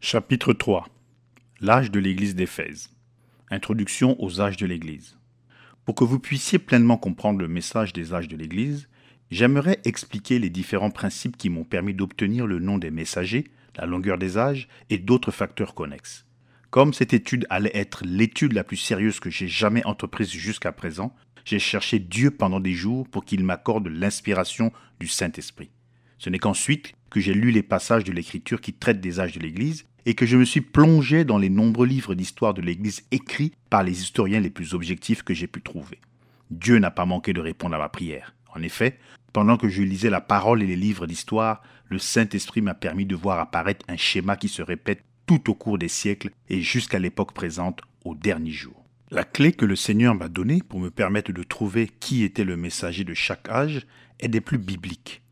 Chapitre 3 L'âge de l'Église d'Éphèse Introduction aux âges de l'Église Pour que vous puissiez pleinement comprendre le message des âges de l'Église, j'aimerais expliquer les différents principes qui m'ont permis d'obtenir le nom des messagers, la longueur des âges et d'autres facteurs connexes. Comme cette étude allait être l'étude la plus sérieuse que j'ai jamais entreprise jusqu'à présent, j'ai cherché Dieu pendant des jours pour qu'il m'accorde l'inspiration du Saint-Esprit. Ce n'est qu'ensuite que j'ai lu les passages de l'Écriture qui traitent des âges de l'Église et que je me suis plongé dans les nombreux livres d'histoire de l'Église écrits par les historiens les plus objectifs que j'ai pu trouver. Dieu n'a pas manqué de répondre à ma prière. En effet, pendant que je lisais la parole et les livres d'histoire, le Saint-Esprit m'a permis de voir apparaître un schéma qui se répète tout au cours des siècles et jusqu'à l'époque présente, au dernier jour. La clé que le Seigneur m'a donnée pour me permettre de trouver qui était le messager de chaque âge est des plus bibliques.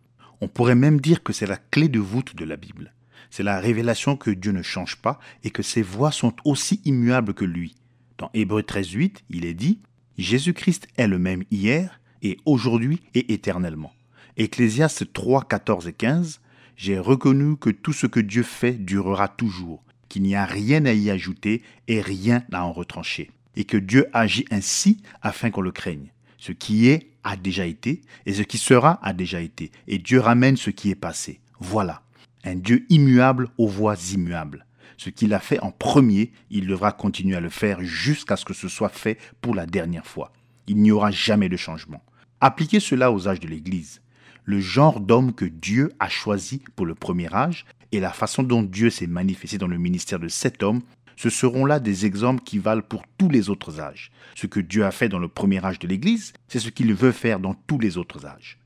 On pourrait même dire que c'est la clé de voûte de la Bible. C'est la révélation que Dieu ne change pas et que ses voies sont aussi immuables que lui. Dans Hébreu 13.8, il est dit Jésus-Christ est le même hier et aujourd'hui et éternellement. Ecclésiastes 3, 14 et 15 J'ai reconnu que tout ce que Dieu fait durera toujours, qu'il n'y a rien à y ajouter et rien à en retrancher, et que Dieu agit ainsi afin qu'on le craigne. Ce qui est a déjà été, et ce qui sera a déjà été, et Dieu ramène ce qui est passé. Voilà, un Dieu immuable aux voies immuables. Ce qu'il a fait en premier, il devra continuer à le faire jusqu'à ce que ce soit fait pour la dernière fois. Il n'y aura jamais de changement. Appliquez cela aux âges de l'Église. Le genre d'homme que Dieu a choisi pour le premier âge et la façon dont Dieu s'est manifesté dans le ministère de cet homme, ce seront là des exemples qui valent pour tous les autres âges. Ce que Dieu a fait dans le premier âge de l'Église, c'est ce qu'il veut faire dans tous les autres âges.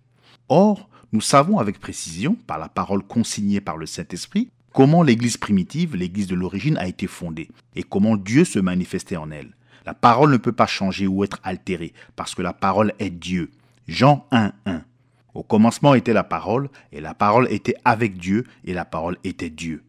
Or, nous savons avec précision, par la parole consignée par le Saint-Esprit, comment l'Église primitive, l'Église de l'origine, a été fondée et comment Dieu se manifestait en elle. La parole ne peut pas changer ou être altérée, parce que la parole est Dieu. Jean 1, 1. Au commencement était la parole, et la parole était avec Dieu, et la parole était Dieu.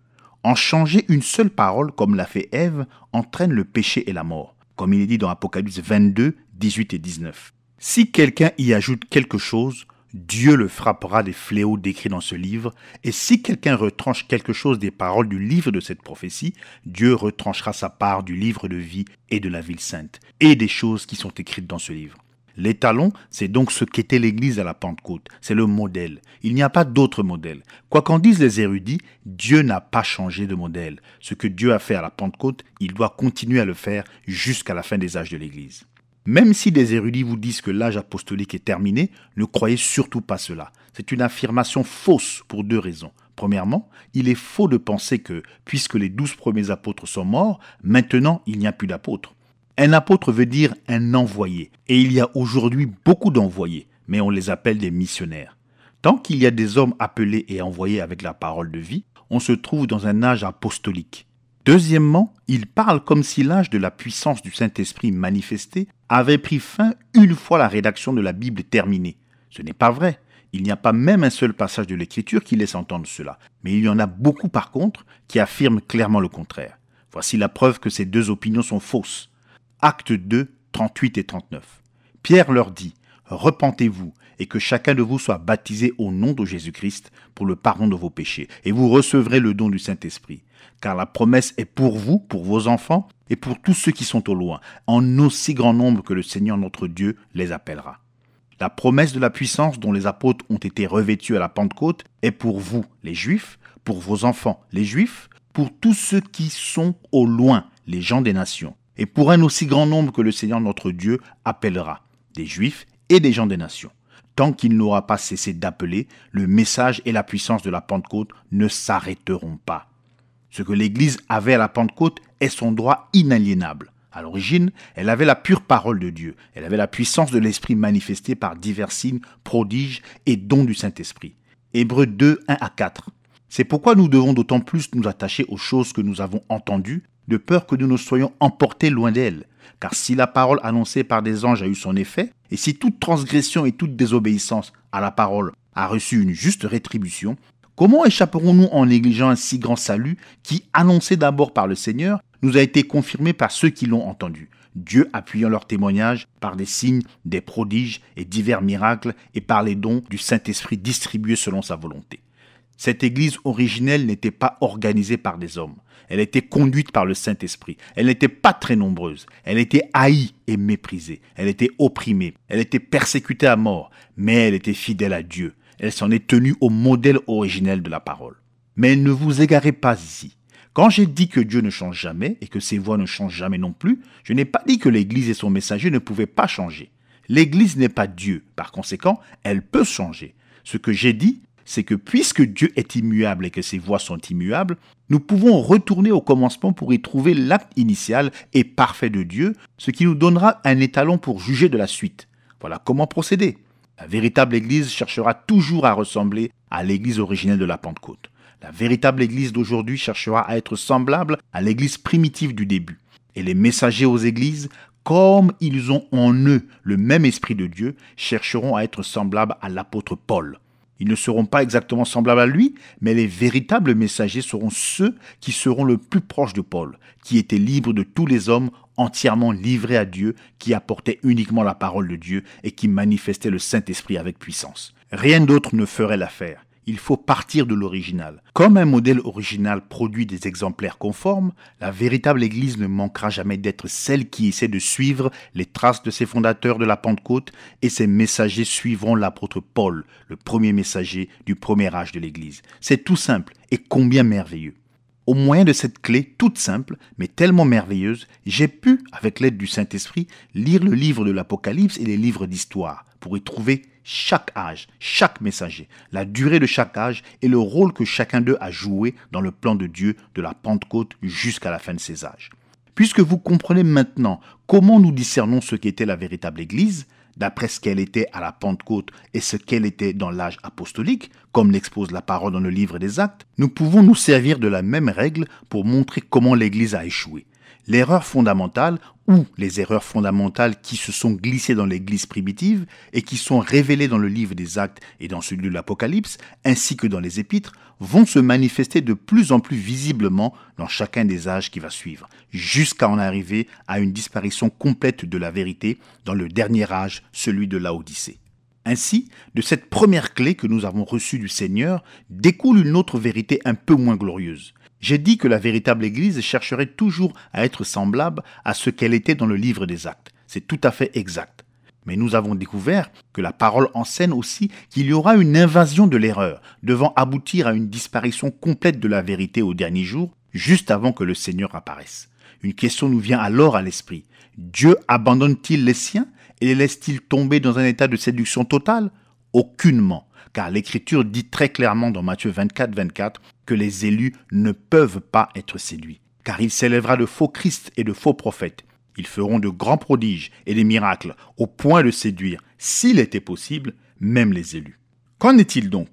En changer une seule parole, comme l'a fait Ève, entraîne le péché et la mort, comme il est dit dans Apocalypse 22, 18 et 19. Si quelqu'un y ajoute quelque chose, Dieu le frappera des fléaux décrits dans ce livre, et si quelqu'un retranche quelque chose des paroles du livre de cette prophétie, Dieu retranchera sa part du livre de vie et de la ville sainte, et des choses qui sont écrites dans ce livre. L'étalon, c'est donc ce qu'était l'Église à la Pentecôte, c'est le modèle. Il n'y a pas d'autre modèle. Quoi qu'en disent les érudits, Dieu n'a pas changé de modèle. Ce que Dieu a fait à la Pentecôte, il doit continuer à le faire jusqu'à la fin des âges de l'Église. Même si des érudits vous disent que l'âge apostolique est terminé, ne croyez surtout pas cela. C'est une affirmation fausse pour deux raisons. Premièrement, il est faux de penser que, puisque les douze premiers apôtres sont morts, maintenant il n'y a plus d'apôtres. Un apôtre veut dire un envoyé, et il y a aujourd'hui beaucoup d'envoyés, mais on les appelle des missionnaires. Tant qu'il y a des hommes appelés et envoyés avec la parole de vie, on se trouve dans un âge apostolique. Deuxièmement, il parle comme si l'âge de la puissance du Saint-Esprit manifesté avait pris fin une fois la rédaction de la Bible terminée. Ce n'est pas vrai. Il n'y a pas même un seul passage de l'Écriture qui laisse entendre cela, mais il y en a beaucoup par contre qui affirment clairement le contraire. Voici la preuve que ces deux opinions sont fausses. Actes 2, 38 et 39. Pierre leur dit, Repentez-vous et que chacun de vous soit baptisé au nom de Jésus-Christ pour le pardon de vos péchés, et vous recevrez le don du Saint-Esprit car la promesse est pour vous, pour vos enfants, et pour tous ceux qui sont au loin, en aussi grand nombre que le Seigneur notre Dieu les appellera. La promesse de la puissance dont les apôtres ont été revêtus à la Pentecôte est pour vous, les Juifs, pour vos enfants, les Juifs, pour tous ceux qui sont au loin, les gens des nations, et pour un aussi grand nombre que le Seigneur notre Dieu appellera, des Juifs et des gens des nations. Tant qu'il n'aura pas cessé d'appeler, le message et la puissance de la Pentecôte ne s'arrêteront pas. Ce que l'Église avait à la Pentecôte est son droit inaliénable. À l'origine, elle avait la pure parole de Dieu, elle avait la puissance de l'Esprit manifestée par divers signes, prodiges et dons du Saint-Esprit. Hébreux 2, 1 à 4. C'est pourquoi nous devons d'autant plus nous attacher aux choses que nous avons entendues, de peur que nous ne soyons emportés loin d'elles. Car si la parole annoncée par des anges a eu son effet, et si toute transgression et toute désobéissance à la parole a reçu une juste rétribution, Comment échapperons-nous en négligeant un si grand salut qui, annoncé d'abord par le Seigneur, nous a été confirmé par ceux qui l'ont entendu Dieu appuyant leur témoignage par des signes, des prodiges et divers miracles et par les dons du Saint-Esprit distribués selon sa volonté. Cette Église originelle n'était pas organisée par des hommes. Elle était conduite par le Saint-Esprit. Elle n'était pas très nombreuse. Elle était haïe et méprisée. Elle était opprimée. Elle était persécutée à mort. Mais elle était fidèle à Dieu elle s'en est tenue au modèle originel de la parole. Mais ne vous égarez pas ici. Quand j'ai dit que Dieu ne change jamais et que ses voix ne changent jamais non plus, je n'ai pas dit que l'Église et son messager ne pouvaient pas changer. L'Église n'est pas Dieu, par conséquent, elle peut changer. Ce que j'ai dit, c'est que puisque Dieu est immuable et que ses voix sont immuables, nous pouvons retourner au commencement pour y trouver l'acte initial et parfait de Dieu, ce qui nous donnera un étalon pour juger de la suite. Voilà comment procéder. La véritable Église cherchera toujours à ressembler à l'Église originelle de la Pentecôte. La véritable Église d'aujourd'hui cherchera à être semblable à l'Église primitive du début. Et les messagers aux Églises, comme ils ont en eux le même Esprit de Dieu, chercheront à être semblables à l'apôtre Paul. Ils ne seront pas exactement semblables à lui, mais les véritables messagers seront ceux qui seront le plus proches de Paul, qui était libre de tous les hommes, entièrement livré à Dieu, qui apportait uniquement la parole de Dieu et qui manifestait le Saint-Esprit avec puissance. Rien d'autre ne ferait l'affaire il faut partir de l'original. Comme un modèle original produit des exemplaires conformes, la véritable Église ne manquera jamais d'être celle qui essaie de suivre les traces de ses fondateurs de la Pentecôte et ses messagers suivront l'apôtre Paul, le premier messager du premier âge de l'Église. C'est tout simple et combien merveilleux. Au moyen de cette clé toute simple, mais tellement merveilleuse, j'ai pu, avec l'aide du Saint-Esprit, lire le livre de l'Apocalypse et les livres d'histoire, pour y trouver chaque âge, chaque messager, la durée de chaque âge et le rôle que chacun d'eux a joué dans le plan de Dieu de la Pentecôte jusqu'à la fin de ces âges. Puisque vous comprenez maintenant comment nous discernons ce qu'était la véritable Église, d'après ce qu'elle était à la Pentecôte et ce qu'elle était dans l'âge apostolique, comme l'expose la parole dans le livre des actes, nous pouvons nous servir de la même règle pour montrer comment l'Église a échoué. L'erreur fondamentale ou les erreurs fondamentales qui se sont glissées dans l'Église primitive et qui sont révélées dans le livre des actes et dans celui de l'Apocalypse, ainsi que dans les épîtres, vont se manifester de plus en plus visiblement dans chacun des âges qui va suivre, jusqu'à en arriver à une disparition complète de la vérité dans le dernier âge, celui de l'Odyssée. Ainsi, de cette première clé que nous avons reçue du Seigneur découle une autre vérité un peu moins glorieuse. J'ai dit que la véritable Église chercherait toujours à être semblable à ce qu'elle était dans le livre des actes. C'est tout à fait exact. Mais nous avons découvert que la parole enseigne aussi qu'il y aura une invasion de l'erreur, devant aboutir à une disparition complète de la vérité au dernier jour, juste avant que le Seigneur apparaisse. Une question nous vient alors à l'esprit. Dieu abandonne-t-il les siens et les laisse-t-il tomber dans un état de séduction totale Aucunement, car l'Écriture dit très clairement dans Matthieu 24, 24 que les élus ne peuvent pas être séduits, car il s'élèvera de faux Christ et de faux prophètes ils feront de grands prodiges et des miracles au point de séduire, s'il était possible, même les élus. Qu'en est-il donc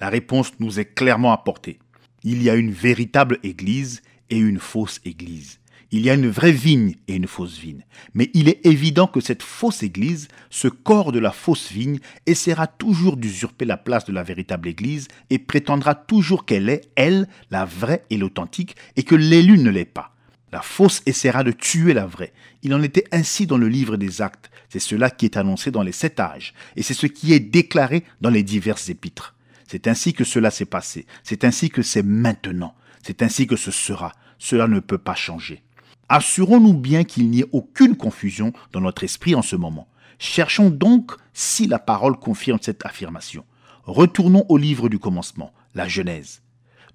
La réponse nous est clairement apportée. Il y a une véritable Église et une fausse Église. Il y a une vraie vigne et une fausse vigne. Mais il est évident que cette fausse Église, ce corps de la fausse vigne, essaiera toujours d'usurper la place de la véritable Église et prétendra toujours qu'elle est, elle, la vraie et l'authentique, et que l'élu ne l'est pas. La fausse essaiera de tuer la vraie. Il en était ainsi dans le livre des actes. C'est cela qui est annoncé dans les sept âges, et c'est ce qui est déclaré dans les diverses épîtres. C'est ainsi que cela s'est passé, c'est ainsi que c'est maintenant, c'est ainsi que ce sera. Cela ne peut pas changer. Assurons-nous bien qu'il n'y ait aucune confusion dans notre esprit en ce moment. Cherchons donc si la parole confirme cette affirmation. Retournons au livre du commencement, la Genèse.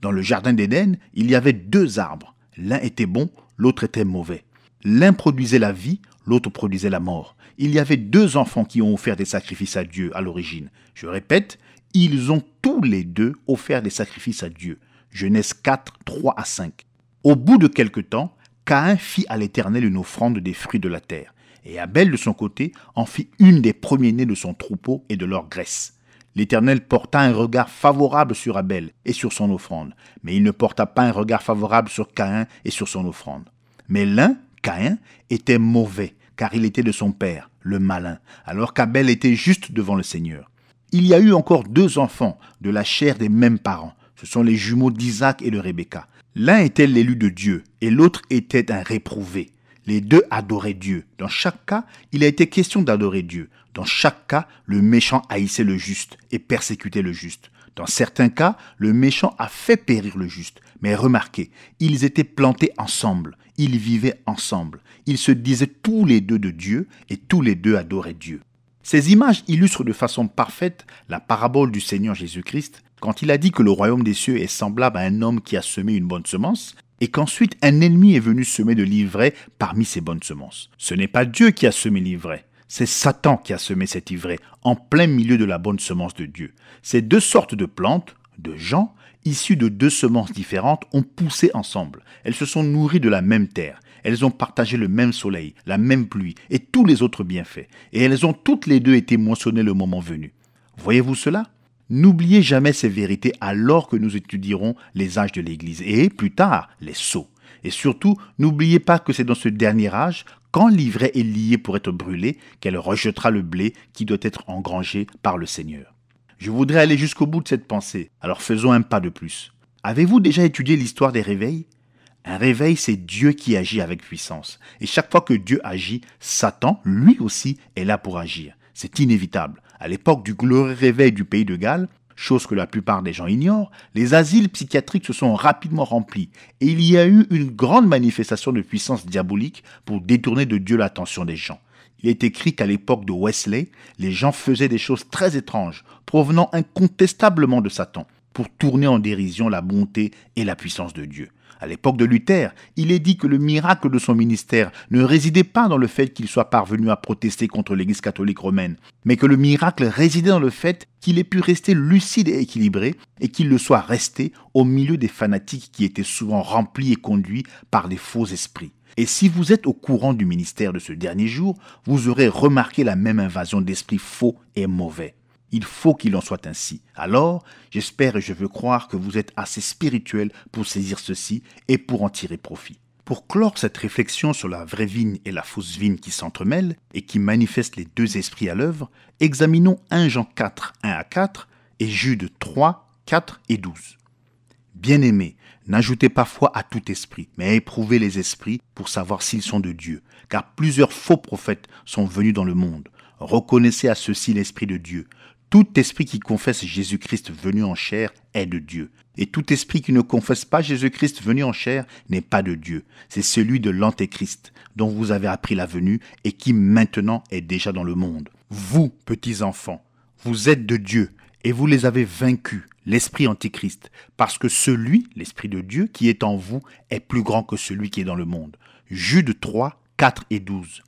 Dans le Jardin d'Éden, il y avait deux arbres. L'un était bon, l'autre était mauvais. L'un produisait la vie, l'autre produisait la mort. Il y avait deux enfants qui ont offert des sacrifices à Dieu à l'origine. Je répète, ils ont tous les deux offert des sacrifices à Dieu. Genèse 4, 3 à 5. Au bout de quelque temps, Caïn fit à l'Éternel une offrande des fruits de la terre, et Abel de son côté en fit une des premiers-nés de son troupeau et de leur graisse. L'Éternel porta un regard favorable sur Abel et sur son offrande, mais il ne porta pas un regard favorable sur Caïn et sur son offrande. Mais l'un, Caïn, était mauvais, car il était de son père, le malin, alors qu'Abel était juste devant le Seigneur. Il y a eu encore deux enfants de la chair des mêmes parents. Ce sont les jumeaux d'Isaac et de Rebecca. L'un était l'élu de Dieu et l'autre était un réprouvé. Les deux adoraient Dieu. Dans chaque cas, il a été question d'adorer Dieu. Dans chaque cas, le méchant haïssait le juste et persécutait le juste. Dans certains cas, le méchant a fait périr le juste. Mais remarquez, ils étaient plantés ensemble, ils vivaient ensemble, ils se disaient tous les deux de Dieu et tous les deux adoraient Dieu. Ces images illustrent de façon parfaite la parabole du Seigneur Jésus-Christ quand il a dit que le royaume des cieux est semblable à un homme qui a semé une bonne semence, et qu'ensuite un ennemi est venu semer de l'ivraie parmi ces bonnes semences. Ce n'est pas Dieu qui a semé l'ivraie, c'est Satan qui a semé cet ivrée en plein milieu de la bonne semence de Dieu. Ces deux sortes de plantes, de gens, issues de deux semences différentes, ont poussé ensemble. Elles se sont nourries de la même terre. Elles ont partagé le même soleil, la même pluie et tous les autres bienfaits. Et elles ont toutes les deux été moissonnées le moment venu. Voyez-vous cela N'oubliez jamais ces vérités alors que nous étudierons les âges de l'Église et plus tard les sceaux. Et surtout, n'oubliez pas que c'est dans ce dernier âge quand l'ivraie est liée pour être brûlée, qu'elle rejettera le blé qui doit être engrangé par le Seigneur. Je voudrais aller jusqu'au bout de cette pensée, alors faisons un pas de plus. Avez-vous déjà étudié l'histoire des réveils Un réveil, c'est Dieu qui agit avec puissance. Et chaque fois que Dieu agit, Satan, lui aussi, est là pour agir. C'est inévitable. À l'époque du glorieux réveil du pays de Galles, chose que la plupart des gens ignorent, les asiles psychiatriques se sont rapidement remplis et il y a eu une grande manifestation de puissance diabolique pour détourner de Dieu l'attention des gens. Il est écrit qu'à l'époque de Wesley, les gens faisaient des choses très étranges, provenant incontestablement de Satan, pour tourner en dérision la bonté et la puissance de Dieu. À l'époque de Luther, il est dit que le miracle de son ministère ne résidait pas dans le fait qu'il soit parvenu à protester contre l'Église catholique romaine, mais que le miracle résidait dans le fait qu'il ait pu rester lucide et équilibré et qu'il le soit resté au milieu des fanatiques qui étaient souvent remplis et conduits par des faux esprits. Et si vous êtes au courant du ministère de ce dernier jour, vous aurez remarqué la même invasion d'esprits faux et mauvais. Il faut qu'il en soit ainsi. Alors, j'espère et je veux croire que vous êtes assez spirituel pour saisir ceci et pour en tirer profit. Pour clore cette réflexion sur la vraie vigne et la fausse vigne qui s'entremêlent et qui manifestent les deux esprits à l'œuvre, examinons 1 Jean 4, 1 à 4 et Jude 3, 4 et 12. Bien-aimés, n'ajoutez pas foi à tout esprit, mais éprouvez les esprits pour savoir s'ils sont de Dieu, car plusieurs faux prophètes sont venus dans le monde. Reconnaissez à ceux-ci l'esprit de Dieu tout esprit qui confesse Jésus-Christ venu en chair est de Dieu. Et tout esprit qui ne confesse pas Jésus-Christ venu en chair n'est pas de Dieu. C'est celui de l'Antéchrist dont vous avez appris la venue et qui maintenant est déjà dans le monde. Vous, petits enfants, vous êtes de Dieu et vous les avez vaincus, l'esprit Antéchrist, parce que celui, l'esprit de Dieu, qui est en vous, est plus grand que celui qui est dans le monde. Jude 3, 4 et 12.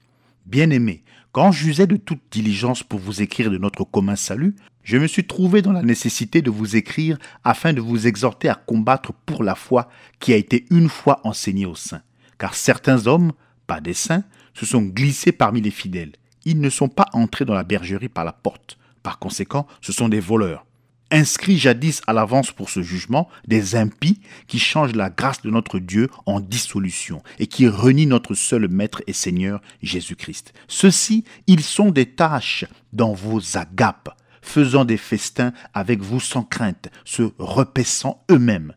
Bien-aimés, quand j'usais de toute diligence pour vous écrire de notre commun salut, je me suis trouvé dans la nécessité de vous écrire afin de vous exhorter à combattre pour la foi qui a été une fois enseignée aux saints. Car certains hommes, pas des saints, se sont glissés parmi les fidèles. Ils ne sont pas entrés dans la bergerie par la porte. Par conséquent, ce sont des voleurs inscrit jadis à l'avance pour ce jugement, des impies qui changent la grâce de notre Dieu en dissolution et qui renient notre seul Maître et Seigneur Jésus-Christ. Ceux-ci, ils sont des tâches dans vos agapes, faisant des festins avec vous sans crainte, se repaissant eux-mêmes.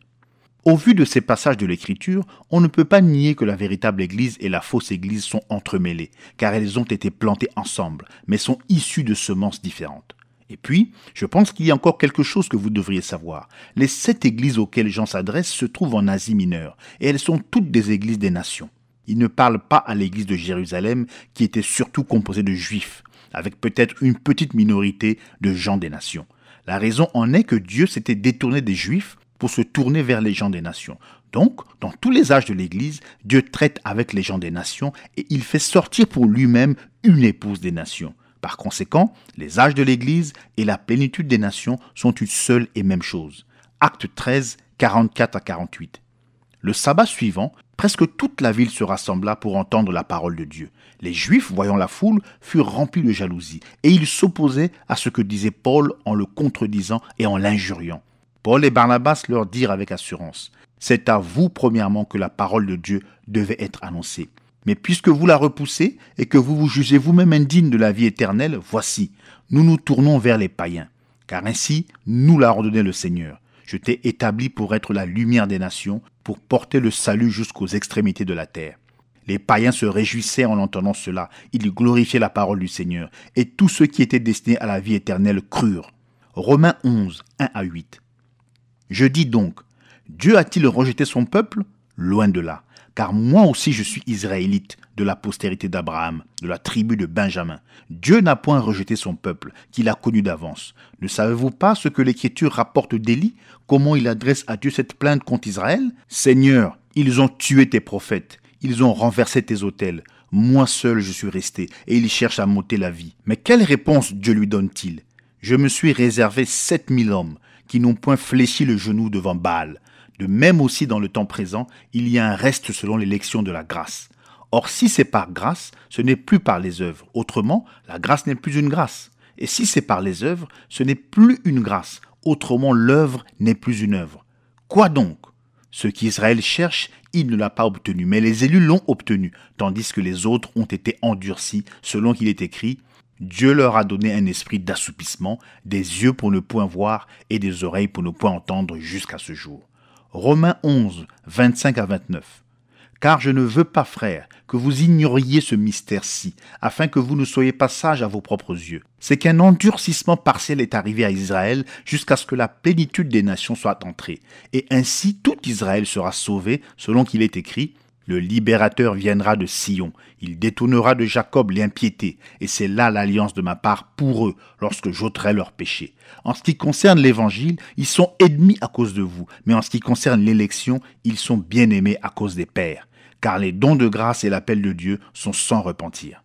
Au vu de ces passages de l'Écriture, on ne peut pas nier que la véritable Église et la fausse Église sont entremêlées, car elles ont été plantées ensemble, mais sont issues de semences différentes. Et puis, je pense qu'il y a encore quelque chose que vous devriez savoir. Les sept églises auxquelles Jean s'adresse se trouvent en Asie mineure, et elles sont toutes des églises des nations. Il ne parle pas à l'église de Jérusalem, qui était surtout composée de juifs, avec peut-être une petite minorité de gens des nations. La raison en est que Dieu s'était détourné des juifs pour se tourner vers les gens des nations. Donc, dans tous les âges de l'Église, Dieu traite avec les gens des nations et il fait sortir pour lui-même une épouse des nations. Par conséquent, les âges de l'Église et la plénitude des nations sont une seule et même chose. Acte 13, 44 à 48. Le sabbat suivant, presque toute la ville se rassembla pour entendre la parole de Dieu. Les Juifs, voyant la foule, furent remplis de jalousie, et ils s'opposaient à ce que disait Paul en le contredisant et en l'injuriant. Paul et Barnabas leur dirent avec assurance, C'est à vous premièrement que la parole de Dieu devait être annoncée. Mais puisque vous la repoussez et que vous vous jugez vous-même indigne de la vie éternelle, voici, nous nous tournons vers les païens. Car ainsi nous l'a ordonné le Seigneur. Je t'ai établi pour être la lumière des nations, pour porter le salut jusqu'aux extrémités de la terre. Les païens se réjouissaient en entendant cela, ils glorifiaient la parole du Seigneur, et tous ceux qui étaient destinés à la vie éternelle crurent. Romains 11, 1 à 8. Je dis donc, Dieu a-t-il rejeté son peuple Loin de là car moi aussi je suis israélite de la postérité d'Abraham, de la tribu de Benjamin. Dieu n'a point rejeté son peuple, qu'il a connu d'avance. Ne savez-vous pas ce que l'Écriture rapporte d'Élie, comment il adresse à Dieu cette plainte contre Israël Seigneur, ils ont tué tes prophètes, ils ont renversé tes autels, moi seul je suis resté, et ils cherchent à m'ôter la vie. Mais quelle réponse Dieu lui donne-t-il Je me suis réservé sept mille hommes qui n'ont point fléchi le genou devant Baal. De même aussi dans le temps présent, il y a un reste selon l'élection de la grâce. Or, si c'est par grâce, ce n'est plus par les œuvres. Autrement, la grâce n'est plus une grâce. Et si c'est par les œuvres, ce n'est plus une grâce. Autrement, l'œuvre n'est plus une œuvre. Quoi donc Ce qu'Israël cherche, il ne l'a pas obtenu, mais les élus l'ont obtenu, tandis que les autres ont été endurcis, selon qu'il est écrit, Dieu leur a donné un esprit d'assoupissement, des yeux pour ne point voir et des oreilles pour ne point entendre jusqu'à ce jour. Romains 11, 25 à 29. Car je ne veux pas, frères, que vous ignoriez ce mystère-ci, afin que vous ne soyez pas sages à vos propres yeux. C'est qu'un endurcissement partiel est arrivé à Israël jusqu'à ce que la plénitude des nations soit entrée. Et ainsi tout Israël sera sauvé, selon qu'il est écrit, le libérateur viendra de Sion, il détournera de Jacob l'impiété, et c'est là l'alliance de ma part pour eux lorsque j'ôterai leurs péchés. En ce qui concerne l'évangile, ils sont ennemis à cause de vous, mais en ce qui concerne l'élection, ils sont bien-aimés à cause des pères, car les dons de grâce et l'appel de Dieu sont sans repentir.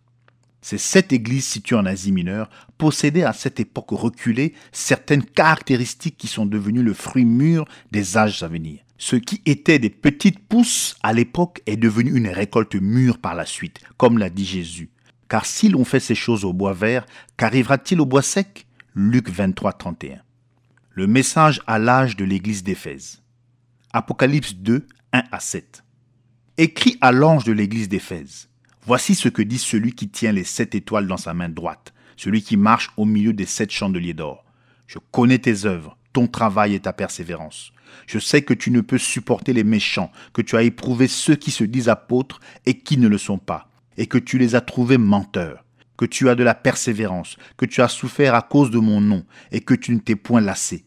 Ces sept églises situées en Asie mineure possédaient à cette époque reculée certaines caractéristiques qui sont devenues le fruit mûr des âges à venir. Ce qui était des petites pousses à l'époque est devenu une récolte mûre par la suite, comme l'a dit Jésus. Car si l'on fait ces choses au bois vert, qu'arrivera-t-il au bois sec Luc 23, 31. Le message à l'âge de l'église d'Éphèse. Apocalypse 2, 1 à 7. Écrit à l'ange de l'église d'Éphèse. Voici ce que dit celui qui tient les sept étoiles dans sa main droite, celui qui marche au milieu des sept chandeliers d'or. Je connais tes œuvres, ton travail et ta persévérance. Je sais que tu ne peux supporter les méchants, que tu as éprouvé ceux qui se disent apôtres et qui ne le sont pas, et que tu les as trouvés menteurs, que tu as de la persévérance, que tu as souffert à cause de mon nom, et que tu ne t'es point lassé.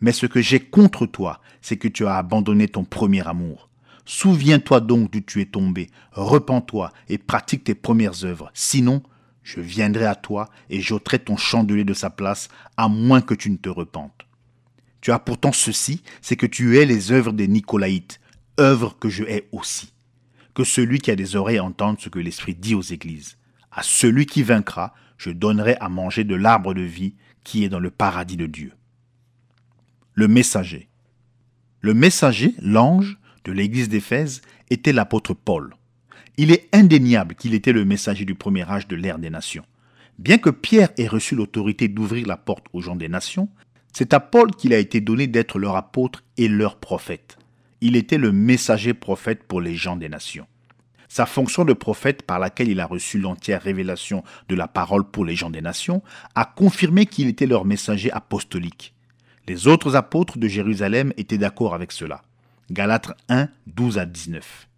Mais ce que j'ai contre toi, c'est que tu as abandonné ton premier amour. Souviens-toi donc d'où tu es tombé, repens-toi et pratique tes premières œuvres, sinon je viendrai à toi et j'ôterai ton chandelier de sa place, à moins que tu ne te repentes. Tu as pourtant ceci, c'est que tu es les œuvres des Nicolaïtes, œuvres que je hais aussi. Que celui qui a des oreilles entende ce que l'Esprit dit aux églises. À celui qui vaincra, je donnerai à manger de l'arbre de vie qui est dans le paradis de Dieu. Le messager. Le messager, l'ange de l'église d'Éphèse, était l'apôtre Paul. Il est indéniable qu'il était le messager du premier âge de l'ère des nations. Bien que Pierre ait reçu l'autorité d'ouvrir la porte aux gens des nations, c'est à Paul qu'il a été donné d'être leur apôtre et leur prophète. Il était le messager prophète pour les gens des nations. Sa fonction de prophète par laquelle il a reçu l'entière révélation de la parole pour les gens des nations a confirmé qu'il était leur messager apostolique. Les autres apôtres de Jérusalem étaient d'accord avec cela. Galates 1, 12 à 19.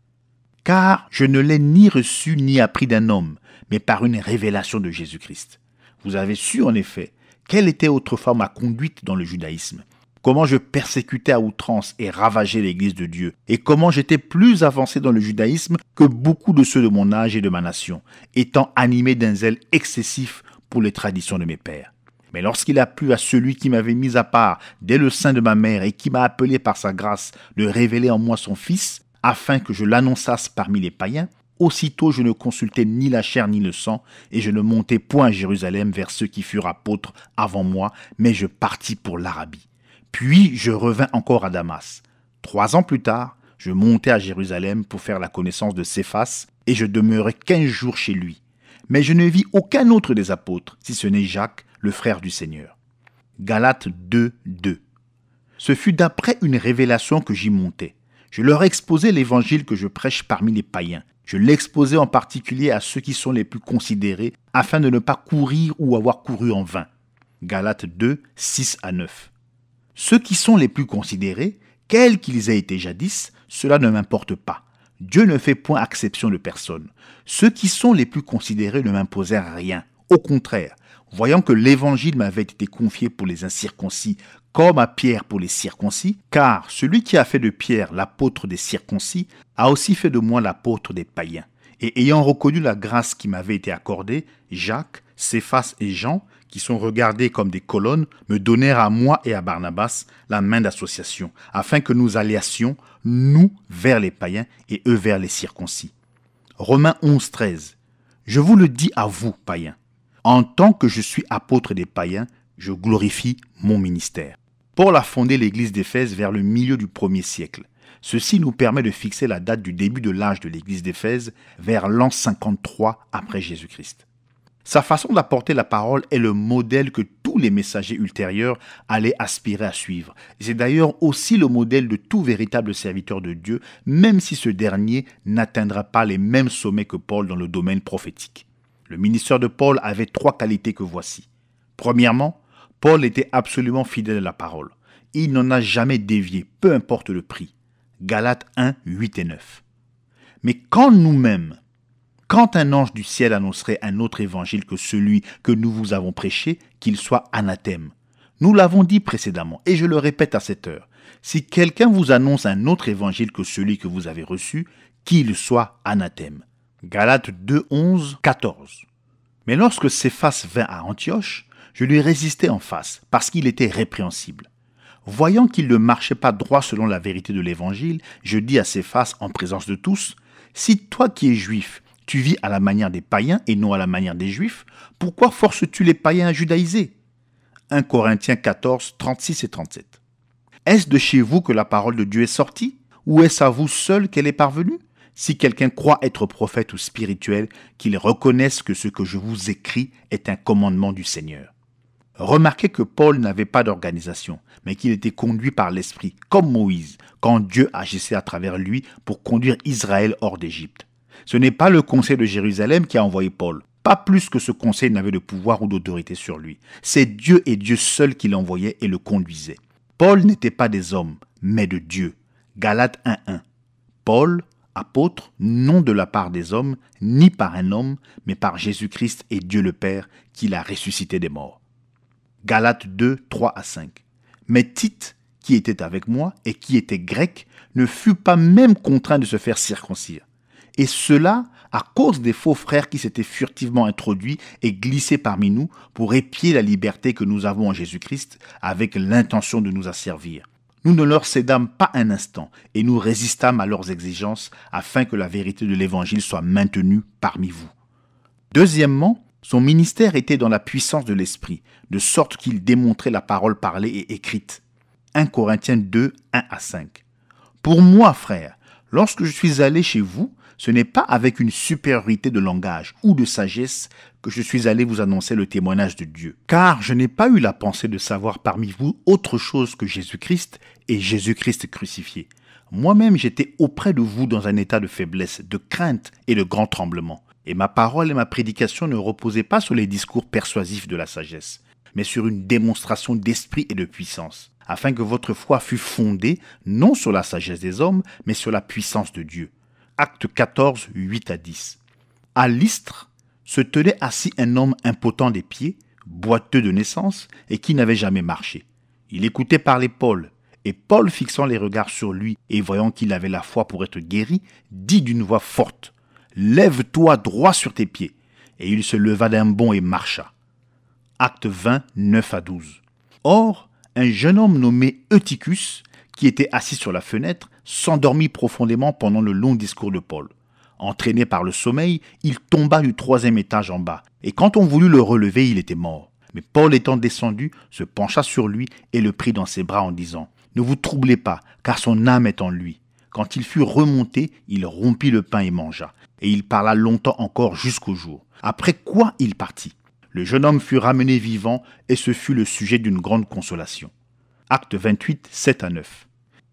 Car je ne l'ai ni reçu ni appris d'un homme, mais par une révélation de Jésus-Christ. Vous avez su en effet quelle était autrefois ma conduite dans le judaïsme Comment je persécutais à outrance et ravageais l'Église de Dieu Et comment j'étais plus avancé dans le judaïsme que beaucoup de ceux de mon âge et de ma nation, étant animé d'un zèle excessif pour les traditions de mes pères mais lorsqu'il a plu à celui qui m'avait mis à part dès le sein de ma mère et qui m'a appelé par sa grâce de révéler en moi son Fils, afin que je l'annonçasse parmi les païens, Aussitôt je ne consultai ni la chair ni le sang, et je ne montai point à Jérusalem vers ceux qui furent apôtres avant moi, mais je partis pour l'Arabie. Puis je revins encore à Damas. Trois ans plus tard, je montai à Jérusalem pour faire la connaissance de Céphas, et je demeurai quinze jours chez lui. Mais je ne vis aucun autre des apôtres, si ce n'est Jacques, le frère du Seigneur. Galates 2, 2. Ce fut d'après une révélation que j'y montai. Je leur exposai l'évangile que je prêche parmi les païens, je l'exposais en particulier à ceux qui sont les plus considérés, afin de ne pas courir ou avoir couru en vain. Galates 2, 6 à 9. Ceux qui sont les plus considérés, quels qu'ils aient été jadis, cela ne m'importe pas. Dieu ne fait point acception de personne. Ceux qui sont les plus considérés ne m'imposèrent rien. Au contraire, voyant que l'évangile m'avait été confié pour les incirconcis comme à Pierre pour les circoncis, car celui qui a fait de Pierre l'apôtre des circoncis a aussi fait de moi l'apôtre des païens. Et ayant reconnu la grâce qui m'avait été accordée, Jacques, Céphas et Jean, qui sont regardés comme des colonnes, me donnèrent à moi et à Barnabas la main d'association, afin que nous alliassions, nous, vers les païens et eux vers les circoncis. Romains 11, 13. Je vous le dis à vous, païens, en tant que je suis apôtre des païens, je glorifie mon ministère. Paul a fondé l'église d'Éphèse vers le milieu du premier siècle. Ceci nous permet de fixer la date du début de l'âge de l'église d'Éphèse vers l'an 53 après Jésus-Christ. Sa façon d'apporter la parole est le modèle que tous les messagers ultérieurs allaient aspirer à suivre. C'est d'ailleurs aussi le modèle de tout véritable serviteur de Dieu, même si ce dernier n'atteindra pas les mêmes sommets que Paul dans le domaine prophétique. Le ministère de Paul avait trois qualités que voici. Premièrement, Paul était absolument fidèle à la parole. Il n'en a jamais dévié, peu importe le prix. Galates 1, 8 et 9. Mais quand nous-mêmes, quand un ange du ciel annoncerait un autre évangile que celui que nous vous avons prêché, qu'il soit anathème. Nous l'avons dit précédemment, et je le répète à cette heure, si quelqu'un vous annonce un autre évangile que celui que vous avez reçu, qu'il soit anathème. Galates 2, 11, 14. Mais lorsque Céphas vint à Antioche, je lui résistai en face, parce qu'il était répréhensible. Voyant qu'il ne marchait pas droit selon la vérité de l'Évangile, je dis à Céphas en présence de tous, Si toi qui es juif, tu vis à la manière des païens et non à la manière des juifs, pourquoi forces-tu les païens à judaïser 1 Corinthiens 14, 36 et 37. Est-ce de chez vous que la parole de Dieu est sortie Ou est-ce à vous seul qu'elle est parvenue si quelqu'un croit être prophète ou spirituel, qu'il reconnaisse que ce que je vous écris est un commandement du Seigneur. Remarquez que Paul n'avait pas d'organisation, mais qu'il était conduit par l'Esprit, comme Moïse, quand Dieu agissait à travers lui pour conduire Israël hors d'Égypte. Ce n'est pas le conseil de Jérusalem qui a envoyé Paul, pas plus que ce conseil n'avait de pouvoir ou d'autorité sur lui. C'est Dieu et Dieu seul qui l'envoyait et le conduisait. Paul n'était pas des hommes, mais de Dieu. Galates 1.1. Paul, apôtre, non de la part des hommes, ni par un homme, mais par Jésus-Christ et Dieu le Père, qui l'a ressuscité des morts. Galates 2, 3 à 5. Mais Tite, qui était avec moi et qui était grec, ne fut pas même contraint de se faire circoncire. Et cela à cause des faux frères qui s'étaient furtivement introduits et glissés parmi nous pour épier la liberté que nous avons en Jésus-Christ avec l'intention de nous asservir. Nous ne leur cédâmes pas un instant et nous résistâmes à leurs exigences afin que la vérité de l'Évangile soit maintenue parmi vous. Deuxièmement, son ministère était dans la puissance de l'Esprit, de sorte qu'il démontrait la parole parlée et écrite. 1 Corinthiens 2, 1 à 5. Pour moi, frère, lorsque je suis allé chez vous, ce n'est pas avec une supériorité de langage ou de sagesse que je suis allé vous annoncer le témoignage de Dieu. Car je n'ai pas eu la pensée de savoir parmi vous autre chose que Jésus-Christ et Jésus-Christ crucifié. Moi-même j'étais auprès de vous dans un état de faiblesse, de crainte et de grand tremblement. Et ma parole et ma prédication ne reposaient pas sur les discours persuasifs de la sagesse, mais sur une démonstration d'esprit et de puissance, afin que votre foi fût fondée non sur la sagesse des hommes, mais sur la puissance de Dieu. Acte 14, 8 à 10. À l'Istre se tenait assis un homme impotent des pieds, boiteux de naissance et qui n'avait jamais marché. Il écoutait par Paul, et Paul, fixant les regards sur lui et voyant qu'il avait la foi pour être guéri, dit d'une voix forte Lève-toi droit sur tes pieds. Et il se leva d'un bond et marcha. Acte 20, 9 à 12. Or, un jeune homme nommé Eutychus, qui était assis sur la fenêtre, s'endormit profondément pendant le long discours de Paul. Entraîné par le sommeil, il tomba du troisième étage en bas, et quand on voulut le relever, il était mort. Mais Paul étant descendu, se pencha sur lui et le prit dans ses bras en disant Ne vous troublez pas, car son âme est en lui. Quand il fut remonté, il rompit le pain et mangea, et il parla longtemps encore jusqu'au jour, après quoi il partit. Le jeune homme fut ramené vivant, et ce fut le sujet d'une grande consolation. Acte 28, 7 à 9.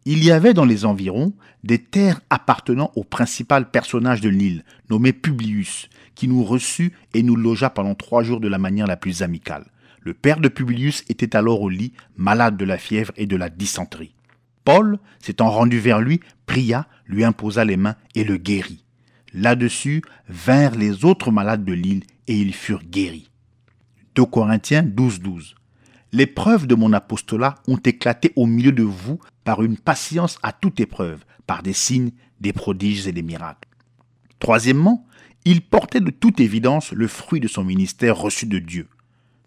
Il y avait dans les environs des terres appartenant au principal personnage de l'île, nommé Publius, qui nous reçut et nous logea pendant trois jours de la manière la plus amicale. Le père de Publius était alors au lit, malade de la fièvre et de la dysenterie. Paul, s'étant rendu vers lui, pria, lui imposa les mains et le guérit. Là-dessus vinrent les autres malades de l'île et ils furent guéris. 2 Corinthiens 12, 12. Les preuves de mon apostolat ont éclaté au milieu de vous par une patience à toute épreuve, par des signes, des prodiges et des miracles. Troisièmement, il portait de toute évidence le fruit de son ministère reçu de Dieu.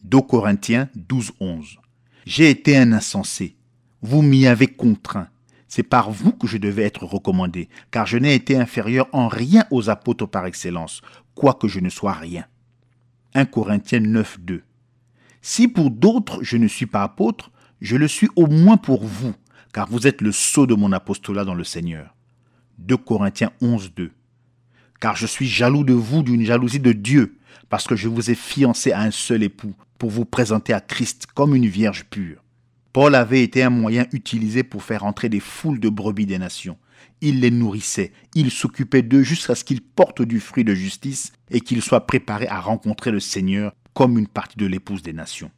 2 Corinthiens 12, J'ai été un insensé. Vous m'y avez contraint. C'est par vous que je devais être recommandé, car je n'ai été inférieur en rien aux apôtres par excellence, quoique je ne sois rien. 1 Corinthiens 9, 2. Si pour d'autres je ne suis pas apôtre, je le suis au moins pour vous, car vous êtes le sceau de mon apostolat dans le Seigneur. 2 Corinthiens 11, 2. Car je suis jaloux de vous d'une jalousie de Dieu, parce que je vous ai fiancé à un seul époux, pour vous présenter à Christ comme une vierge pure. Paul avait été un moyen utilisé pour faire entrer des foules de brebis des nations. Il les nourrissait, il s'occupait d'eux jusqu'à ce qu'ils portent du fruit de justice et qu'ils soient préparés à rencontrer le Seigneur comme une partie de l'épouse des nations.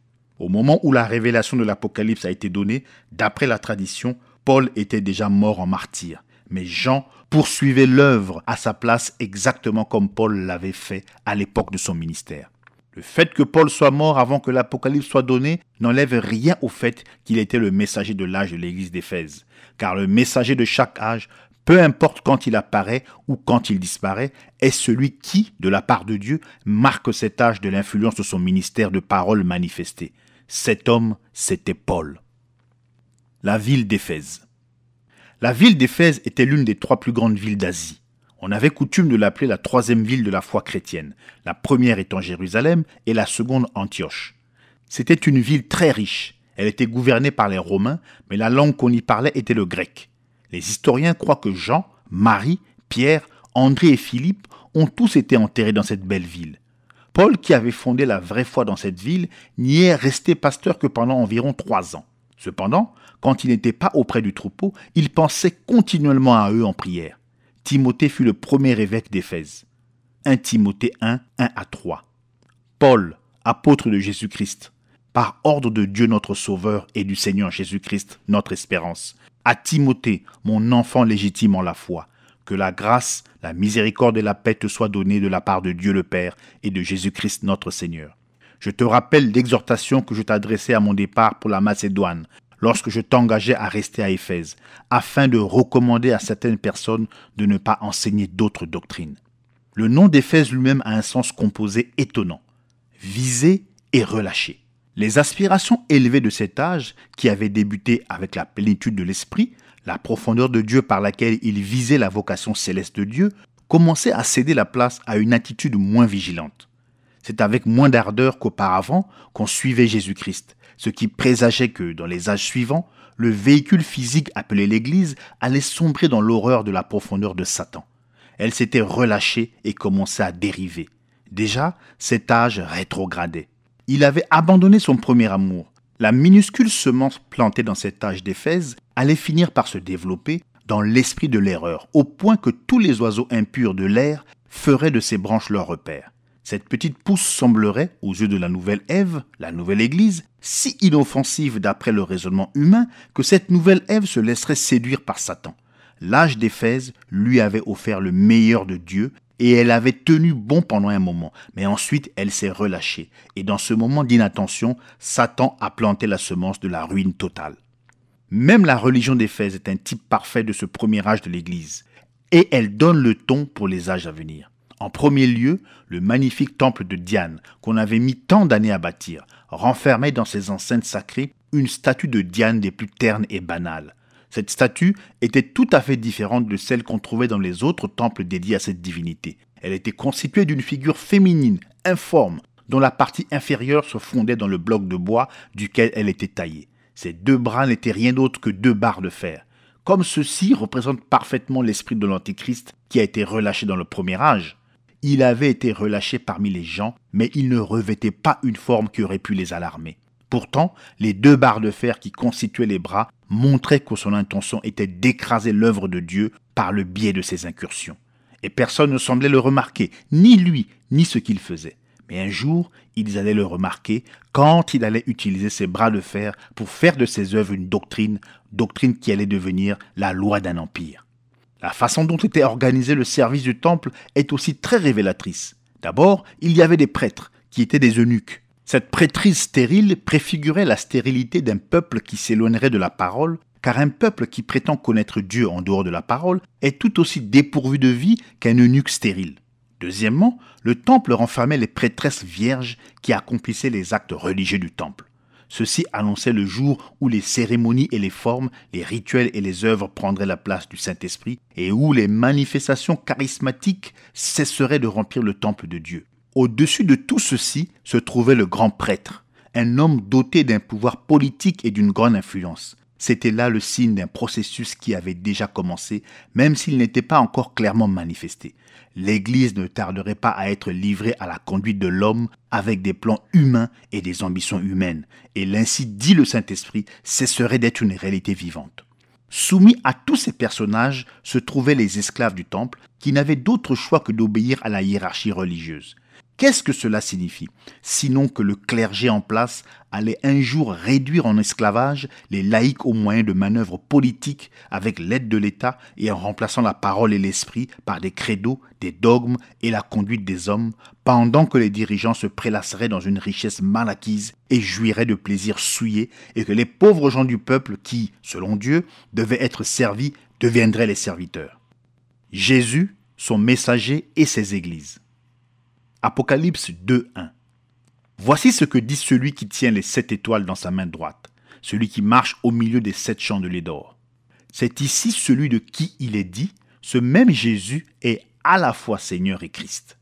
Au moment où la révélation de l'Apocalypse a été donnée, d'après la tradition, Paul était déjà mort en martyr. Mais Jean poursuivait l'œuvre à sa place exactement comme Paul l'avait fait à l'époque de son ministère. Le fait que Paul soit mort avant que l'Apocalypse soit donnée n'enlève rien au fait qu'il était le messager de l'âge de l'Église d'Éphèse, car le messager de chaque âge, peu importe quand il apparaît ou quand il disparaît, est celui qui, de la part de Dieu, marque cet âge de l'influence de son ministère de parole manifestée. Cet homme, c'était Paul. La ville d'Éphèse. La ville d'Éphèse était l'une des trois plus grandes villes d'Asie. On avait coutume de l'appeler la troisième ville de la foi chrétienne, la première étant Jérusalem et la seconde Antioche. C'était une ville très riche. Elle était gouvernée par les Romains, mais la langue qu'on y parlait était le grec. Les historiens croient que Jean, Marie, Pierre, André et Philippe ont tous été enterrés dans cette belle ville. Paul, qui avait fondé la vraie foi dans cette ville, n'y est resté pasteur que pendant environ trois ans. Cependant, quand il n'était pas auprès du troupeau, il pensait continuellement à eux en prière. Timothée fut le premier évêque d'Éphèse. 1 Timothée 1, 1 à 3. Paul, apôtre de Jésus-Christ, par ordre de Dieu notre Sauveur et du Seigneur Jésus-Christ, notre espérance. À Timothée, mon enfant légitime en la foi, la grâce, la miséricorde et la paix te soient données de la part de Dieu le Père et de Jésus-Christ notre Seigneur. Je te rappelle l'exhortation que je t'adressais à mon départ pour la Macédoine, lorsque je t'engageais à rester à Éphèse, afin de recommander à certaines personnes de ne pas enseigner d'autres doctrines. Le nom d'Éphèse lui-même a un sens composé étonnant, viser et relâché. Les aspirations élevées de cet âge, qui avaient débuté avec la plénitude de l'esprit, la profondeur de Dieu par laquelle il visait la vocation céleste de Dieu, commençait à céder la place à une attitude moins vigilante. C'est avec moins d'ardeur qu'auparavant qu'on suivait Jésus-Christ, ce qui présageait que, dans les âges suivants, le véhicule physique appelé l'Église allait sombrer dans l'horreur de la profondeur de Satan. Elle s'était relâchée et commençait à dériver. Déjà, cet âge rétrogradait. Il avait abandonné son premier amour. La minuscule semence plantée dans cet âge d'Éphèse allait finir par se développer dans l'esprit de l'erreur, au point que tous les oiseaux impurs de l'air feraient de ces branches leur repère. Cette petite pousse semblerait, aux yeux de la nouvelle Ève, la nouvelle Église, si inoffensive d'après le raisonnement humain que cette nouvelle Ève se laisserait séduire par Satan. L'âge d'Éphèse lui avait offert le meilleur de Dieu et elle avait tenu bon pendant un moment, mais ensuite elle s'est relâchée. Et dans ce moment d'inattention, Satan a planté la semence de la ruine totale. Même la religion d'Éphèse est un type parfait de ce premier âge de l'Église, et elle donne le ton pour les âges à venir. En premier lieu, le magnifique temple de Diane, qu'on avait mis tant d'années à bâtir, renfermait dans ses enceintes sacrées une statue de Diane des plus ternes et banales. Cette statue était tout à fait différente de celle qu'on trouvait dans les autres temples dédiés à cette divinité. Elle était constituée d'une figure féminine, informe, dont la partie inférieure se fondait dans le bloc de bois duquel elle était taillée. Ces deux bras n'étaient rien d'autre que deux barres de fer. Comme ceux-ci représentent parfaitement l'esprit de l'Antéchrist qui a été relâché dans le premier âge, il avait été relâché parmi les gens, mais il ne revêtait pas une forme qui aurait pu les alarmer. Pourtant, les deux barres de fer qui constituaient les bras montraient que son intention était d'écraser l'œuvre de Dieu par le biais de ses incursions. Et personne ne semblait le remarquer, ni lui, ni ce qu'il faisait. Mais un jour, ils allaient le remarquer quand il allait utiliser ses bras de fer pour faire de ses œuvres une doctrine, doctrine qui allait devenir la loi d'un empire. La façon dont était organisé le service du temple est aussi très révélatrice. D'abord, il y avait des prêtres, qui étaient des eunuques. Cette prêtrise stérile préfigurait la stérilité d'un peuple qui s'éloignerait de la parole, car un peuple qui prétend connaître Dieu en dehors de la parole est tout aussi dépourvu de vie qu'un eunuque stérile. Deuxièmement, le temple renfermait les prêtresses vierges qui accomplissaient les actes religieux du temple. Ceci annonçait le jour où les cérémonies et les formes, les rituels et les œuvres prendraient la place du Saint-Esprit et où les manifestations charismatiques cesseraient de remplir le temple de Dieu. Au-dessus de tout ceci se trouvait le grand prêtre, un homme doté d'un pouvoir politique et d'une grande influence. C'était là le signe d'un processus qui avait déjà commencé, même s'il n'était pas encore clairement manifesté. L'Église ne tarderait pas à être livrée à la conduite de l'homme avec des plans humains et des ambitions humaines, et l'ainsi dit le Saint-Esprit cesserait d'être une réalité vivante. Soumis à tous ces personnages se trouvaient les esclaves du temple qui n'avaient d'autre choix que d'obéir à la hiérarchie religieuse. Qu'est-ce que cela signifie Sinon que le clergé en place allait un jour réduire en esclavage les laïcs au moyen de manœuvres politiques avec l'aide de l'État et en remplaçant la parole et l'esprit par des credos, des dogmes et la conduite des hommes, pendant que les dirigeants se prélasseraient dans une richesse mal acquise et jouiraient de plaisirs souillés, et que les pauvres gens du peuple qui, selon Dieu, devaient être servis, deviendraient les serviteurs. Jésus, son messager et ses églises. Apocalypse 2.1. Voici ce que dit celui qui tient les sept étoiles dans sa main droite, celui qui marche au milieu des sept chandeliers d'or. C'est ici celui de qui il est dit, ce même Jésus est à la fois Seigneur et Christ.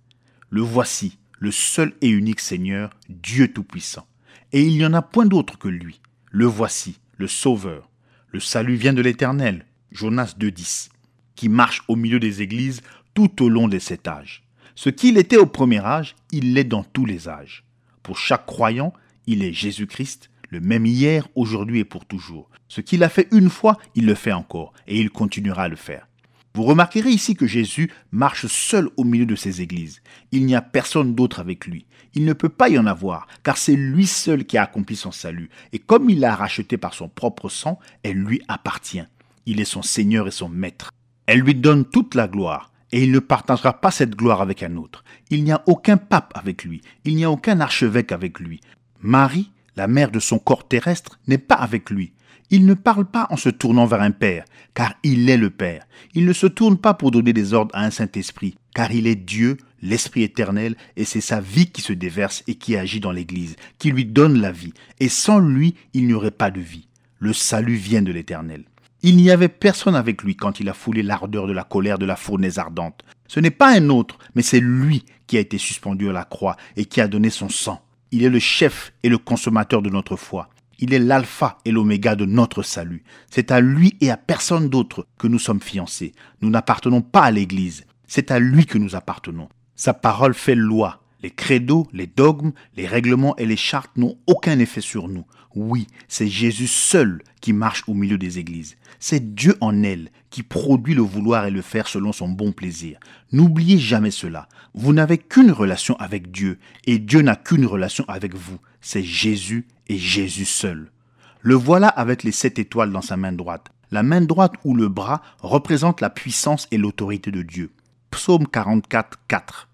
Le voici, le seul et unique Seigneur, Dieu Tout-Puissant. Et il n'y en a point d'autre que lui. Le voici, le Sauveur. Le salut vient de l'Éternel, Jonas 2.10, qui marche au milieu des églises tout au long des sept âges. Ce qu'il était au premier âge, il l'est dans tous les âges. Pour chaque croyant, il est Jésus-Christ, le même hier, aujourd'hui et pour toujours. Ce qu'il a fait une fois, il le fait encore, et il continuera à le faire. Vous remarquerez ici que Jésus marche seul au milieu de ses églises. Il n'y a personne d'autre avec lui. Il ne peut pas y en avoir, car c'est lui seul qui a accompli son salut, et comme il l'a racheté par son propre sang, elle lui appartient. Il est son Seigneur et son Maître. Elle lui donne toute la gloire et il ne partagera pas cette gloire avec un autre. Il n'y a aucun pape avec lui, il n'y a aucun archevêque avec lui. Marie, la mère de son corps terrestre, n'est pas avec lui. Il ne parle pas en se tournant vers un Père, car il est le Père. Il ne se tourne pas pour donner des ordres à un Saint-Esprit, car il est Dieu, l'Esprit éternel, et c'est sa vie qui se déverse et qui agit dans l'Église, qui lui donne la vie, et sans lui il n'y aurait pas de vie. Le salut vient de l'Éternel. Il n'y avait personne avec lui quand il a foulé l'ardeur de la colère de la fournaise ardente. Ce n'est pas un autre, mais c'est lui qui a été suspendu à la croix et qui a donné son sang. Il est le chef et le consommateur de notre foi. Il est l'alpha et l'oméga de notre salut. C'est à lui et à personne d'autre que nous sommes fiancés. Nous n'appartenons pas à l'Église. C'est à lui que nous appartenons. Sa parole fait loi. Les credos, les dogmes, les règlements et les chartes n'ont aucun effet sur nous. Oui, c'est Jésus seul qui marche au milieu des églises. C'est Dieu en elle qui produit le vouloir et le faire selon son bon plaisir. N'oubliez jamais cela. Vous n'avez qu'une relation avec Dieu et Dieu n'a qu'une relation avec vous. C'est Jésus et Jésus seul. Le voilà avec les sept étoiles dans sa main droite. La main droite ou le bras représente la puissance et l'autorité de Dieu. Psaume 44, 4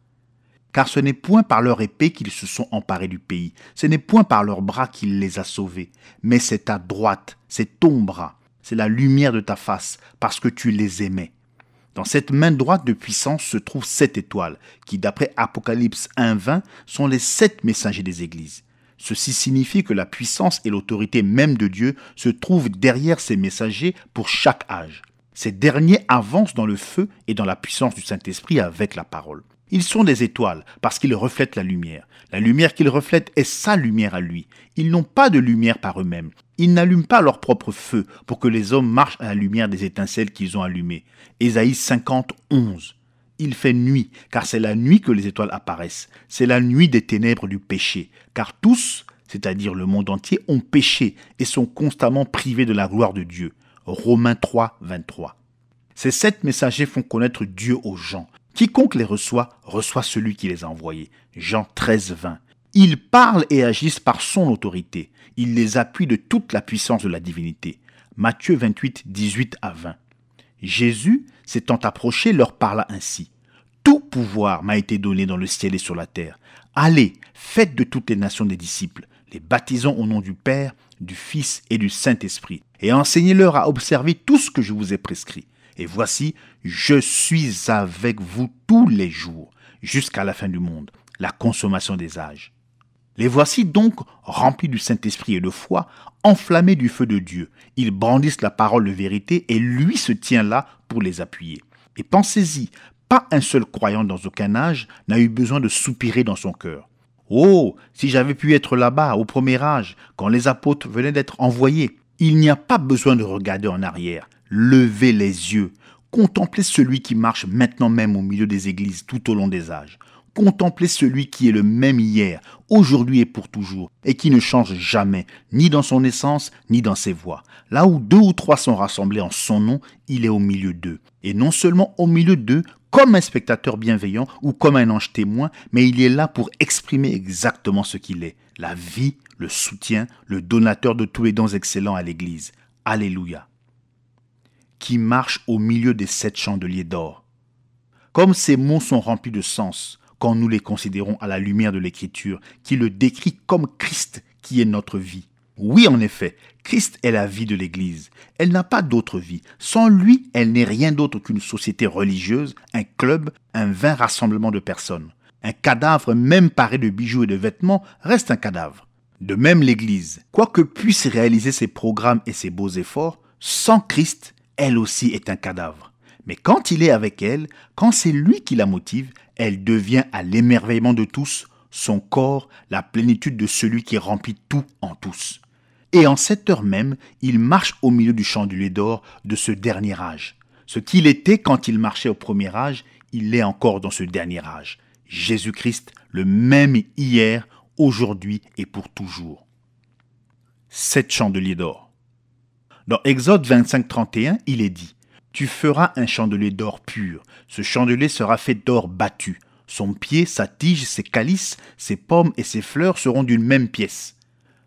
car ce n'est point par leur épée qu'ils se sont emparés du pays, ce n'est point par leurs bras qu'il les a sauvés, mais c'est ta droite, c'est ton bras, c'est la lumière de ta face, parce que tu les aimais. Dans cette main droite de puissance se trouvent sept étoiles, qui d'après Apocalypse 1.20 sont les sept messagers des églises. Ceci signifie que la puissance et l'autorité même de Dieu se trouvent derrière ces messagers pour chaque âge. Ces derniers avancent dans le feu et dans la puissance du Saint-Esprit avec la parole. Ils sont des étoiles parce qu'ils reflètent la lumière. La lumière qu'ils reflètent est sa lumière à lui. Ils n'ont pas de lumière par eux-mêmes. Ils n'allument pas leur propre feu pour que les hommes marchent à la lumière des étincelles qu'ils ont allumées. Ésaïe 50, 11. Il fait nuit, car c'est la nuit que les étoiles apparaissent. C'est la nuit des ténèbres du péché, car tous, c'est-à-dire le monde entier, ont péché et sont constamment privés de la gloire de Dieu. Romains 3, 23. Ces sept messagers font connaître Dieu aux gens. Quiconque les reçoit, reçoit celui qui les a envoyés. Jean 13, 20. Ils parlent et agissent par son autorité. Il les appuie de toute la puissance de la divinité. Matthieu 28, 18 à 20. Jésus, s'étant approché, leur parla ainsi. Tout pouvoir m'a été donné dans le ciel et sur la terre. Allez, faites de toutes les nations des disciples, les baptisons au nom du Père, du Fils et du Saint-Esprit, et enseignez-leur à observer tout ce que je vous ai prescrit. Et voici, je suis avec vous tous les jours, jusqu'à la fin du monde, la consommation des âges. Les voici donc remplis du Saint-Esprit et de foi, enflammés du feu de Dieu. Ils brandissent la parole de vérité et lui se tient là pour les appuyer. Et pensez-y, pas un seul croyant dans aucun âge n'a eu besoin de soupirer dans son cœur. Oh, si j'avais pu être là-bas, au premier âge, quand les apôtres venaient d'être envoyés, il n'y a pas besoin de regarder en arrière. Levez les yeux. Contemplez celui qui marche maintenant même au milieu des églises tout au long des âges. Contemplez celui qui est le même hier, aujourd'hui et pour toujours, et qui ne change jamais, ni dans son essence, ni dans ses voies. Là où deux ou trois sont rassemblés en son nom, il est au milieu d'eux. Et non seulement au milieu d'eux, comme un spectateur bienveillant ou comme un ange témoin, mais il est là pour exprimer exactement ce qu'il est, la vie, le soutien, le donateur de tous les dons excellents à l'Église. Alléluia qui marche au milieu des sept chandeliers d'or. Comme ces mots sont remplis de sens quand nous les considérons à la lumière de l'Écriture, qui le décrit comme Christ qui est notre vie. Oui, en effet, Christ est la vie de l'Église. Elle n'a pas d'autre vie. Sans lui, elle n'est rien d'autre qu'une société religieuse, un club, un vain rassemblement de personnes. Un cadavre, même paré de bijoux et de vêtements, reste un cadavre. De même l'Église, quoique puisse réaliser ses programmes et ses beaux efforts, sans Christ, elle aussi est un cadavre. Mais quand il est avec elle, quand c'est lui qui la motive, elle devient à l'émerveillement de tous, son corps, la plénitude de celui qui remplit tout en tous. Et en cette heure même, il marche au milieu du chandelier d'or de ce dernier âge. Ce qu'il était quand il marchait au premier âge, il l'est encore dans ce dernier âge. Jésus-Christ, le même hier, aujourd'hui et pour toujours. Sept chandeliers d'or. Dans Exode 25, 31, il est dit Tu feras un chandelier d'or pur. Ce chandelier sera fait d'or battu. Son pied, sa tige, ses calices, ses pommes et ses fleurs seront d'une même pièce.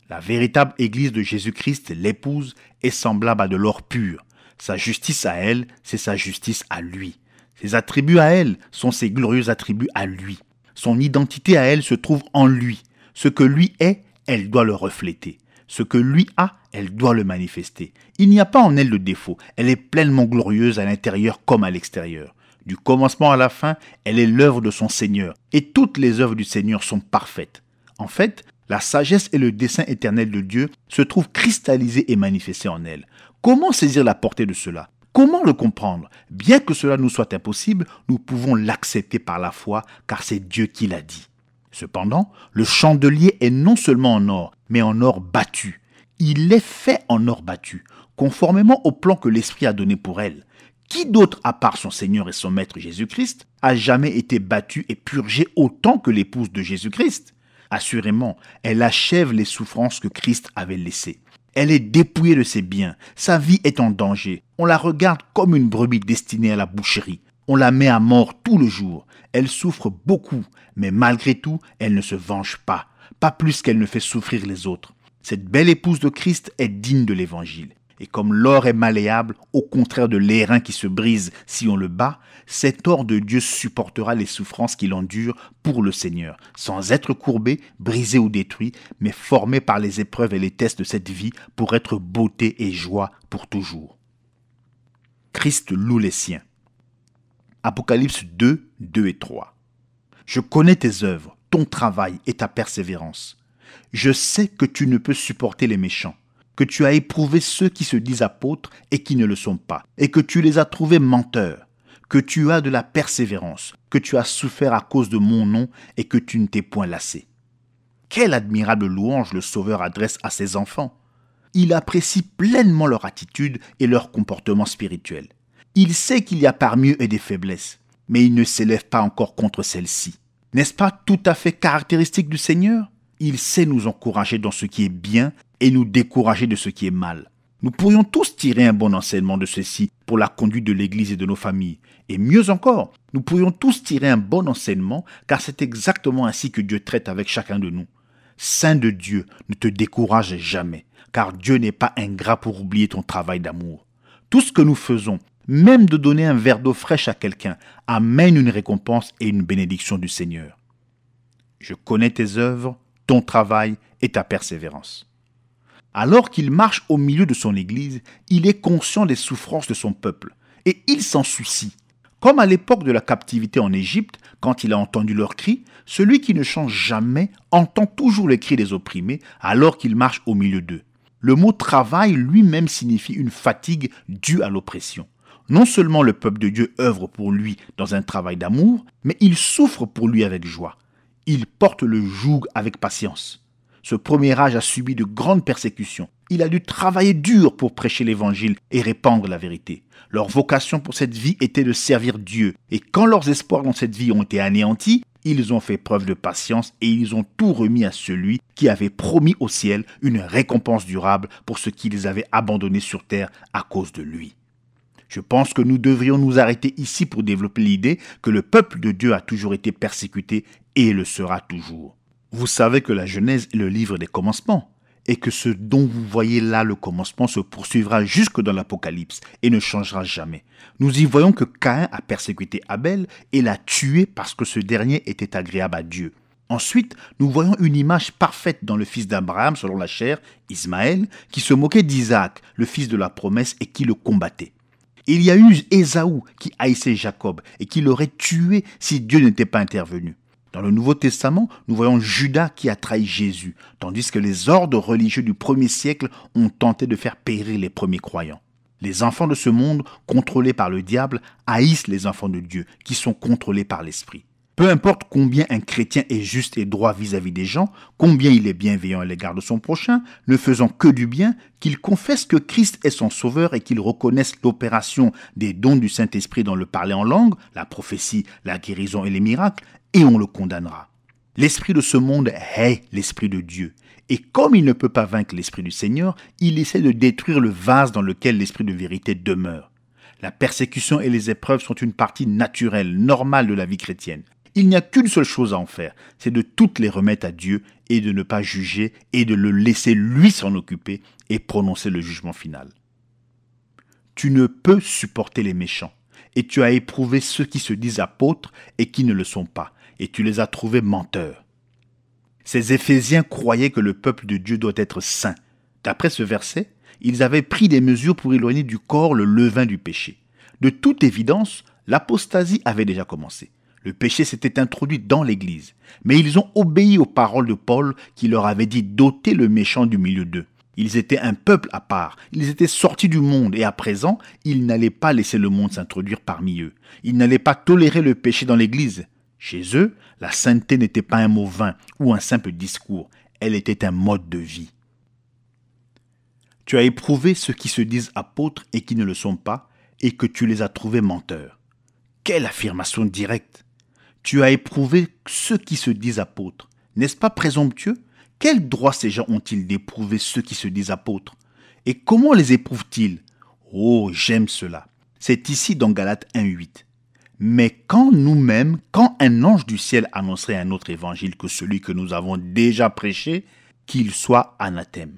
La véritable Église de Jésus-Christ, l'épouse, est semblable à de l'or pur. Sa justice à elle, c'est sa justice à lui. Ses attributs à elle sont ses glorieux attributs à lui. Son identité à elle se trouve en lui. Ce que lui est, elle doit le refléter. Ce que lui a, elle doit le manifester. Il n'y a pas en elle de défaut, elle est pleinement glorieuse à l'intérieur comme à l'extérieur. Du commencement à la fin, elle est l'œuvre de son Seigneur, et toutes les œuvres du Seigneur sont parfaites. En fait, la sagesse et le dessein éternel de Dieu se trouvent cristallisés et manifestés en elle. Comment saisir la portée de cela Comment le comprendre Bien que cela nous soit impossible, nous pouvons l'accepter par la foi, car c'est Dieu qui l'a dit. Cependant, le chandelier est non seulement en or, mais en or battu, il est fait en or battu, conformément au plan que l'Esprit a donné pour elle. Qui d'autre, à part son Seigneur et son Maître Jésus-Christ, a jamais été battu et purgé autant que l'épouse de Jésus-Christ Assurément, elle achève les souffrances que Christ avait laissées. Elle est dépouillée de ses biens, sa vie est en danger, on la regarde comme une brebis destinée à la boucherie, on la met à mort tout le jour, elle souffre beaucoup, mais malgré tout, elle ne se venge pas, pas plus qu'elle ne fait souffrir les autres. Cette belle épouse de Christ est digne de l'Évangile. Et comme l'or est malléable, au contraire de l'airain qui se brise si on le bat, cet or de Dieu supportera les souffrances qu'il endure pour le Seigneur, sans être courbé, brisé ou détruit, mais formé par les épreuves et les tests de cette vie pour être beauté et joie pour toujours. Christ loue les siens. Apocalypse 2, 2 et 3. Je connais tes œuvres, ton travail et ta persévérance je sais que tu ne peux supporter les méchants, que tu as éprouvé ceux qui se disent apôtres et qui ne le sont pas, et que tu les as trouvés menteurs, que tu as de la persévérance, que tu as souffert à cause de mon nom et que tu ne t'es point lassé. Quelle admirable louange le Sauveur adresse à ses enfants. Il apprécie pleinement leur attitude et leur comportement spirituel. Il sait qu'il y a parmi eux des faiblesses, mais il ne s'élève pas encore contre celles-ci. N'est-ce pas tout à fait caractéristique du Seigneur il sait nous encourager dans ce qui est bien et nous décourager de ce qui est mal. Nous pourrions tous tirer un bon enseignement de ceci pour la conduite de l'Église et de nos familles. Et mieux encore, nous pourrions tous tirer un bon enseignement car c'est exactement ainsi que Dieu traite avec chacun de nous. Saint de Dieu, ne te décourage jamais, car Dieu n'est pas ingrat pour oublier ton travail d'amour. Tout ce que nous faisons, même de donner un verre d'eau fraîche à quelqu'un, amène une récompense et une bénédiction du Seigneur. Je connais tes œuvres, ton travail et ta persévérance. Alors qu'il marche au milieu de son Église, il est conscient des souffrances de son peuple, et il s'en soucie. Comme à l'époque de la captivité en Égypte, quand il a entendu leurs cris, celui qui ne change jamais entend toujours les cris des opprimés alors qu'il marche au milieu d'eux. Le mot travail lui-même signifie une fatigue due à l'oppression. Non seulement le peuple de Dieu œuvre pour lui dans un travail d'amour, mais il souffre pour lui avec joie. Ils porte le joug avec patience. Ce premier âge a subi de grandes persécutions. Il a dû travailler dur pour prêcher l'évangile et répandre la vérité. Leur vocation pour cette vie était de servir Dieu. Et quand leurs espoirs dans cette vie ont été anéantis, ils ont fait preuve de patience et ils ont tout remis à celui qui avait promis au ciel une récompense durable pour ce qu'ils avaient abandonné sur terre à cause de lui. Je pense que nous devrions nous arrêter ici pour développer l'idée que le peuple de Dieu a toujours été persécuté et le sera toujours. Vous savez que la Genèse est le livre des commencements et que ce dont vous voyez là le commencement se poursuivra jusque dans l'Apocalypse et ne changera jamais. Nous y voyons que Caïn a persécuté Abel et l'a tué parce que ce dernier était agréable à Dieu. Ensuite, nous voyons une image parfaite dans le fils d'Abraham selon la chair, Ismaël, qui se moquait d'Isaac, le fils de la promesse, et qui le combattait. Il y a eu Esaou qui haïssait Jacob et qui l'aurait tué si Dieu n'était pas intervenu. Dans le Nouveau Testament, nous voyons Judas qui a trahi Jésus, tandis que les ordres religieux du premier siècle ont tenté de faire périr les premiers croyants. Les enfants de ce monde, contrôlés par le diable, haïssent les enfants de Dieu, qui sont contrôlés par l'Esprit. Peu importe combien un chrétien est juste et droit vis-à-vis des gens, combien il est bienveillant à l'égard de son prochain, ne faisant que du bien, qu'il confesse que Christ est son sauveur et qu'il reconnaisse l'opération des dons du Saint-Esprit dans le parler en langue, la prophétie, la guérison et les miracles, et on le condamnera. L'esprit de ce monde hait l'esprit de Dieu. Et comme il ne peut pas vaincre l'esprit du Seigneur, il essaie de détruire le vase dans lequel l'esprit de vérité demeure. La persécution et les épreuves sont une partie naturelle, normale de la vie chrétienne il n'y a qu'une seule chose à en faire, c'est de toutes les remettre à Dieu et de ne pas juger et de le laisser lui s'en occuper et prononcer le jugement final. Tu ne peux supporter les méchants et tu as éprouvé ceux qui se disent apôtres et qui ne le sont pas et tu les as trouvés menteurs. Ces Éphésiens croyaient que le peuple de Dieu doit être saint. D'après ce verset, ils avaient pris des mesures pour éloigner du corps le levain du péché. De toute évidence, l'apostasie avait déjà commencé. Le péché s'était introduit dans l'Église, mais ils ont obéi aux paroles de Paul qui leur avait dit d'ôter le méchant du milieu d'eux. Ils étaient un peuple à part, ils étaient sortis du monde et à présent, ils n'allaient pas laisser le monde s'introduire parmi eux. Ils n'allaient pas tolérer le péché dans l'Église. Chez eux, la sainteté n'était pas un mot vain ou un simple discours, elle était un mode de vie. Tu as éprouvé ceux qui se disent apôtres et qui ne le sont pas, et que tu les as trouvés menteurs. Quelle affirmation directe tu as éprouvé ceux qui se disent apôtres. N'est-ce pas présomptueux Quel droit ces gens ont-ils d'éprouver ceux qui se disent apôtres Et comment les éprouvent-ils Oh, j'aime cela. C'est ici dans Galates 1.8. Mais quand nous-mêmes, quand un ange du ciel annoncerait un autre évangile que celui que nous avons déjà prêché, qu'il soit anathème.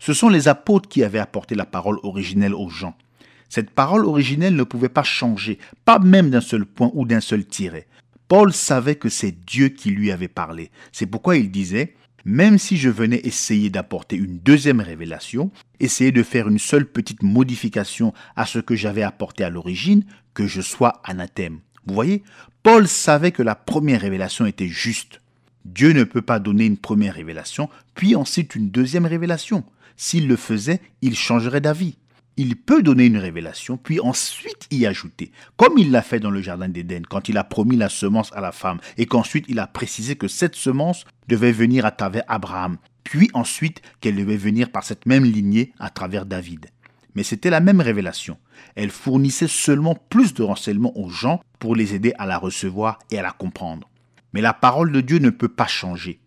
Ce sont les apôtres qui avaient apporté la parole originelle aux gens. Cette parole originelle ne pouvait pas changer, pas même d'un seul point ou d'un seul tiret. Paul savait que c'est Dieu qui lui avait parlé. C'est pourquoi il disait, même si je venais essayer d'apporter une deuxième révélation, essayer de faire une seule petite modification à ce que j'avais apporté à l'origine, que je sois anathème. Vous voyez, Paul savait que la première révélation était juste. Dieu ne peut pas donner une première révélation, puis ensuite une deuxième révélation. S'il le faisait, il changerait d'avis il peut donner une révélation, puis ensuite y ajouter, comme il l'a fait dans le Jardin d'Éden, quand il a promis la semence à la femme, et qu'ensuite il a précisé que cette semence devait venir à travers Abraham, puis ensuite qu'elle devait venir par cette même lignée à travers David. Mais c'était la même révélation. Elle fournissait seulement plus de renseignements aux gens pour les aider à la recevoir et à la comprendre. Mais la parole de Dieu ne peut pas changer.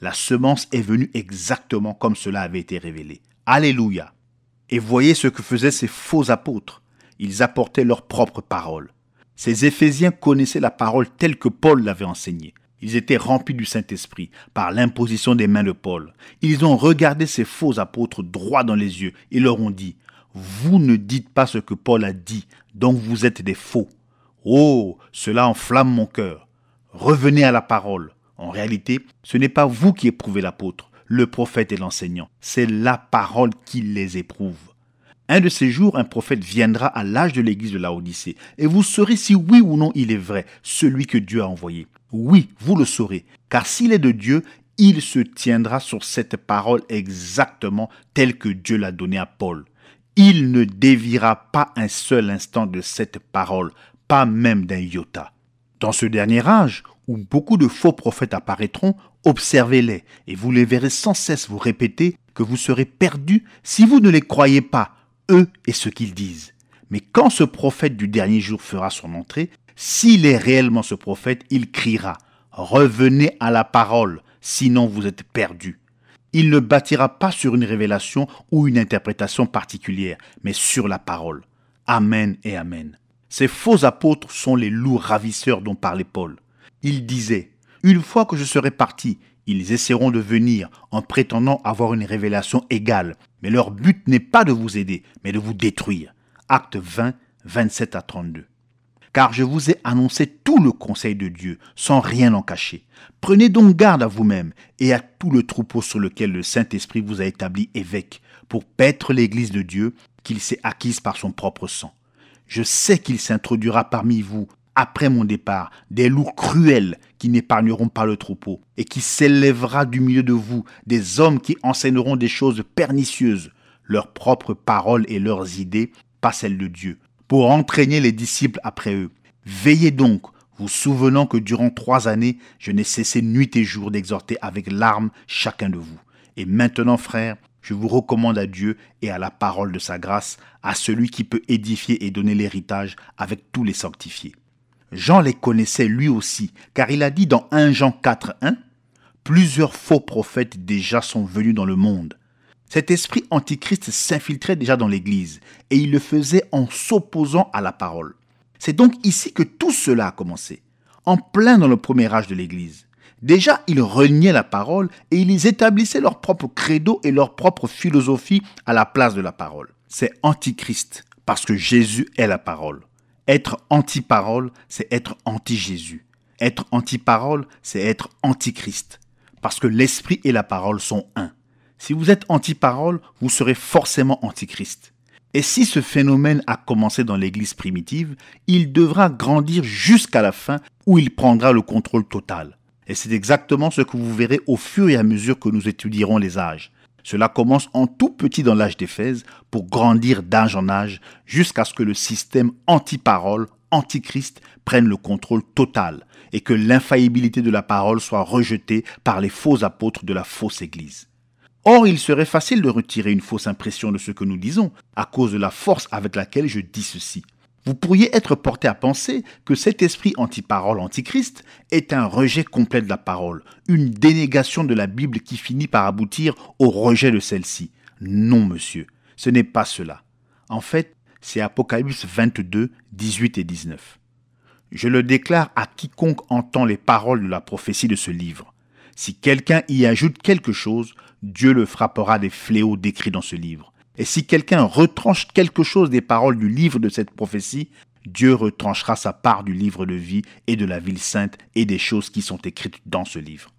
La semence est venue exactement comme cela avait été révélé. Alléluia et voyez ce que faisaient ces faux apôtres. Ils apportaient leur propre parole. Ces Éphésiens connaissaient la parole telle que Paul l'avait enseignée. Ils étaient remplis du Saint-Esprit par l'imposition des mains de Paul. Ils ont regardé ces faux apôtres droit dans les yeux et leur ont dit, Vous ne dites pas ce que Paul a dit, donc vous êtes des faux. Oh, cela enflamme mon cœur. Revenez à la parole. En réalité, ce n'est pas vous qui éprouvez l'apôtre, le prophète et l'enseignant. C'est la parole qui les éprouve. Un de ces jours, un prophète viendra à l'âge de l'église de la Odyssée, et vous saurez si oui ou non il est vrai, celui que Dieu a envoyé. Oui, vous le saurez, car s'il est de Dieu, il se tiendra sur cette parole exactement telle que Dieu l'a donnée à Paul. Il ne dévira pas un seul instant de cette parole, pas même d'un iota. Dans ce dernier âge, où beaucoup de faux prophètes apparaîtront, observez-les, et vous les verrez sans cesse vous répéter que vous serez perdus si vous ne les croyez pas, eux et ce qu'ils disent. Mais quand ce prophète du dernier jour fera son entrée, s'il est réellement ce prophète, il criera Revenez à la parole, sinon vous êtes perdus. Il ne bâtira pas sur une révélation ou une interprétation particulière, mais sur la parole. Amen et Amen. Ces faux apôtres sont les loups ravisseurs dont parlait Paul il disait Une fois que je serai parti, ils essaieront de venir en prétendant avoir une révélation égale, mais leur but n'est pas de vous aider, mais de vous détruire. Acte 20, 27 à 32. Car je vous ai annoncé tout le conseil de Dieu, sans rien en cacher. Prenez donc garde à vous-même et à tout le troupeau sur lequel le Saint-Esprit vous a établi évêque, pour paître l'Église de Dieu qu'il s'est acquise par son propre sang. Je sais qu'il s'introduira parmi vous après mon départ, des loups cruels qui n'épargneront pas le troupeau, et qui s'élèvera du milieu de vous, des hommes qui enseigneront des choses pernicieuses, leurs propres paroles et leurs idées, pas celles de Dieu, pour entraîner les disciples après eux. Veillez donc, vous souvenant que durant trois années, je n'ai cessé nuit et jour d'exhorter avec larmes chacun de vous. Et maintenant, frères, je vous recommande à Dieu et à la parole de sa grâce, à celui qui peut édifier et donner l'héritage avec tous les sanctifiés. Jean les connaissait lui aussi, car il a dit dans 1 Jean 4, 1, Plusieurs faux prophètes déjà sont venus dans le monde. Cet esprit antichrist s'infiltrait déjà dans l'Église, et il le faisait en s'opposant à la parole. C'est donc ici que tout cela a commencé, en plein dans le premier âge de l'Église. Déjà, ils reniaient la parole et ils établissaient leur propre credo et leur propre philosophie à la place de la parole. C'est antichrist, parce que Jésus est la parole. Être anti-parole, c'est être anti-Jésus. Être anti-parole, c'est être anti-Christ. Parce que l'esprit et la parole sont un. Si vous êtes anti-parole, vous serez forcément anti-Christ. Et si ce phénomène a commencé dans l'Église primitive, il devra grandir jusqu'à la fin où il prendra le contrôle total. Et c'est exactement ce que vous verrez au fur et à mesure que nous étudierons les âges. Cela commence en tout petit dans l'âge d'Éphèse pour grandir d'âge en âge jusqu'à ce que le système anti-parole, anti-Christ prenne le contrôle total et que l'infaillibilité de la parole soit rejetée par les faux apôtres de la fausse Église. Or, il serait facile de retirer une fausse impression de ce que nous disons à cause de la force avec laquelle je dis ceci vous pourriez être porté à penser que cet esprit anti-parole, antichrist, est un rejet complet de la parole, une dénégation de la Bible qui finit par aboutir au rejet de celle-ci. Non, monsieur, ce n'est pas cela. En fait, c'est Apocalypse 22, 18 et 19. Je le déclare à quiconque entend les paroles de la prophétie de ce livre. Si quelqu'un y ajoute quelque chose, Dieu le frappera des fléaux décrits dans ce livre. Et si quelqu'un retranche quelque chose des paroles du livre de cette prophétie, Dieu retranchera sa part du livre de vie et de la ville sainte et des choses qui sont écrites dans ce livre.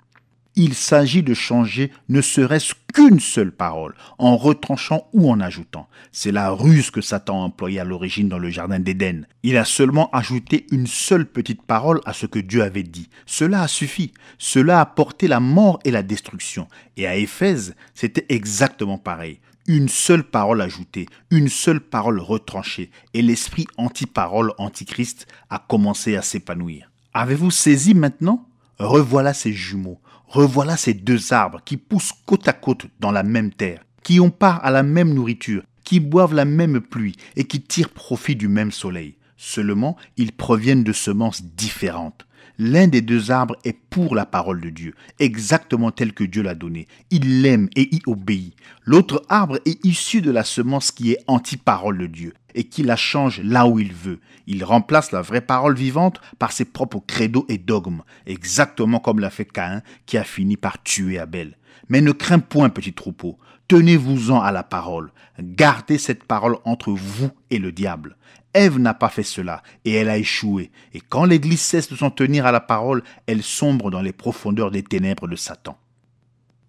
Il s'agit de changer ne serait-ce qu'une seule parole, en retranchant ou en ajoutant. C'est la ruse que Satan a employée à l'origine dans le Jardin d'Éden. Il a seulement ajouté une seule petite parole à ce que Dieu avait dit. Cela a suffi. Cela a porté la mort et la destruction. Et à Éphèse, c'était exactement pareil une seule parole ajoutée, une seule parole retranchée, et l'esprit anti-parole antichrist a commencé à s'épanouir. Avez-vous saisi maintenant Revoilà ces jumeaux, revoilà ces deux arbres qui poussent côte à côte dans la même terre, qui ont part à la même nourriture, qui boivent la même pluie et qui tirent profit du même soleil. Seulement, ils proviennent de semences différentes. L'un des deux arbres est pour la parole de Dieu, exactement telle que Dieu l'a donnée. Il l'aime et y obéit. L'autre arbre est issu de la semence qui est anti-parole de Dieu et qui la change là où il veut. Il remplace la vraie parole vivante par ses propres credos et dogmes, exactement comme l'a fait Caïn qui a fini par tuer Abel. Mais ne crains point, petit troupeau, tenez-vous-en à la parole, gardez cette parole entre vous et le diable. Ève n'a pas fait cela et elle a échoué. Et quand l'Église cesse de s'en tenir à la parole, elle sombre dans les profondeurs des ténèbres de Satan.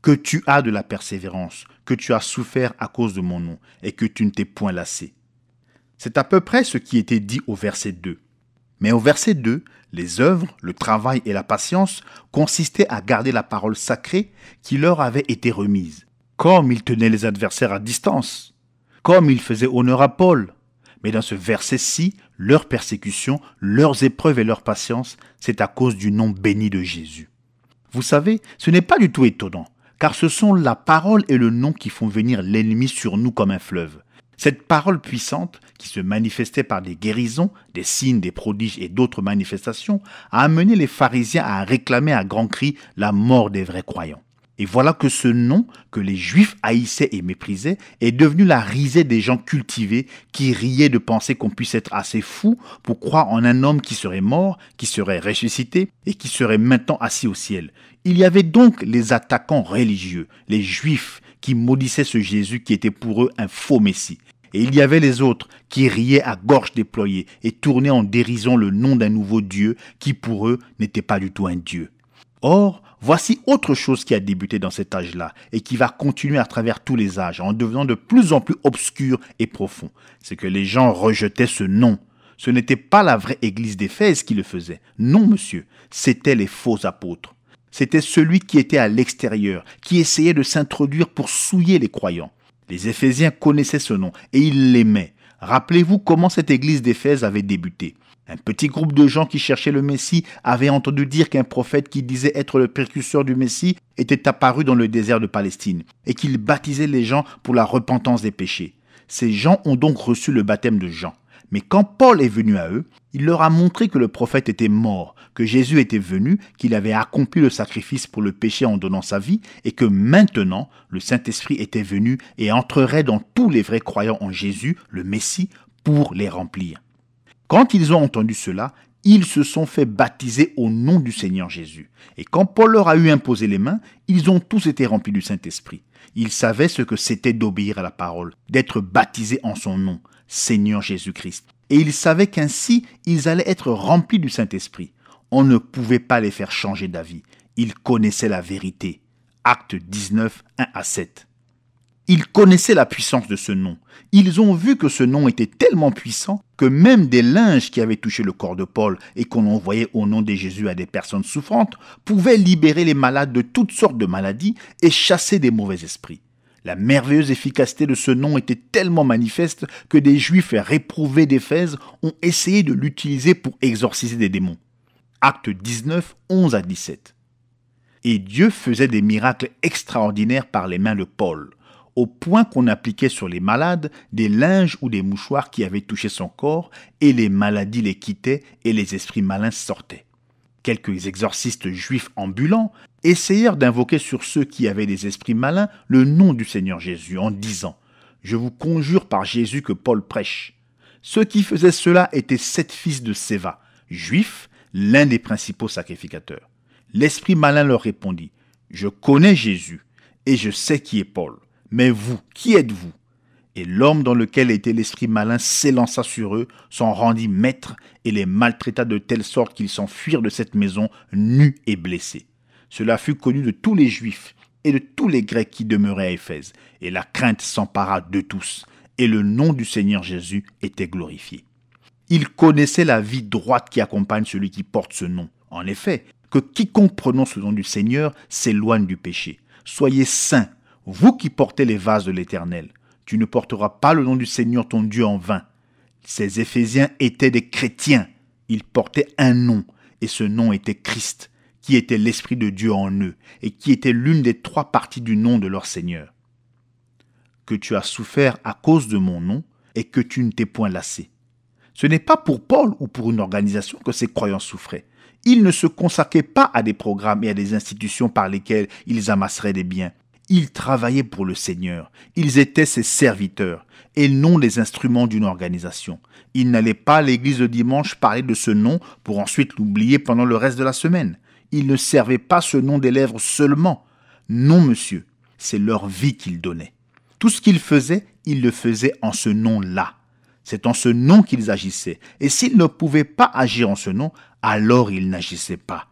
Que tu as de la persévérance, que tu as souffert à cause de mon nom, et que tu ne t'es point lassé. C'est à peu près ce qui était dit au verset 2. Mais au verset 2, les œuvres, le travail et la patience consistaient à garder la parole sacrée qui leur avait été remise, comme ils tenaient les adversaires à distance, comme ils faisaient honneur à Paul, mais dans ce verset-ci, leur persécution, leurs épreuves et leur patience, c'est à cause du nom béni de Jésus. Vous savez, ce n'est pas du tout étonnant, car ce sont la parole et le nom qui font venir l'ennemi sur nous comme un fleuve. Cette parole puissante, qui se manifestait par des guérisons, des signes, des prodiges et d'autres manifestations, a amené les pharisiens à réclamer à grands cris la mort des vrais croyants. Et voilà que ce nom, que les Juifs haïssaient et méprisaient, est devenu la risée des gens cultivés qui riaient de penser qu'on puisse être assez fou pour croire en un homme qui serait mort, qui serait ressuscité et qui serait maintenant assis au ciel. Il y avait donc les attaquants religieux, les Juifs, qui maudissaient ce Jésus qui était pour eux un faux Messie. Et il y avait les autres qui riaient à gorge déployée et tournaient en dérision le nom d'un nouveau Dieu qui pour eux n'était pas du tout un Dieu. Or, voici autre chose qui a débuté dans cet âge-là et qui va continuer à travers tous les âges en devenant de plus en plus obscur et profond. C'est que les gens rejetaient ce nom. Ce n'était pas la vraie église d'Éphèse qui le faisait. Non, monsieur, c'était les faux apôtres. C'était celui qui était à l'extérieur, qui essayait de s'introduire pour souiller les croyants. Les Éphésiens connaissaient ce nom et ils l'aimaient. Rappelez-vous comment cette église d'Éphèse avait débuté. Un petit groupe de gens qui cherchaient le Messie avait entendu dire qu'un prophète qui disait être le précurseur du Messie était apparu dans le désert de Palestine et qu'il baptisait les gens pour la repentance des péchés. Ces gens ont donc reçu le baptême de Jean. Mais quand Paul est venu à eux, il leur a montré que le prophète était mort, que Jésus était venu, qu'il avait accompli le sacrifice pour le péché en donnant sa vie, et que maintenant le Saint-Esprit était venu et entrerait dans tous les vrais croyants en Jésus, le Messie, pour les remplir. Quand ils ont entendu cela, ils se sont fait baptiser au nom du Seigneur Jésus. Et quand Paul leur a eu imposé les mains, ils ont tous été remplis du Saint-Esprit. Ils savaient ce que c'était d'obéir à la parole, d'être baptisés en son nom, Seigneur Jésus-Christ. Et ils savaient qu'ainsi, ils allaient être remplis du Saint-Esprit. On ne pouvait pas les faire changer d'avis. Ils connaissaient la vérité. Acte 19, 1 à 7. Ils connaissaient la puissance de ce nom. Ils ont vu que ce nom était tellement puissant que même des linges qui avaient touché le corps de Paul et qu'on envoyait au nom de Jésus à des personnes souffrantes pouvaient libérer les malades de toutes sortes de maladies et chasser des mauvais esprits. La merveilleuse efficacité de ce nom était tellement manifeste que des juifs réprouvés d'Éphèse ont essayé de l'utiliser pour exorciser des démons. Acte 19, 11 à 17. Et Dieu faisait des miracles extraordinaires par les mains de Paul au point qu'on appliquait sur les malades des linges ou des mouchoirs qui avaient touché son corps, et les maladies les quittaient et les esprits malins sortaient. Quelques exorcistes juifs ambulants essayèrent d'invoquer sur ceux qui avaient des esprits malins le nom du Seigneur Jésus en disant Je vous conjure par Jésus que Paul prêche. Ceux qui faisaient cela étaient sept fils de Séva, juifs, l'un des principaux sacrificateurs. L'esprit malin leur répondit Je connais Jésus et je sais qui est Paul. Mais vous, qui êtes-vous Et l'homme dans lequel était l'esprit malin s'élança sur eux, s'en rendit maître et les maltraita de telle sorte qu'ils s'enfuirent de cette maison nus et blessés. Cela fut connu de tous les Juifs et de tous les Grecs qui demeuraient à Éphèse, et la crainte s'empara de tous, et le nom du Seigneur Jésus était glorifié. Ils connaissaient la vie droite qui accompagne celui qui porte ce nom. En effet, que quiconque prononce le nom du Seigneur s'éloigne du péché. Soyez saints vous qui portez les vases de l'Éternel, tu ne porteras pas le nom du Seigneur ton Dieu en vain. Ces Éphésiens étaient des chrétiens. Ils portaient un nom, et ce nom était Christ, qui était l'Esprit de Dieu en eux, et qui était l'une des trois parties du nom de leur Seigneur. Que tu as souffert à cause de mon nom, et que tu ne t'es point lassé. Ce n'est pas pour Paul ou pour une organisation que ces croyants souffraient. Ils ne se consacraient pas à des programmes et à des institutions par lesquelles ils amasseraient des biens. Ils travaillaient pour le Seigneur, ils étaient ses serviteurs et non les instruments d'une organisation. Ils n'allaient pas à l'église le dimanche parler de ce nom pour ensuite l'oublier pendant le reste de la semaine. Ils ne servaient pas ce nom des lèvres seulement. Non, monsieur, c'est leur vie qu'ils donnaient. Tout ce qu'ils faisaient, ils le faisaient en ce nom-là. C'est en ce nom qu'ils agissaient. Et s'ils ne pouvaient pas agir en ce nom, alors ils n'agissaient pas.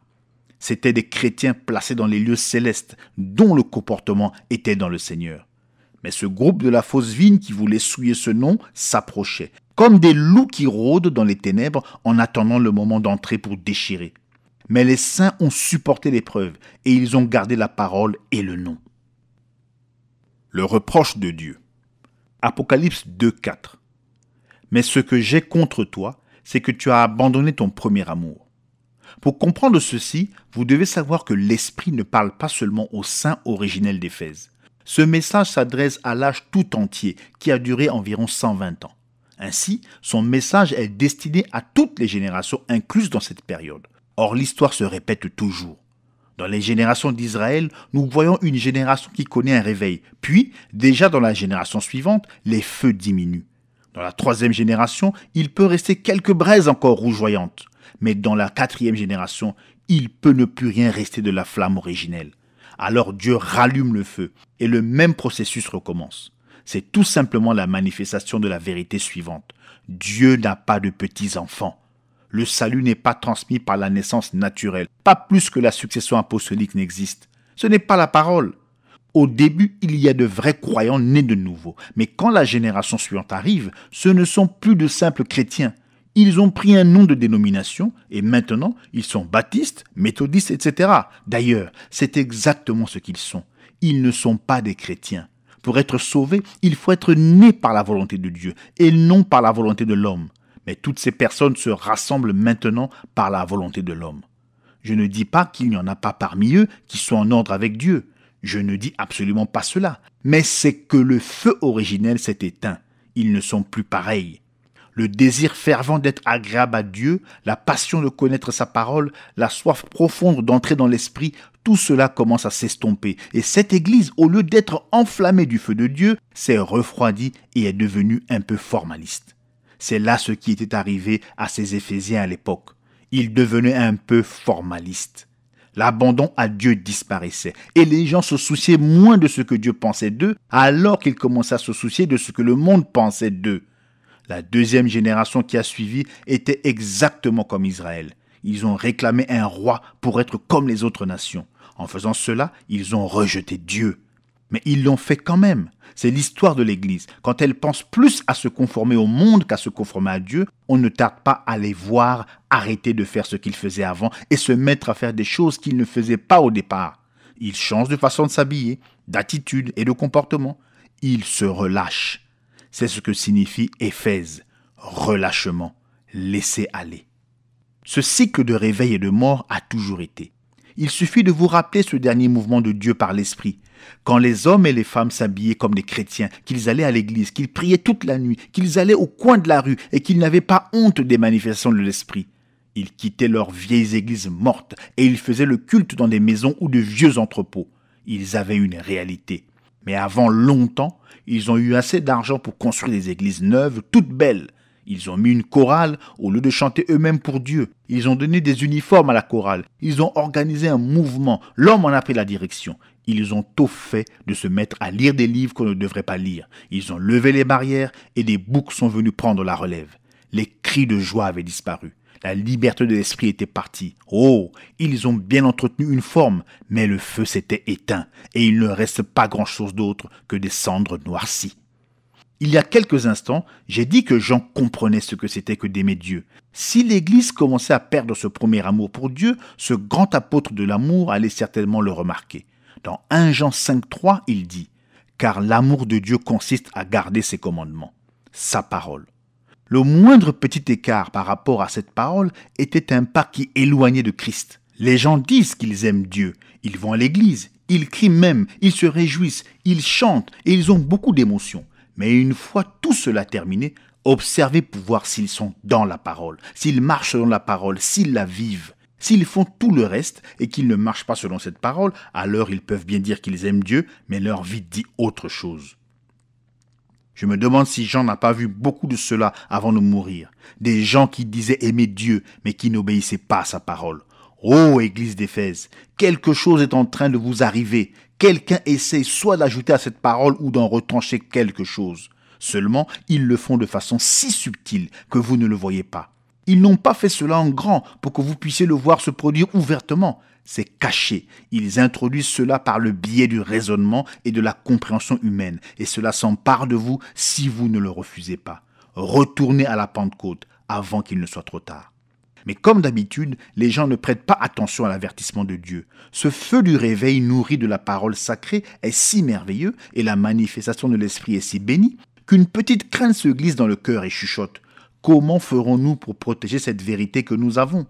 C'étaient des chrétiens placés dans les lieux célestes, dont le comportement était dans le Seigneur. Mais ce groupe de la fausse vigne qui voulait souiller ce nom s'approchait, comme des loups qui rôdent dans les ténèbres en attendant le moment d'entrer pour déchirer. Mais les saints ont supporté l'épreuve, et ils ont gardé la parole et le nom. Le reproche de Dieu. Apocalypse 2.4. Mais ce que j'ai contre toi, c'est que tu as abandonné ton premier amour. Pour comprendre ceci, vous devez savoir que l'Esprit ne parle pas seulement au saint originel d'Éphèse. Ce message s'adresse à l'âge tout entier, qui a duré environ 120 ans. Ainsi, son message est destiné à toutes les générations incluses dans cette période. Or, l'histoire se répète toujours. Dans les générations d'Israël, nous voyons une génération qui connaît un réveil, puis, déjà dans la génération suivante, les feux diminuent. Dans la troisième génération, il peut rester quelques braises encore rougeoyantes mais dans la quatrième génération, il peut ne plus rien rester de la flamme originelle. Alors Dieu rallume le feu, et le même processus recommence. C'est tout simplement la manifestation de la vérité suivante. Dieu n'a pas de petits-enfants. Le salut n'est pas transmis par la naissance naturelle, pas plus que la succession apostolique n'existe. Ce n'est pas la parole. Au début, il y a de vrais croyants nés de nouveau, mais quand la génération suivante arrive, ce ne sont plus de simples chrétiens, ils ont pris un nom de dénomination et maintenant ils sont baptistes, méthodistes, etc. D'ailleurs, c'est exactement ce qu'ils sont. Ils ne sont pas des chrétiens. Pour être sauvés, il faut être né par la volonté de Dieu et non par la volonté de l'homme. Mais toutes ces personnes se rassemblent maintenant par la volonté de l'homme. Je ne dis pas qu'il n'y en a pas parmi eux qui sont en ordre avec Dieu. Je ne dis absolument pas cela. Mais c'est que le feu originel s'est éteint. Ils ne sont plus pareils le désir fervent d'être agréable à Dieu, la passion de connaître sa parole, la soif profonde d'entrer dans l'esprit, tout cela commence à s'estomper. Et cette Église, au lieu d'être enflammée du feu de Dieu, s'est refroidie et est devenue un peu formaliste. C'est là ce qui était arrivé à ces Éphésiens à l'époque. Ils devenaient un peu formalistes. L'abandon à Dieu disparaissait et les gens se souciaient moins de ce que Dieu pensait d'eux alors qu'ils commençaient à se soucier de ce que le monde pensait d'eux. La deuxième génération qui a suivi était exactement comme Israël. Ils ont réclamé un roi pour être comme les autres nations. En faisant cela, ils ont rejeté Dieu. Mais ils l'ont fait quand même. C'est l'histoire de l'Église. Quand elle pense plus à se conformer au monde qu'à se conformer à Dieu, on ne tarde pas à les voir arrêter de faire ce qu'ils faisaient avant et se mettre à faire des choses qu'ils ne faisaient pas au départ. Ils changent de façon de s'habiller, d'attitude et de comportement. Ils se relâchent. C'est ce que signifie Éphèse, relâchement, laisser aller. Ce cycle de réveil et de mort a toujours été. Il suffit de vous rappeler ce dernier mouvement de Dieu par l'Esprit. Quand les hommes et les femmes s'habillaient comme des chrétiens, qu'ils allaient à l'église, qu'ils priaient toute la nuit, qu'ils allaient au coin de la rue et qu'ils n'avaient pas honte des manifestations de l'Esprit, ils quittaient leurs vieilles églises mortes et ils faisaient le culte dans des maisons ou de vieux entrepôts. Ils avaient une réalité. Mais avant longtemps, ils ont eu assez d'argent pour construire des églises neuves, toutes belles. Ils ont mis une chorale au lieu de chanter eux-mêmes pour Dieu. Ils ont donné des uniformes à la chorale. Ils ont organisé un mouvement. L'homme en a pris la direction. Ils ont tôt fait de se mettre à lire des livres qu'on ne devrait pas lire. Ils ont levé les barrières et des boucs sont venus prendre la relève. Les cris de joie avaient disparu. La liberté de l'esprit était partie. Oh, ils ont bien entretenu une forme, mais le feu s'était éteint, et il ne reste pas grand-chose d'autre que des cendres noircies. Il y a quelques instants, j'ai dit que Jean comprenait ce que c'était que d'aimer Dieu. Si l'Église commençait à perdre ce premier amour pour Dieu, ce grand apôtre de l'amour allait certainement le remarquer. Dans 1 Jean 5.3, il dit ⁇ Car l'amour de Dieu consiste à garder ses commandements, sa parole. Le moindre petit écart par rapport à cette parole était un pas qui éloignait de Christ. Les gens disent qu'ils aiment Dieu, ils vont à l'église, ils crient même, ils se réjouissent, ils chantent et ils ont beaucoup d'émotions. Mais une fois tout cela terminé, observez pour voir s'ils sont dans la parole, s'ils marchent selon la parole, s'ils la vivent. S'ils font tout le reste et qu'ils ne marchent pas selon cette parole, alors ils peuvent bien dire qu'ils aiment Dieu, mais leur vie dit autre chose. Je me demande si Jean n'a pas vu beaucoup de cela avant de mourir. Des gens qui disaient aimer Dieu, mais qui n'obéissaient pas à sa parole. Ô oh, Église d'Éphèse, quelque chose est en train de vous arriver. Quelqu'un essaie soit d'ajouter à cette parole ou d'en retrancher quelque chose. Seulement, ils le font de façon si subtile que vous ne le voyez pas. Ils n'ont pas fait cela en grand pour que vous puissiez le voir se produire ouvertement c'est caché. Ils introduisent cela par le biais du raisonnement et de la compréhension humaine, et cela s'empare de vous si vous ne le refusez pas. Retournez à la Pentecôte avant qu'il ne soit trop tard. Mais comme d'habitude, les gens ne prêtent pas attention à l'avertissement de Dieu. Ce feu du réveil nourri de la parole sacrée est si merveilleux et la manifestation de l'Esprit est si bénie qu'une petite crainte se glisse dans le cœur et chuchote. Comment ferons-nous pour protéger cette vérité que nous avons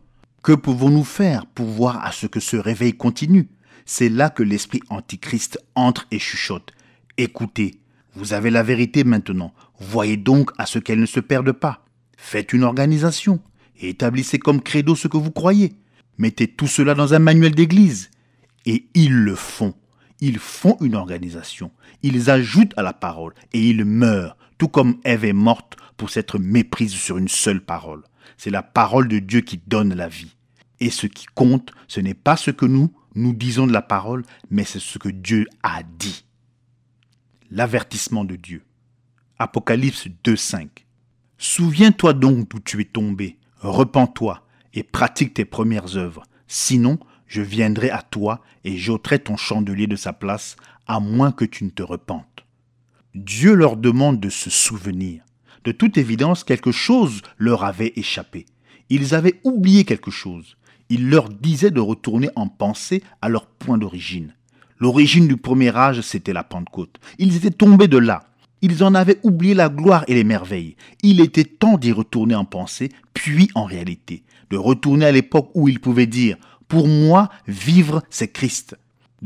que pouvons-nous faire pour voir à ce que ce réveil continue C'est là que l'esprit antichrist entre et chuchote. Écoutez, vous avez la vérité maintenant, voyez donc à ce qu'elle ne se perde pas. Faites une organisation, et établissez comme credo ce que vous croyez. Mettez tout cela dans un manuel d'église. Et ils le font. Ils font une organisation. Ils ajoutent à la parole et ils meurent, tout comme Ève est morte pour s'être méprise sur une seule parole c'est la parole de Dieu qui donne la vie. Et ce qui compte, ce n'est pas ce que nous, nous disons de la parole, mais c'est ce que Dieu a dit. L'avertissement de Dieu. Apocalypse 2.5. Souviens-toi donc d'où tu es tombé, repens-toi et pratique tes premières œuvres. Sinon, je viendrai à toi et j'ôterai ton chandelier de sa place, à moins que tu ne te repentes. Dieu leur demande de se souvenir. De toute évidence, quelque chose leur avait échappé. Ils avaient oublié quelque chose. Ils leur disait de retourner en pensée à leur point d'origine. L'origine du premier âge, c'était la Pentecôte. Ils étaient tombés de là. Ils en avaient oublié la gloire et les merveilles. Il était temps d'y retourner en pensée, puis en réalité, de retourner à l'époque où ils pouvaient dire ⁇ Pour moi, vivre, c'est Christ ⁇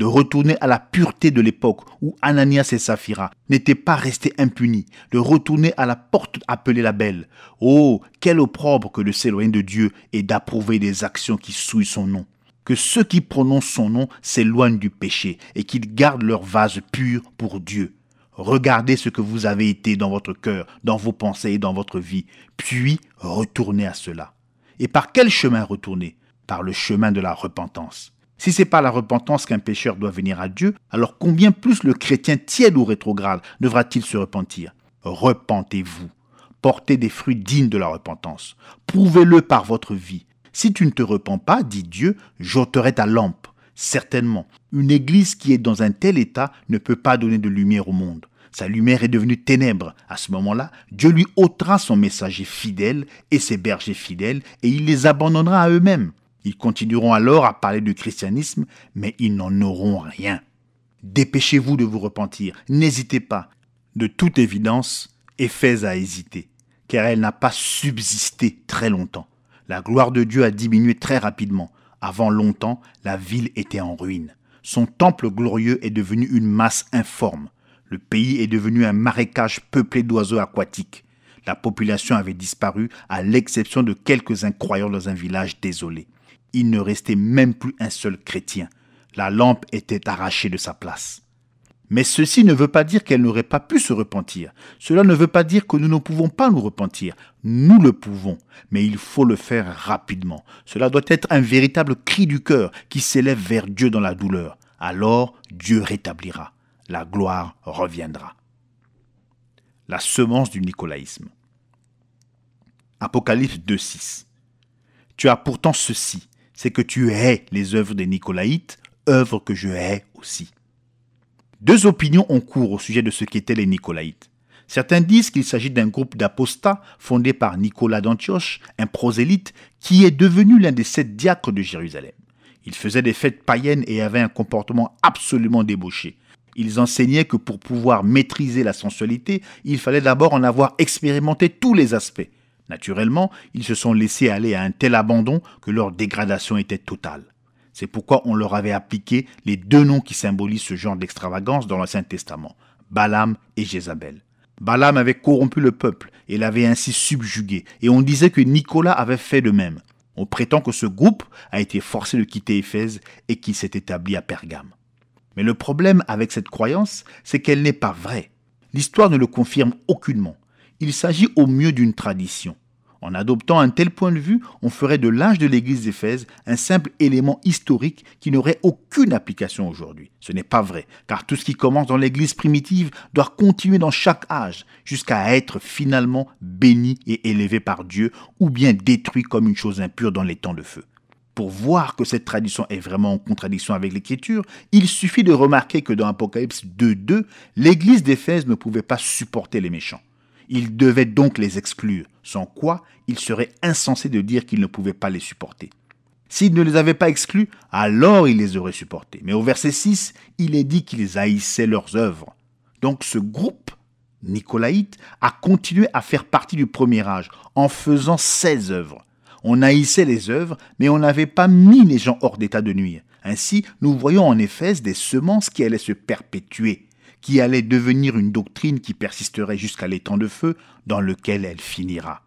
de retourner à la pureté de l'époque où Ananias et Saphira n'étaient pas restés impunis, de retourner à la porte appelée la belle. Oh, quel opprobre que de s'éloigner de Dieu et d'approuver des actions qui souillent son nom. Que ceux qui prononcent son nom s'éloignent du péché et qu'ils gardent leur vase pur pour Dieu. Regardez ce que vous avez été dans votre cœur, dans vos pensées et dans votre vie, puis retournez à cela. Et par quel chemin retourner Par le chemin de la repentance. Si ce n'est pas la repentance qu'un pécheur doit venir à Dieu, alors combien plus le chrétien tiède ou rétrograde devra-t-il se repentir Repentez-vous. Portez des fruits dignes de la repentance. Prouvez-le par votre vie. Si tu ne te repens pas, dit Dieu, j'ôterai ta lampe. Certainement, une église qui est dans un tel état ne peut pas donner de lumière au monde. Sa lumière est devenue ténèbre. À ce moment-là, Dieu lui ôtera son messager fidèle et ses bergers fidèles, et il les abandonnera à eux-mêmes. Ils continueront alors à parler du christianisme, mais ils n'en auront rien. Dépêchez-vous de vous repentir, n'hésitez pas. De toute évidence, Éphèse a hésité, car elle n'a pas subsisté très longtemps. La gloire de Dieu a diminué très rapidement. Avant longtemps, la ville était en ruine. Son temple glorieux est devenu une masse informe. Le pays est devenu un marécage peuplé d'oiseaux aquatiques. La population avait disparu, à l'exception de quelques incroyants dans un village désolé il ne restait même plus un seul chrétien. La lampe était arrachée de sa place. Mais ceci ne veut pas dire qu'elle n'aurait pas pu se repentir. Cela ne veut pas dire que nous ne pouvons pas nous repentir. Nous le pouvons, mais il faut le faire rapidement. Cela doit être un véritable cri du cœur qui s'élève vers Dieu dans la douleur. Alors Dieu rétablira. La gloire reviendra. La semence du nicolaïsme. Apocalypse 2.6. Tu as pourtant ceci c'est que tu hais les œuvres des Nicolaïtes, œuvres que je hais aussi. Deux opinions ont cours au sujet de ce qu'étaient les Nicolaïtes. Certains disent qu'il s'agit d'un groupe d'apostats fondé par Nicolas d'Antioche, un prosélyte qui est devenu l'un des sept diacres de Jérusalem. Ils faisaient des fêtes païennes et avaient un comportement absolument débauché. Ils enseignaient que pour pouvoir maîtriser la sensualité, il fallait d'abord en avoir expérimenté tous les aspects. Naturellement, ils se sont laissés aller à un tel abandon que leur dégradation était totale. C'est pourquoi on leur avait appliqué les deux noms qui symbolisent ce genre d'extravagance dans l'Ancien Testament, Balaam et Jézabel. Balaam avait corrompu le peuple et l'avait ainsi subjugué, et on disait que Nicolas avait fait de même. On prétend que ce groupe a été forcé de quitter Éphèse et qu'il s'est établi à Pergame. Mais le problème avec cette croyance, c'est qu'elle n'est pas vraie. L'histoire ne le confirme aucunement. Il s'agit au mieux d'une tradition, en adoptant un tel point de vue, on ferait de l'âge de l'Église d'Éphèse un simple élément historique qui n'aurait aucune application aujourd'hui. Ce n'est pas vrai, car tout ce qui commence dans l'Église primitive doit continuer dans chaque âge, jusqu'à être finalement béni et élevé par Dieu, ou bien détruit comme une chose impure dans les temps de feu. Pour voir que cette tradition est vraiment en contradiction avec l'Écriture, il suffit de remarquer que dans Apocalypse 2.2, l'Église d'Éphèse ne pouvait pas supporter les méchants. Il devait donc les exclure, sans quoi il serait insensé de dire qu'il ne pouvait pas les supporter. S'il ne les avait pas exclus, alors il les aurait supportés. Mais au verset 6, il est dit qu'ils haïssaient leurs œuvres. Donc ce groupe nicolaïte a continué à faire partie du premier âge en faisant ses œuvres. On haïssait les œuvres, mais on n'avait pas mis les gens hors d'état de nuire. Ainsi, nous voyons en Éphèse des semences qui allaient se perpétuer qui allait devenir une doctrine qui persisterait jusqu'à l'étang de feu dans lequel elle finira.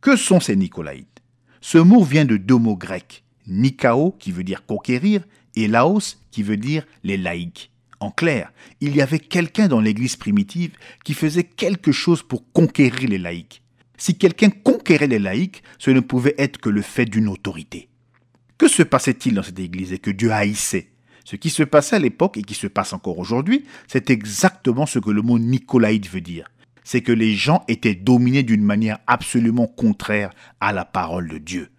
Que sont ces Nicolaïtes Ce mot vient de deux mots grecs, Nikao qui veut dire conquérir et Laos qui veut dire les laïcs. En clair, il y avait quelqu'un dans l'Église primitive qui faisait quelque chose pour conquérir les laïcs. Si quelqu'un conquérait les laïcs, ce ne pouvait être que le fait d'une autorité. Que se passait-il dans cette Église et que Dieu haïssait ce qui se passait à l'époque et qui se passe encore aujourd'hui, c'est exactement ce que le mot Nicolaïde veut dire. C'est que les gens étaient dominés d'une manière absolument contraire à la parole de Dieu.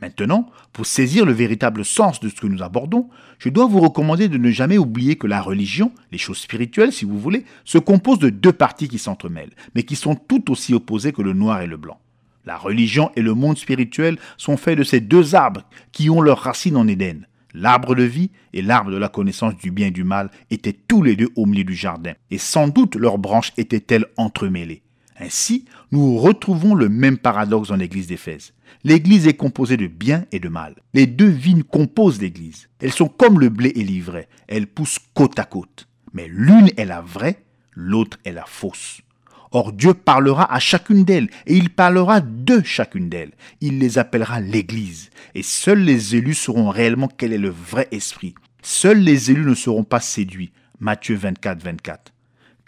Maintenant, pour saisir le véritable sens de ce que nous abordons, je dois vous recommander de ne jamais oublier que la religion, les choses spirituelles si vous voulez, se composent de deux parties qui s'entremêlent, mais qui sont tout aussi opposées que le noir et le blanc. La religion et le monde spirituel sont faits de ces deux arbres qui ont leurs racines en Éden. L'arbre de vie et l'arbre de la connaissance du bien et du mal étaient tous les deux au milieu du jardin, et sans doute leurs branches étaient-elles entremêlées. Ainsi, nous retrouvons le même paradoxe dans l'église d'Éphèse. L'église est composée de bien et de mal. Les deux vignes composent l'église. Elles sont comme le blé et l'ivraie. Elles poussent côte à côte. Mais l'une est la vraie, l'autre est la fausse. Or Dieu parlera à chacune d'elles, et il parlera de chacune d'elles. Il les appellera l'Église, et seuls les élus sauront réellement quel est le vrai esprit. Seuls les élus ne seront pas séduits. Matthieu 24, 24.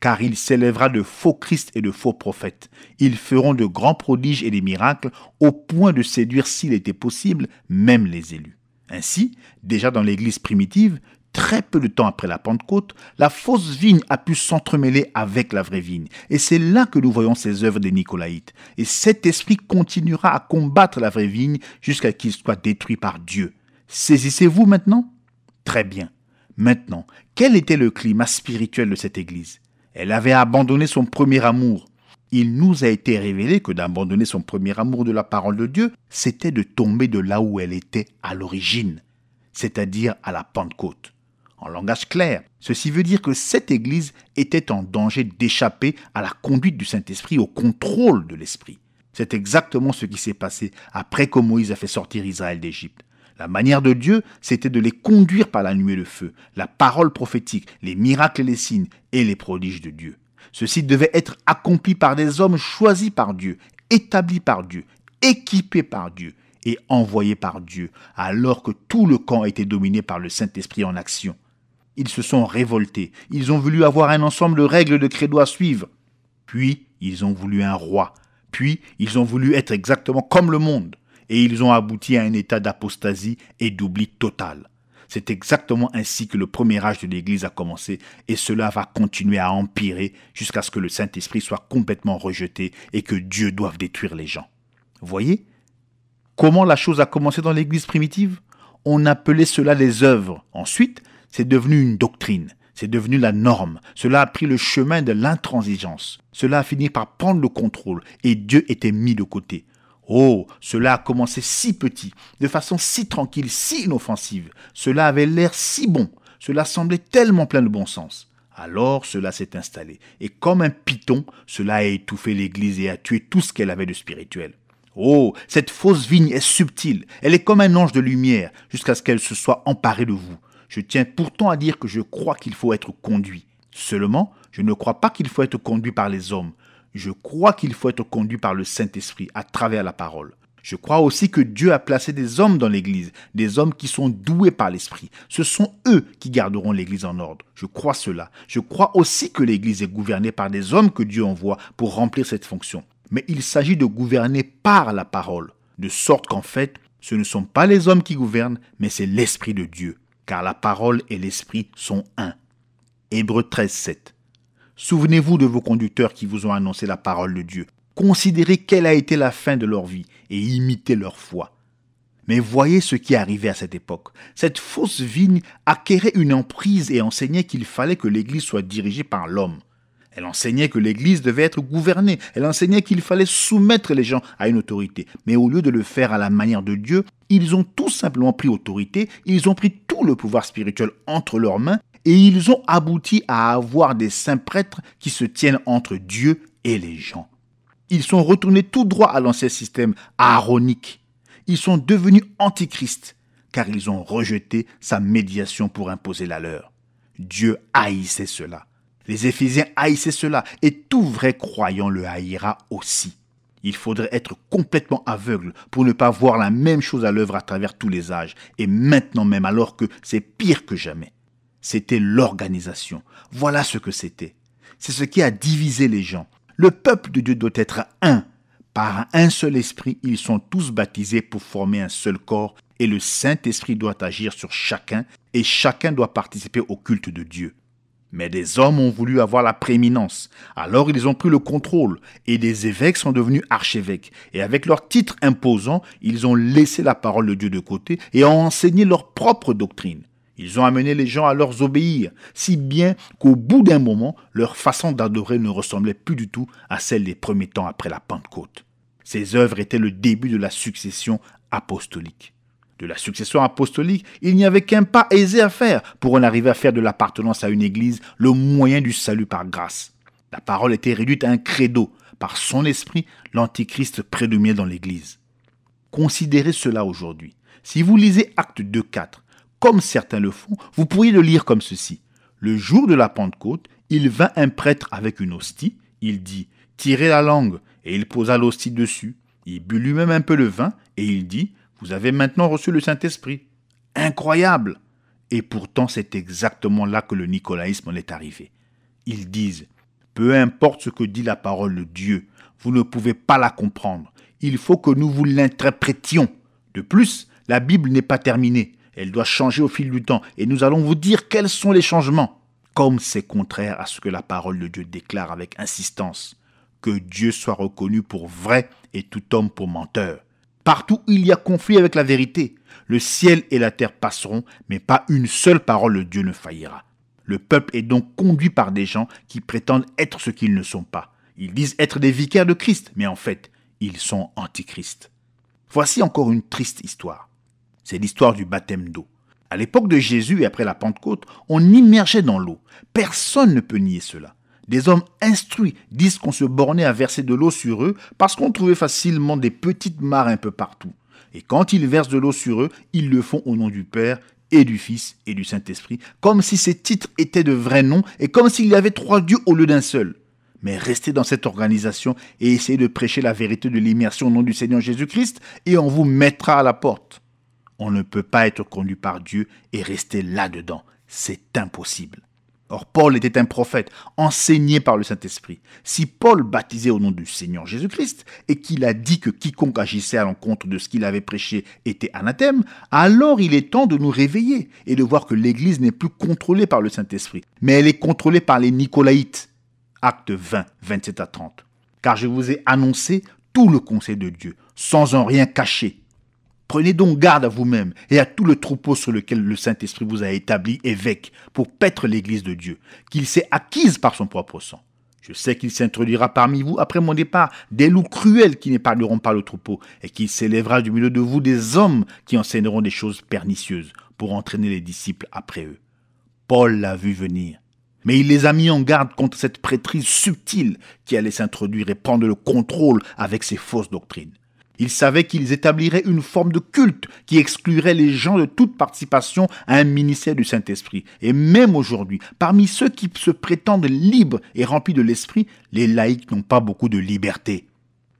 Car il s'élèvera de faux Christ et de faux prophètes. Ils feront de grands prodiges et des miracles, au point de séduire, s'il était possible, même les élus. Ainsi, déjà dans l'Église primitive, très peu de temps après la Pentecôte, la fausse vigne a pu s'entremêler avec la vraie vigne. Et c'est là que nous voyons ces œuvres des Nicolaïtes. Et cet esprit continuera à combattre la vraie vigne jusqu'à qu'il soit détruit par Dieu. Saisissez-vous maintenant Très bien. Maintenant, quel était le climat spirituel de cette Église Elle avait abandonné son premier amour. Il nous a été révélé que d'abandonner son premier amour de la parole de Dieu, c'était de tomber de là où elle était à l'origine, c'est-à-dire à la Pentecôte en langage clair. Ceci veut dire que cette Église était en danger d'échapper à la conduite du Saint-Esprit, au contrôle de l'Esprit. C'est exactement ce qui s'est passé après que Moïse a fait sortir Israël d'Égypte. La manière de Dieu, c'était de les conduire par la nuée de feu, la parole prophétique, les miracles et les signes et les prodiges de Dieu. Ceci devait être accompli par des hommes choisis par Dieu, établis par Dieu, équipés par Dieu et envoyés par Dieu, alors que tout le camp était dominé par le Saint-Esprit en action ils se sont révoltés. Ils ont voulu avoir un ensemble de règles de credo à suivre. Puis, ils ont voulu un roi. Puis, ils ont voulu être exactement comme le monde. Et ils ont abouti à un état d'apostasie et d'oubli total. C'est exactement ainsi que le premier âge de l'Église a commencé, et cela va continuer à empirer jusqu'à ce que le Saint-Esprit soit complètement rejeté et que Dieu doive détruire les gens. Voyez comment la chose a commencé dans l'Église primitive On appelait cela les œuvres. Ensuite, c'est devenu une doctrine, c'est devenu la norme, cela a pris le chemin de l'intransigeance, cela a fini par prendre le contrôle et Dieu était mis de côté. Oh, cela a commencé si petit, de façon si tranquille, si inoffensive, cela avait l'air si bon, cela semblait tellement plein de bon sens. Alors cela s'est installé, et comme un python, cela a étouffé l'Église et a tué tout ce qu'elle avait de spirituel. Oh, cette fausse vigne est subtile, elle est comme un ange de lumière, jusqu'à ce qu'elle se soit emparée de vous je tiens pourtant à dire que je crois qu'il faut être conduit. Seulement, je ne crois pas qu'il faut être conduit par les hommes. Je crois qu'il faut être conduit par le Saint-Esprit à travers la parole. Je crois aussi que Dieu a placé des hommes dans l'Église, des hommes qui sont doués par l'Esprit. Ce sont eux qui garderont l'Église en ordre. Je crois cela. Je crois aussi que l'Église est gouvernée par des hommes que Dieu envoie pour remplir cette fonction. Mais il s'agit de gouverner par la parole, de sorte qu'en fait, ce ne sont pas les hommes qui gouvernent, mais c'est l'Esprit de Dieu car la parole et l'esprit sont un. Hébreux 13, 7. Souvenez-vous de vos conducteurs qui vous ont annoncé la parole de Dieu. Considérez quelle a été la fin de leur vie et imitez leur foi. Mais voyez ce qui est arrivait à cette époque. Cette fausse vigne acquérait une emprise et enseignait qu'il fallait que l'Église soit dirigée par l'homme. Elle enseignait que l'Église devait être gouvernée, elle enseignait qu'il fallait soumettre les gens à une autorité. Mais au lieu de le faire à la manière de Dieu, ils ont tout simplement pris autorité, ils ont pris tout le pouvoir spirituel entre leurs mains, et ils ont abouti à avoir des saints prêtres qui se tiennent entre Dieu et les gens. Ils sont retournés tout droit à l'ancien système aaronique. Ils sont devenus antichrists, car ils ont rejeté sa médiation pour imposer la leur. Dieu haïssait cela. Les Éphésiens haïssaient cela et tout vrai croyant le haïra aussi. Il faudrait être complètement aveugle pour ne pas voir la même chose à l'œuvre à travers tous les âges, et maintenant même alors que c'est pire que jamais. C'était l'organisation. Voilà ce que c'était. C'est ce qui a divisé les gens. Le peuple de Dieu doit être un. Par un seul esprit, ils sont tous baptisés pour former un seul corps, et le Saint-Esprit doit agir sur chacun, et chacun doit participer au culte de Dieu. Mais des hommes ont voulu avoir la prééminence. Alors ils ont pris le contrôle et des évêques sont devenus archevêques. Et avec leur titre imposant, ils ont laissé la parole de Dieu de côté et ont enseigné leur propre doctrine. Ils ont amené les gens à leur obéir, si bien qu'au bout d'un moment, leur façon d'adorer ne ressemblait plus du tout à celle des premiers temps après la Pentecôte. Ces œuvres étaient le début de la succession apostolique de la succession apostolique, il n'y avait qu'un pas aisé à faire pour en arriver à faire de l'appartenance à une église le moyen du salut par grâce. La parole était réduite à un credo. Par son esprit, l'Antichrist prédominait dans l'église. Considérez cela aujourd'hui. Si vous lisez Acte 2.4, comme certains le font, vous pourriez le lire comme ceci. Le jour de la Pentecôte, il vint un prêtre avec une hostie. Il dit, tirez la langue, et il posa l'hostie dessus. Il but lui-même un peu le vin, et il dit, vous avez maintenant reçu le Saint-Esprit. Incroyable Et pourtant, c'est exactement là que le nicolaïsme en est arrivé. Ils disent, peu importe ce que dit la parole de Dieu, vous ne pouvez pas la comprendre. Il faut que nous vous l'interprétions. De plus, la Bible n'est pas terminée. Elle doit changer au fil du temps et nous allons vous dire quels sont les changements. Comme c'est contraire à ce que la parole de Dieu déclare avec insistance. Que Dieu soit reconnu pour vrai et tout homme pour menteur. Partout il y a conflit avec la vérité. Le ciel et la terre passeront, mais pas une seule parole de Dieu ne faillira. Le peuple est donc conduit par des gens qui prétendent être ce qu'ils ne sont pas. Ils disent être des vicaires de Christ, mais en fait, ils sont antichrist. Voici encore une triste histoire. C'est l'histoire du baptême d'eau. À l'époque de Jésus et après la Pentecôte, on immergeait dans l'eau. Personne ne peut nier cela. Des hommes instruits disent qu'on se bornait à verser de l'eau sur eux parce qu'on trouvait facilement des petites mares un peu partout. Et quand ils versent de l'eau sur eux, ils le font au nom du Père et du Fils et du Saint-Esprit, comme si ces titres étaient de vrais noms et comme s'il y avait trois dieux au lieu d'un seul. Mais restez dans cette organisation et essayez de prêcher la vérité de l'immersion au nom du Seigneur Jésus-Christ et on vous mettra à la porte. On ne peut pas être conduit par Dieu et rester là-dedans. C'est impossible. Or, Paul était un prophète, enseigné par le Saint-Esprit. Si Paul baptisait au nom du Seigneur Jésus-Christ et qu'il a dit que quiconque agissait à l'encontre de ce qu'il avait prêché était anathème, alors il est temps de nous réveiller et de voir que l'Église n'est plus contrôlée par le Saint-Esprit, mais elle est contrôlée par les Nicolaïtes. Acte 20, 27 à 30. Car je vous ai annoncé tout le conseil de Dieu, sans en rien cacher. Prenez donc garde à vous-même et à tout le troupeau sur lequel le Saint-Esprit vous a établi évêque pour paître l'Église de Dieu, qu'il s'est acquise par son propre sang. Je sais qu'il s'introduira parmi vous après mon départ des loups cruels qui n'épargneront pas le troupeau, et qu'il s'élèvera du milieu de vous des hommes qui enseigneront des choses pernicieuses pour entraîner les disciples après eux. Paul l'a vu venir, mais il les a mis en garde contre cette prêtrise subtile qui allait s'introduire et prendre le contrôle avec ses fausses doctrines. Ils savaient qu'ils établiraient une forme de culte qui exclurait les gens de toute participation à un ministère du Saint-Esprit. Et même aujourd'hui, parmi ceux qui se prétendent libres et remplis de l'Esprit, les laïcs n'ont pas beaucoup de liberté.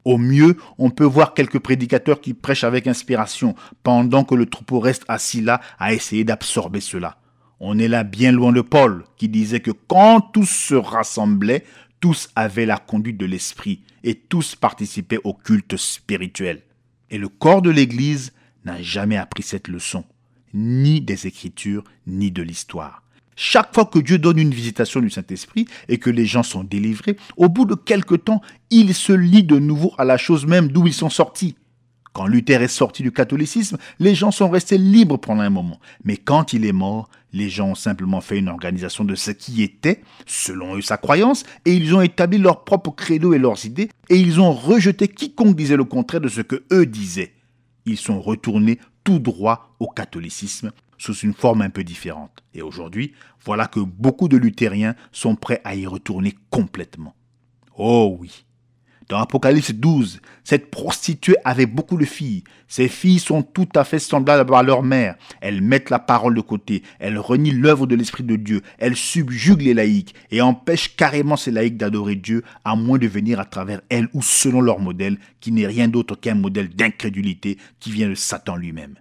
Au mieux, on peut voir quelques prédicateurs qui prêchent avec inspiration, pendant que le troupeau reste assis là à essayer d'absorber cela. On est là bien loin de Paul, qui disait que quand tous se rassemblaient, tous avaient la conduite de l'esprit et tous participaient au culte spirituel. Et le corps de l'Église n'a jamais appris cette leçon, ni des Écritures, ni de l'histoire. Chaque fois que Dieu donne une visitation du Saint-Esprit et que les gens sont délivrés, au bout de quelque temps, ils se lient de nouveau à la chose même d'où ils sont sortis. Quand Luther est sorti du catholicisme, les gens sont restés libres pendant un moment. Mais quand il est mort, les gens ont simplement fait une organisation de ce qui était, selon eux sa croyance, et ils ont établi leurs propres credo et leurs idées, et ils ont rejeté quiconque disait le contraire de ce que eux disaient. Ils sont retournés tout droit au catholicisme, sous une forme un peu différente. Et aujourd'hui, voilà que beaucoup de luthériens sont prêts à y retourner complètement. Oh oui, dans Apocalypse 12, cette prostituée avait beaucoup de filles. Ces filles sont tout à fait semblables à leur mère. Elles mettent la parole de côté, elles renient l'œuvre de l'Esprit de Dieu, elles subjuguent les laïcs et empêchent carrément ces laïcs d'adorer Dieu à moins de venir à travers elles ou selon leur modèle qui n'est rien d'autre qu'un modèle d'incrédulité qui vient de Satan lui-même.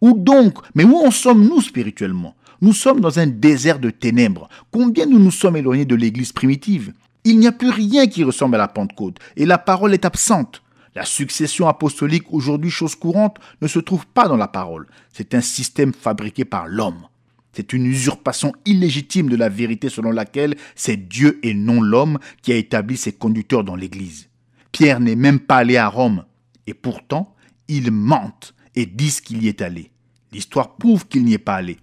Où donc Mais où en sommes-nous spirituellement nous sommes dans un désert de ténèbres. Combien nous nous sommes éloignés de l'Église primitive il n'y a plus rien qui ressemble à la Pentecôte, et la parole est absente. La succession apostolique, aujourd'hui chose courante, ne se trouve pas dans la parole. C'est un système fabriqué par l'homme. C'est une usurpation illégitime de la vérité selon laquelle c'est Dieu et non l'homme qui a établi ses conducteurs dans l'Église. Pierre n'est même pas allé à Rome, et pourtant, il ment et dit qu'il y est allé. L'histoire prouve qu'il n'y est pas allé.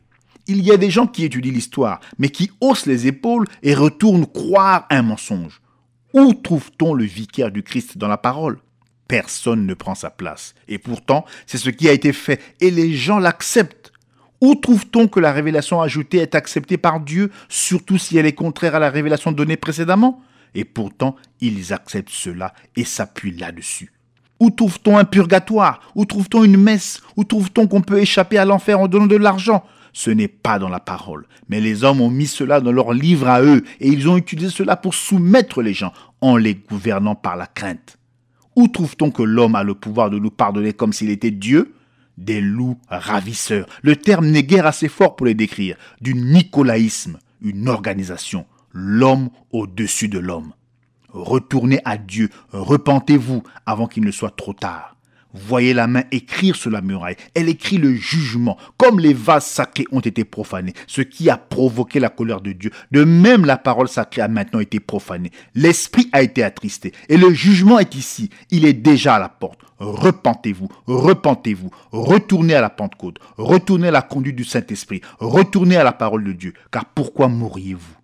Il y a des gens qui étudient l'histoire, mais qui haussent les épaules et retournent croire un mensonge. Où trouve-t-on le vicaire du Christ dans la parole Personne ne prend sa place. Et pourtant, c'est ce qui a été fait, et les gens l'acceptent. Où trouve-t-on que la révélation ajoutée est acceptée par Dieu, surtout si elle est contraire à la révélation donnée précédemment Et pourtant, ils acceptent cela et s'appuient là-dessus. Où trouve-t-on un purgatoire Où trouve-t-on une messe Où trouve-t-on qu'on peut échapper à l'enfer en donnant de l'argent ce n'est pas dans la parole. Mais les hommes ont mis cela dans leur livre à eux, et ils ont utilisé cela pour soumettre les gens, en les gouvernant par la crainte. Où trouve-t-on que l'homme a le pouvoir de nous pardonner comme s'il était Dieu Des loups ravisseurs. Le terme n'est guère assez fort pour les décrire. Du nicolaïsme, une organisation. L'homme au-dessus de l'homme. Retournez à Dieu, repentez-vous avant qu'il ne soit trop tard voyez la main écrire sur la muraille. Elle écrit le jugement, comme les vases sacrés ont été profanés, ce qui a provoqué la colère de Dieu. De même, la parole sacrée a maintenant été profanée. L'esprit a été attristé. Et le jugement est ici. Il est déjà à la porte. Repentez-vous, repentez-vous, retournez à la Pentecôte, retournez à la conduite du Saint-Esprit, retournez à la parole de Dieu. Car pourquoi mourriez-vous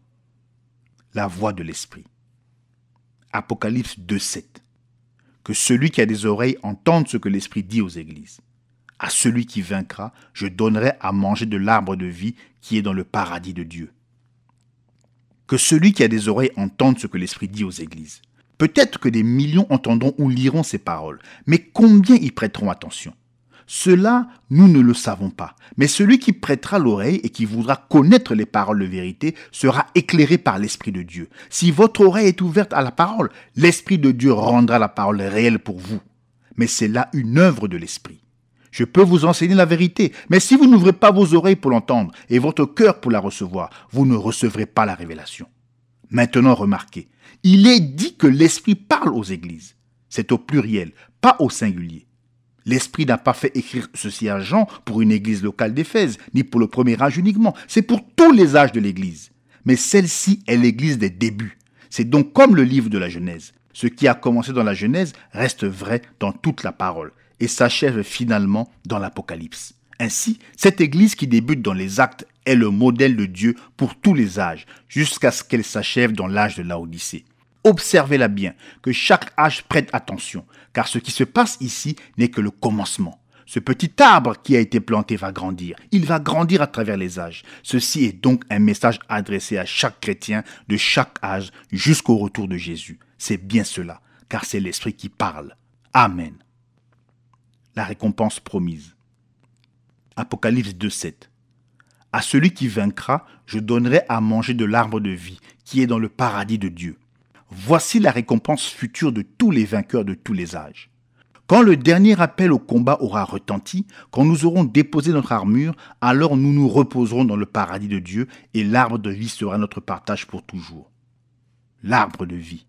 La voix de l'Esprit. Apocalypse 2.7 que celui qui a des oreilles entende ce que l'Esprit dit aux églises. À celui qui vaincra, je donnerai à manger de l'arbre de vie qui est dans le paradis de Dieu. Que celui qui a des oreilles entende ce que l'Esprit dit aux églises. Peut-être que des millions entendront ou liront ces paroles, mais combien y prêteront attention cela, nous ne le savons pas. Mais celui qui prêtera l'oreille et qui voudra connaître les paroles de vérité sera éclairé par l'Esprit de Dieu. Si votre oreille est ouverte à la parole, l'Esprit de Dieu rendra la parole réelle pour vous. Mais c'est là une œuvre de l'Esprit. Je peux vous enseigner la vérité, mais si vous n'ouvrez pas vos oreilles pour l'entendre et votre cœur pour la recevoir, vous ne recevrez pas la révélation. Maintenant remarquez, il est dit que l'Esprit parle aux églises. C'est au pluriel, pas au singulier. L'Esprit n'a pas fait écrire ceci à Jean pour une église locale d'Éphèse, ni pour le premier âge uniquement. C'est pour tous les âges de l'église. Mais celle-ci est l'église des débuts. C'est donc comme le livre de la Genèse. Ce qui a commencé dans la Genèse reste vrai dans toute la parole et s'achève finalement dans l'Apocalypse. Ainsi, cette Église qui débute dans les actes est le modèle de Dieu pour tous les âges, jusqu'à ce qu'elle s'achève dans l'âge de l'Odyssée. Observez-la bien, que chaque âge prête attention, car ce qui se passe ici n'est que le commencement. Ce petit arbre qui a été planté va grandir. Il va grandir à travers les âges. Ceci est donc un message adressé à chaque chrétien de chaque âge jusqu'au retour de Jésus. C'est bien cela, car c'est l'Esprit qui parle. Amen. La récompense promise. Apocalypse 2.7. À celui qui vaincra, je donnerai à manger de l'arbre de vie qui est dans le paradis de Dieu. Voici la récompense future de tous les vainqueurs de tous les âges. Quand le dernier appel au combat aura retenti, quand nous aurons déposé notre armure, alors nous nous reposerons dans le paradis de Dieu et l'arbre de vie sera notre partage pour toujours. L'arbre de vie.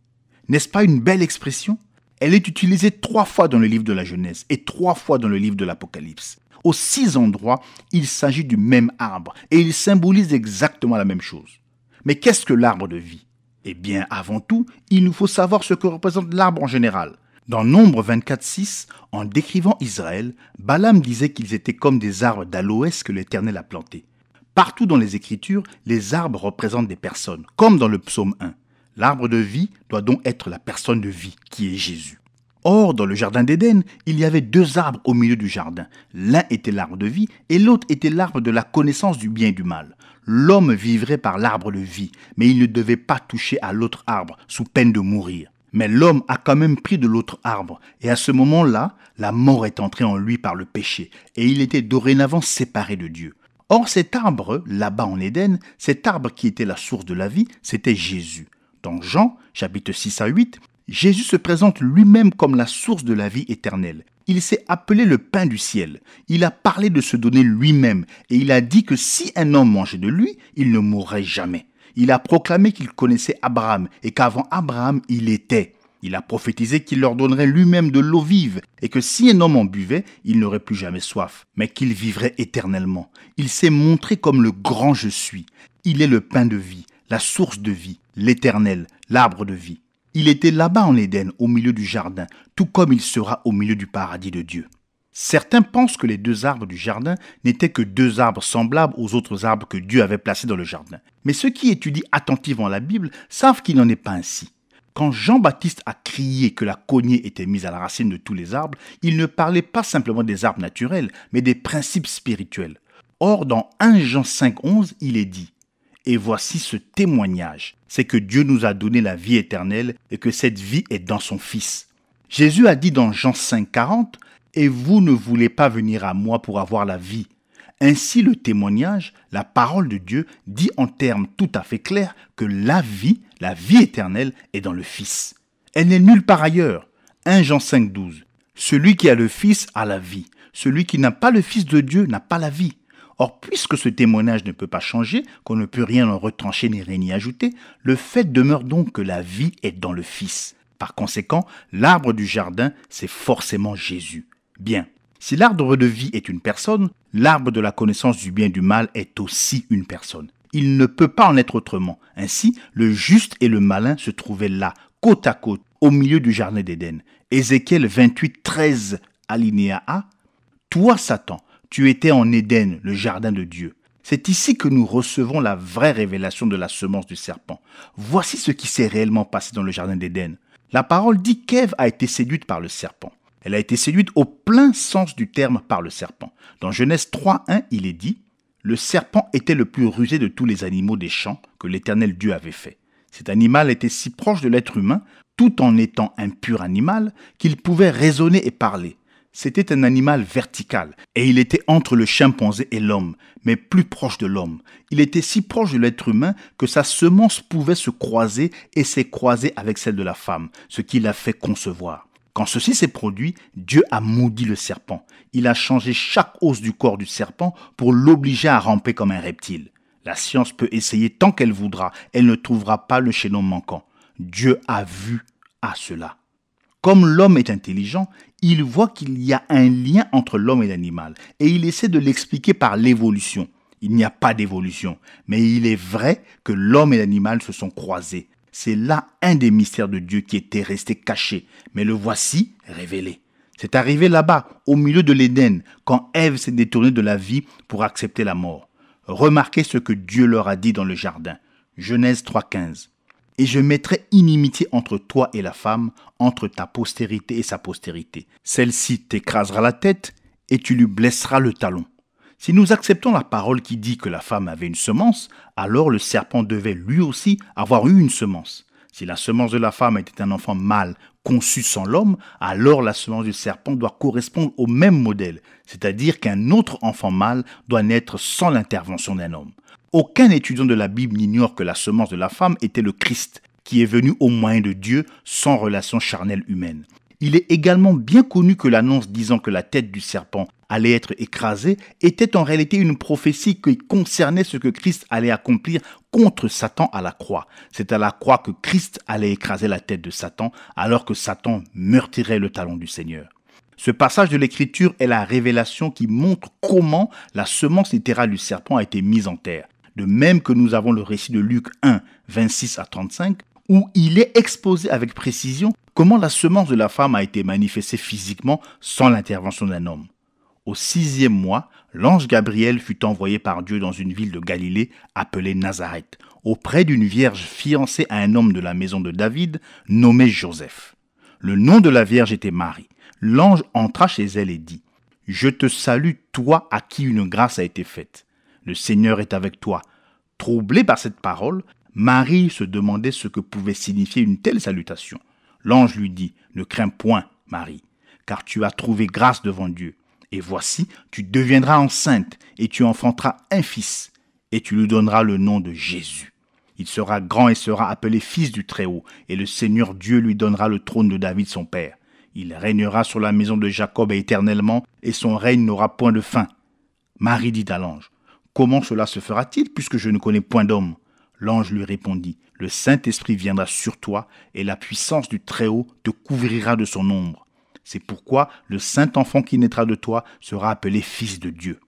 N'est-ce pas une belle expression Elle est utilisée trois fois dans le livre de la Genèse et trois fois dans le livre de l'Apocalypse. Aux six endroits, il s'agit du même arbre et il symbolise exactement la même chose. Mais qu'est-ce que l'arbre de vie eh bien, avant tout, il nous faut savoir ce que représente l'arbre en général. Dans Nombre 24.6, en décrivant Israël, Balaam disait qu'ils étaient comme des arbres d'aloès que l'Éternel a plantés. Partout dans les Écritures, les arbres représentent des personnes, comme dans le psaume 1. L'arbre de vie doit donc être la personne de vie, qui est Jésus. Or, dans le jardin d'Éden, il y avait deux arbres au milieu du jardin. L'un était l'arbre de vie et l'autre était l'arbre de la connaissance du bien et du mal. L'homme vivrait par l'arbre de vie, mais il ne devait pas toucher à l'autre arbre, sous peine de mourir. Mais l'homme a quand même pris de l'autre arbre, et à ce moment-là, la mort est entrée en lui par le péché, et il était dorénavant séparé de Dieu. Or cet arbre, là-bas en Éden, cet arbre qui était la source de la vie, c'était Jésus. Dans Jean, chapitre 6 à 8, Jésus se présente lui-même comme la source de la vie éternelle. Il s'est appelé le pain du ciel. Il a parlé de se donner lui-même et il a dit que si un homme mangeait de lui, il ne mourrait jamais. Il a proclamé qu'il connaissait Abraham et qu'avant Abraham, il était. Il a prophétisé qu'il leur donnerait lui-même de l'eau vive et que si un homme en buvait, il n'aurait plus jamais soif, mais qu'il vivrait éternellement. Il s'est montré comme le grand je suis. Il est le pain de vie, la source de vie, l'éternel, l'arbre de vie. Il était là-bas en Éden, au milieu du jardin, tout comme il sera au milieu du paradis de Dieu. Certains pensent que les deux arbres du jardin n'étaient que deux arbres semblables aux autres arbres que Dieu avait placés dans le jardin. Mais ceux qui étudient attentivement la Bible savent qu'il n'en est pas ainsi. Quand Jean-Baptiste a crié que la cognée était mise à la racine de tous les arbres, il ne parlait pas simplement des arbres naturels, mais des principes spirituels. Or, dans 1 Jean 5,11, il est dit et voici ce témoignage, c'est que Dieu nous a donné la vie éternelle et que cette vie est dans son Fils. Jésus a dit dans Jean 5,40 « Et vous ne voulez pas venir à moi pour avoir la vie. Ainsi le témoignage, la parole de Dieu, dit en termes tout à fait clairs que la vie, la vie éternelle, est dans le Fils. Elle n'est nulle part ailleurs. 1 Jean 5, Celui qui a le Fils a la vie. Celui qui n'a pas le Fils de Dieu n'a pas la vie. Or, puisque ce témoignage ne peut pas changer, qu'on ne peut rien en retrancher ni rien y ajouter, le fait demeure donc que la vie est dans le Fils. Par conséquent, l'arbre du jardin, c'est forcément Jésus. Bien. Si l'arbre de vie est une personne, l'arbre de la connaissance du bien et du mal est aussi une personne. Il ne peut pas en être autrement. Ainsi, le juste et le malin se trouvaient là, côte à côte, au milieu du jardin d'Éden. Ézéchiel 28, 13, alinéa A. Toi, Satan, tu étais en Éden, le jardin de Dieu. C'est ici que nous recevons la vraie révélation de la semence du serpent. Voici ce qui s'est réellement passé dans le jardin d'Éden. La parole dit qu'Ève a été séduite par le serpent. Elle a été séduite au plein sens du terme par le serpent. Dans Genèse 3.1, il est dit, Le serpent était le plus rusé de tous les animaux des champs que l'Éternel Dieu avait fait. Cet animal était si proche de l'être humain, tout en étant un pur animal, qu'il pouvait raisonner et parler. C'était un animal vertical, et il était entre le chimpanzé et l'homme, mais plus proche de l'homme. Il était si proche de l'être humain que sa semence pouvait se croiser et s'est croisée avec celle de la femme, ce qui l'a fait concevoir. Quand ceci s'est produit, Dieu a maudit le serpent. Il a changé chaque os du corps du serpent pour l'obliger à ramper comme un reptile. La science peut essayer tant qu'elle voudra, elle ne trouvera pas le chaînon manquant. Dieu a vu à cela. Comme l'homme est intelligent, il voit qu'il y a un lien entre l'homme et l'animal, et il essaie de l'expliquer par l'évolution. Il n'y a pas d'évolution, mais il est vrai que l'homme et l'animal se sont croisés. C'est là un des mystères de Dieu qui était resté caché, mais le voici révélé. C'est arrivé là-bas, au milieu de l'Éden, quand Ève s'est détournée de la vie pour accepter la mort. Remarquez ce que Dieu leur a dit dans le jardin. Genèse 3.15 et je mettrai inimitié entre toi et la femme, entre ta postérité et sa postérité. Celle-ci t'écrasera la tête et tu lui blesseras le talon. Si nous acceptons la parole qui dit que la femme avait une semence, alors le serpent devait lui aussi avoir eu une semence. Si la semence de la femme était un enfant mâle conçu sans l'homme, alors la semence du serpent doit correspondre au même modèle, c'est-à-dire qu'un autre enfant mâle doit naître sans l'intervention d'un homme. Aucun étudiant de la Bible n'ignore que la semence de la femme était le Christ, qui est venu au moyen de Dieu sans relation charnelle humaine. Il est également bien connu que l'annonce disant que la tête du serpent allait être écrasée était en réalité une prophétie qui concernait ce que Christ allait accomplir contre Satan à la croix. C'est à la croix que Christ allait écraser la tête de Satan alors que Satan meurtrirait le talon du Seigneur. Ce passage de l'Écriture est la révélation qui montre comment la semence littérale du serpent a été mise en terre de même que nous avons le récit de Luc 1, 26 à 35, où il est exposé avec précision comment la semence de la femme a été manifestée physiquement sans l'intervention d'un homme. Au sixième mois, l'ange Gabriel fut envoyé par Dieu dans une ville de Galilée appelée Nazareth, auprès d'une vierge fiancée à un homme de la maison de David nommé Joseph. Le nom de la vierge était Marie. L'ange entra chez elle et dit, Je te salue, toi à qui une grâce a été faite. Le Seigneur est avec toi. Troublée par cette parole, Marie se demandait ce que pouvait signifier une telle salutation. L'ange lui dit, Ne crains point, Marie, car tu as trouvé grâce devant Dieu. Et voici, tu deviendras enceinte, et tu enfanteras un fils, et tu lui donneras le nom de Jésus. Il sera grand et sera appelé fils du Très-Haut, et le Seigneur Dieu lui donnera le trône de David son père. Il régnera sur la maison de Jacob éternellement, et son règne n'aura point de fin. Marie dit à l'ange, Comment cela se fera-t-il puisque je ne connais point d'homme L'ange lui répondit, Le Saint-Esprit viendra sur toi et la puissance du Très-Haut te couvrira de son ombre. C'est pourquoi le Saint-Enfant qui naîtra de toi sera appelé Fils de Dieu.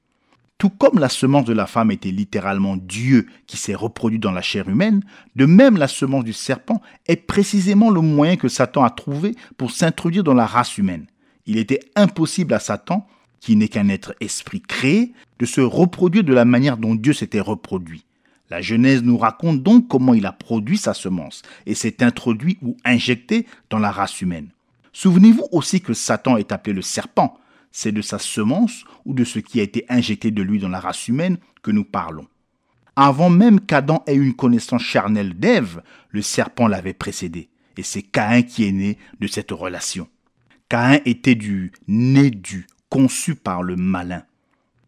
Tout comme la semence de la femme était littéralement Dieu qui s'est reproduit dans la chair humaine, de même la semence du serpent est précisément le moyen que Satan a trouvé pour s'introduire dans la race humaine. Il était impossible à Satan qui n'est qu'un être esprit créé, de se reproduire de la manière dont Dieu s'était reproduit. La Genèse nous raconte donc comment il a produit sa semence et s'est introduit ou injecté dans la race humaine. Souvenez-vous aussi que Satan est appelé le serpent. C'est de sa semence ou de ce qui a été injecté de lui dans la race humaine que nous parlons. Avant même qu'Adam ait une connaissance charnelle d'Ève, le serpent l'avait précédé. Et c'est Caïn qui est né de cette relation. Caïn était du né du conçu par le malin.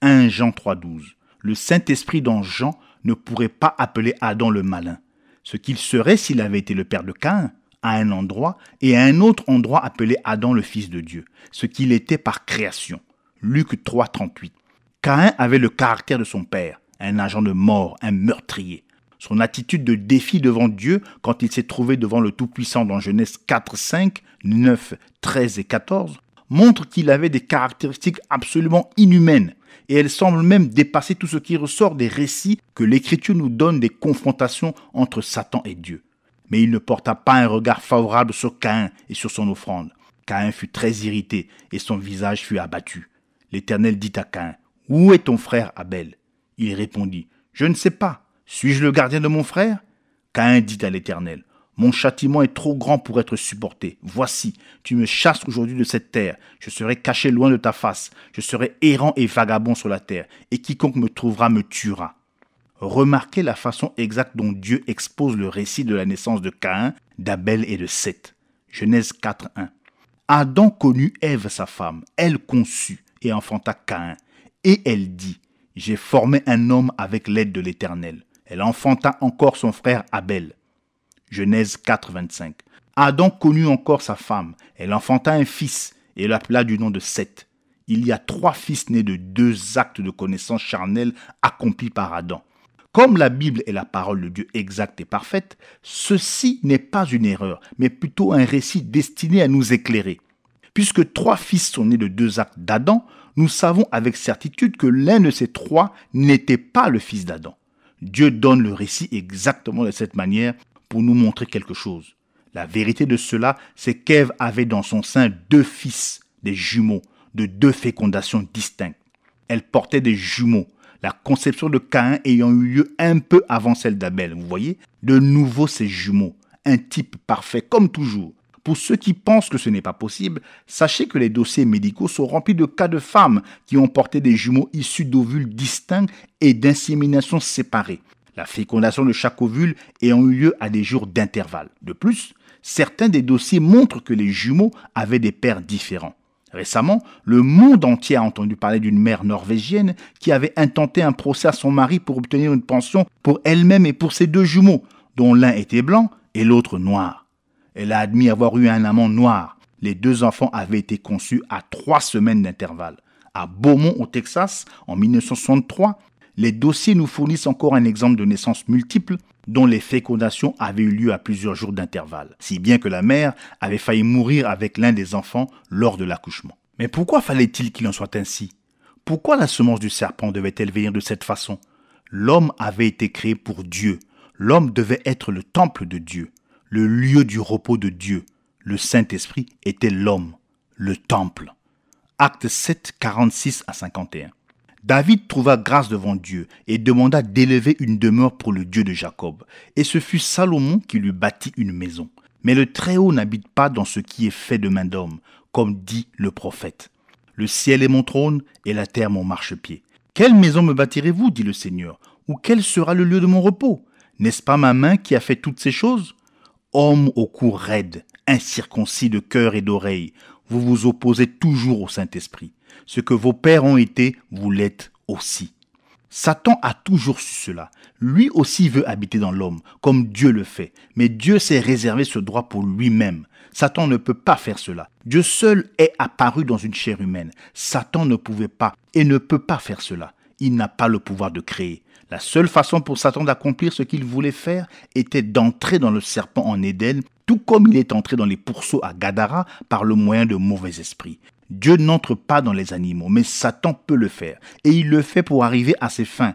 1 Jean 3.12. Le Saint-Esprit dans Jean ne pourrait pas appeler Adam le malin. Ce qu'il serait s'il avait été le père de Caïn, à un endroit, et à un autre endroit appelé Adam le fils de Dieu, ce qu'il était par création. Luc 3.38. Caïn avait le caractère de son père, un agent de mort, un meurtrier. Son attitude de défi devant Dieu quand il s'est trouvé devant le Tout-Puissant dans Genèse 4, 5, 9, 13 et 14 montre qu'il avait des caractéristiques absolument inhumaines, et elle semble même dépasser tout ce qui ressort des récits que l'Écriture nous donne des confrontations entre Satan et Dieu. Mais il ne porta pas un regard favorable sur Caïn et sur son offrande. Caïn fut très irrité, et son visage fut abattu. L'Éternel dit à Caïn, Où est ton frère Abel Il répondit, Je ne sais pas. Suis-je le gardien de mon frère Caïn dit à l'Éternel, mon châtiment est trop grand pour être supporté. Voici, tu me chasses aujourd'hui de cette terre. Je serai caché loin de ta face. Je serai errant et vagabond sur la terre. Et quiconque me trouvera me tuera. Remarquez la façon exacte dont Dieu expose le récit de la naissance de Caïn, d'Abel et de Seth. Genèse 4.1. Adam connut Ève, sa femme. Elle conçut et enfanta Caïn. Et elle dit, J'ai formé un homme avec l'aide de l'Éternel. Elle enfanta encore son frère Abel. Genèse 4, 25. Adam connut encore sa femme. Elle enfanta un fils et l'appela du nom de Seth. Il y a trois fils nés de deux actes de connaissance charnelle accomplis par Adam. Comme la Bible est la parole de Dieu exacte et parfaite, ceci n'est pas une erreur, mais plutôt un récit destiné à nous éclairer. Puisque trois fils sont nés de deux actes d'Adam, nous savons avec certitude que l'un de ces trois n'était pas le fils d'Adam. Dieu donne le récit exactement de cette manière pour nous montrer quelque chose. La vérité de cela, c'est qu'Ève avait dans son sein deux fils, des jumeaux, de deux fécondations distinctes. Elle portait des jumeaux, la conception de Caïn ayant eu lieu un peu avant celle d'Abel. Vous voyez, de nouveau ces jumeaux, un type parfait comme toujours. Pour ceux qui pensent que ce n'est pas possible, sachez que les dossiers médicaux sont remplis de cas de femmes qui ont porté des jumeaux issus d'ovules distincts et d'inséminations séparées. La fécondation de chaque ovule ayant eu lieu à des jours d'intervalle. De plus, certains des dossiers montrent que les jumeaux avaient des pères différents. Récemment, le monde entier a entendu parler d'une mère norvégienne qui avait intenté un procès à son mari pour obtenir une pension pour elle-même et pour ses deux jumeaux, dont l'un était blanc et l'autre noir. Elle a admis avoir eu un amant noir. Les deux enfants avaient été conçus à trois semaines d'intervalle. À Beaumont, au Texas, en 1963, les dossiers nous fournissent encore un exemple de naissance multiple dont les fécondations avaient eu lieu à plusieurs jours d'intervalle, si bien que la mère avait failli mourir avec l'un des enfants lors de l'accouchement. Mais pourquoi fallait-il qu'il en soit ainsi Pourquoi la semence du serpent devait-elle venir de cette façon L'homme avait été créé pour Dieu. L'homme devait être le temple de Dieu, le lieu du repos de Dieu. Le Saint-Esprit était l'homme, le temple. Actes 7, 46 à 51. David trouva grâce devant Dieu et demanda d'élever une demeure pour le Dieu de Jacob. Et ce fut Salomon qui lui bâtit une maison. Mais le Très-Haut n'habite pas dans ce qui est fait de main d'homme, comme dit le prophète. Le ciel est mon trône et la terre mon marchepied. Quelle maison me bâtirez-vous dit le Seigneur, ou quel sera le lieu de mon repos N'est-ce pas ma main qui a fait toutes ces choses Homme au cou raide, incirconcis de cœur et d'oreille, vous vous opposez toujours au Saint-Esprit ce que vos pères ont été, vous l'êtes aussi. Satan a toujours su cela. Lui aussi veut habiter dans l'homme, comme Dieu le fait. Mais Dieu s'est réservé ce droit pour lui-même. Satan ne peut pas faire cela. Dieu seul est apparu dans une chair humaine. Satan ne pouvait pas et ne peut pas faire cela. Il n'a pas le pouvoir de créer. La seule façon pour Satan d'accomplir ce qu'il voulait faire était d'entrer dans le serpent en Éden, tout comme il est entré dans les pourceaux à Gadara par le moyen de mauvais esprits. Dieu n'entre pas dans les animaux, mais Satan peut le faire. Et il le fait pour arriver à ses fins.